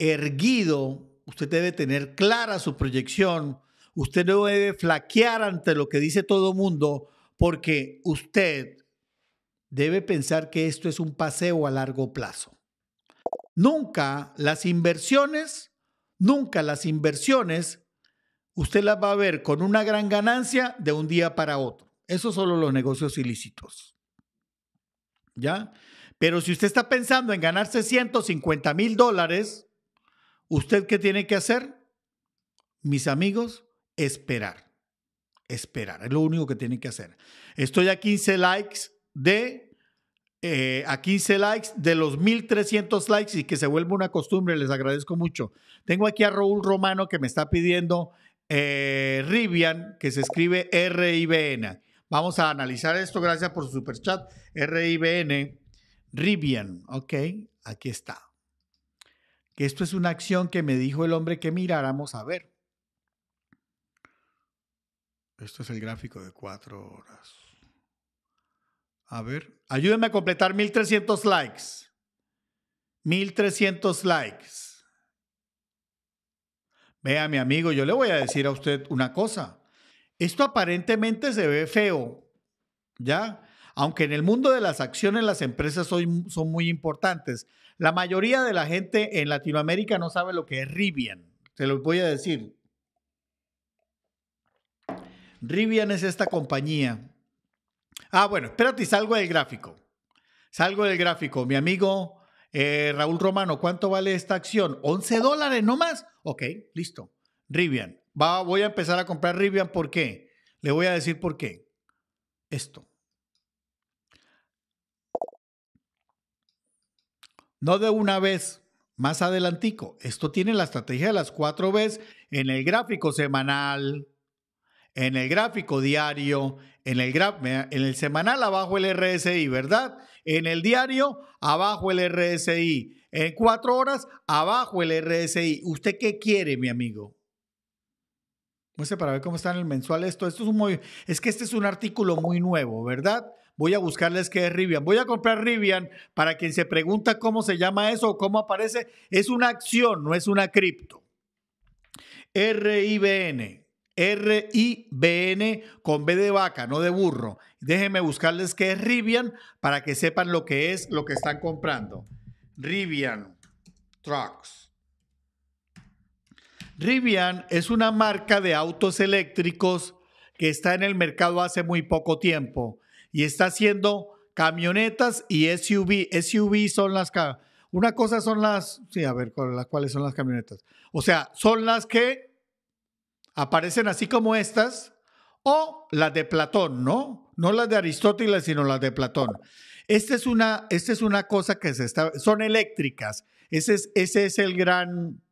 erguido. Usted debe tener clara su proyección. Usted no debe flaquear ante lo que dice todo mundo porque usted debe pensar que esto es un paseo a largo plazo. Nunca las inversiones, nunca las inversiones, usted las va a ver con una gran ganancia de un día para otro. Eso solo los negocios ilícitos. ¿Ya? Pero si usted está pensando en ganarse 150 mil dólares, ¿usted qué tiene que hacer? Mis amigos, esperar esperar. Es lo único que tienen que hacer. Estoy a 15 likes de... Eh, a 15 likes de los 1300 likes y que se vuelva una costumbre, les agradezco mucho. Tengo aquí a Raúl Romano que me está pidiendo Ribian eh, Rivian, que se escribe R-I-B-N. Vamos a analizar esto, gracias por su chat. R-I-B-N, Rivian, ok, aquí está. Que esto es una acción que me dijo el hombre que miráramos a ver. Esto es el gráfico de cuatro horas. A ver, ayúdenme a completar 1300 likes. 1300 likes. Vea, mi amigo, yo le voy a decir a usted una cosa. Esto aparentemente se ve feo, ¿ya? Aunque en el mundo de las acciones las empresas son, son muy importantes. La mayoría de la gente en Latinoamérica no sabe lo que es Rivian. Se lo voy a decir. Rivian es esta compañía. Ah, bueno, espérate, salgo del gráfico. Salgo del gráfico. Mi amigo eh, Raúl Romano, ¿cuánto vale esta acción? 11 dólares, no más. Ok, listo. Rivian. Va, voy a empezar a comprar Rivian. ¿Por qué? Le voy a decir por qué. Esto. No de una vez, más adelantico. Esto tiene la estrategia de las cuatro veces en el gráfico semanal, en el gráfico diario, en el, en el semanal abajo el RSI, ¿verdad? En el diario abajo el RSI. En cuatro horas abajo el RSI. ¿Usted qué quiere, mi amigo? No sé, para ver cómo está en el mensual esto. Esto es muy, es que este es un artículo muy nuevo, ¿verdad? Voy a buscarles qué es Rivian. Voy a comprar Rivian para quien se pregunta cómo se llama eso o cómo aparece. Es una acción, no es una cripto. RIBN. R-I-B-N con B de vaca, no de burro. Déjenme buscarles qué es Rivian para que sepan lo que es, lo que están comprando. Rivian Trucks. Rivian es una marca de autos eléctricos que está en el mercado hace muy poco tiempo y está haciendo camionetas y SUV. SUV son las... Una cosa son las... Sí, a ver, ¿cuáles son las camionetas? O sea, son las que aparecen así como estas, o las de Platón, ¿no? No las de Aristóteles, sino las de Platón. Esta es una, esta es una cosa que se está, son eléctricas. Ese es, ese es el gran,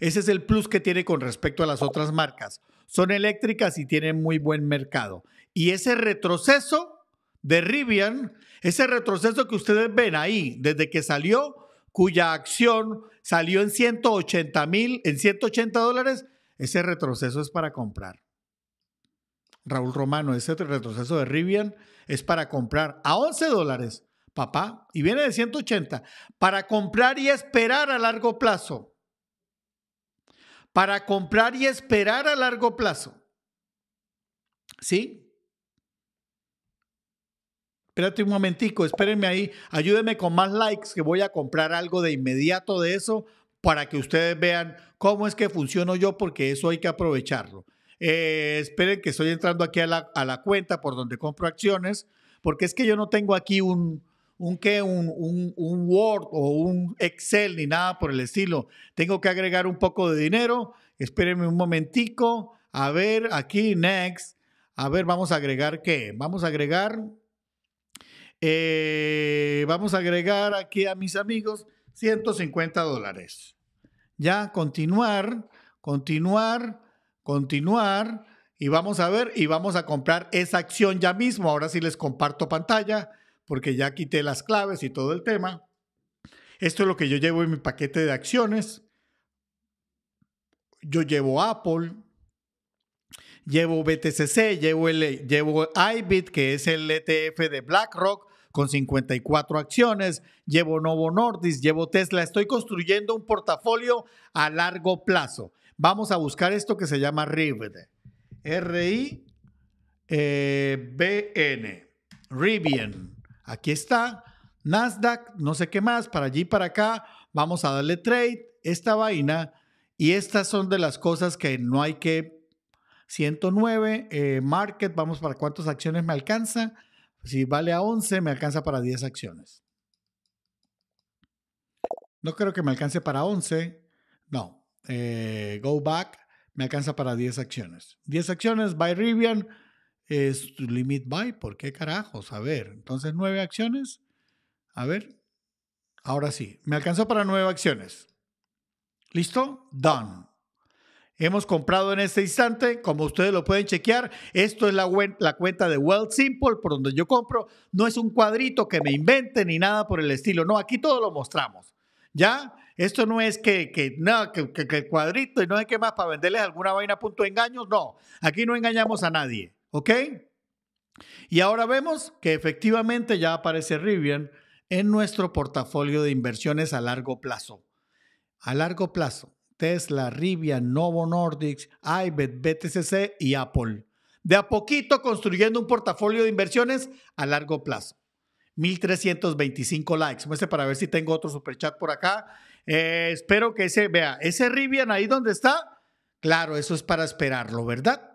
ese es el plus que tiene con respecto a las otras marcas. Son eléctricas y tienen muy buen mercado. Y ese retroceso de Rivian, ese retroceso que ustedes ven ahí, desde que salió, cuya acción salió en 180 mil, en 180 dólares, ese retroceso es para comprar. Raúl Romano, ese retroceso de Rivian es para comprar a 11 dólares, papá, y viene de 180, para comprar y esperar a largo plazo. Para comprar y esperar a largo plazo. ¿Sí? Espérate un momentico, espérenme ahí, ayúdenme con más likes que voy a comprar algo de inmediato de eso para que ustedes vean cómo es que funciono yo, porque eso hay que aprovecharlo. Eh, esperen que estoy entrando aquí a la, cuenta por donde compro acciones, porque es que yo no tengo aquí un, un, ¿qué? Un, un, Word o un Excel ni nada por el estilo. Tengo que agregar un poco de dinero. Espérenme un momentico. A ver, aquí, next. A ver, vamos a agregar qué. Vamos a agregar. Eh, vamos a agregar aquí a mis amigos 150 dólares. ¿ya? Continuar, continuar, continuar y vamos a ver y vamos a comprar esa acción ya mismo. Ahora sí les comparto pantalla porque ya quité las claves y todo el tema. Esto es lo que yo llevo en mi paquete de acciones. Yo llevo Apple, llevo BTCC, llevo, el, llevo IBIT, que es el ETF de BlackRock, con 54 acciones, llevo Novo Nordis, llevo Tesla, estoy construyendo un portafolio a largo plazo. Vamos a buscar esto que se llama RIBN. R-I-B-N. Rivian. Aquí está. Nasdaq, no sé qué más, para allí, para acá. Vamos a darle trade, esta vaina. Y estas son de las cosas que no hay que 109, eh, market, vamos para cuántas acciones me alcanza. Si vale a 11, me alcanza para 10 acciones. No creo que me alcance para 11. No. Eh, go back me alcanza para 10 acciones. 10 acciones, by Rivian es limit by. ¿Por qué carajos? A ver, entonces 9 acciones. A ver, ahora sí, me alcanzó para 9 acciones. ¿Listo? Done hemos comprado en este instante. Como ustedes lo pueden chequear, esto es la, cuenta de World Simple por donde yo compro. No es un cuadrito que me invente ni nada por el estilo. No, aquí todo lo mostramos. ¿Ya? Esto no es que, que, que, el cuadrito y no es que más para venderles alguna vaina a punto de engaños. No, aquí no engañamos a nadie. ¿Ok? Y ahora vemos que efectivamente ya aparece Rivian en nuestro portafolio de inversiones a largo plazo. A largo plazo. Tesla, Rivian, Novo Nordics, IBET, BTCC y Apple. De a poquito construyendo un portafolio de inversiones a largo plazo. 1325 likes. Muestre para ver si tengo otro superchat por acá. Eh, espero que ese, vea, ese Rivian ahí donde está, claro, eso es para esperarlo, ¿verdad?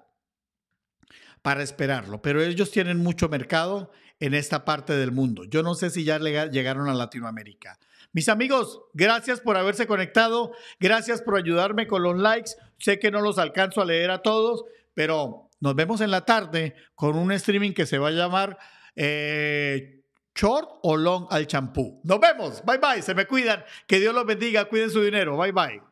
Para esperarlo. Pero ellos tienen mucho mercado en esta parte del mundo. Yo no sé si ya llegaron a Latinoamérica. Mis amigos, gracias por haberse conectado, gracias por ayudarme con los likes. Sé que no los alcanzo a leer a todos, pero nos vemos en la tarde con un streaming que se va a llamar eh, Short o Long al Champú. Nos vemos, bye bye, se me cuidan, que Dios los bendiga, cuiden su dinero, bye bye.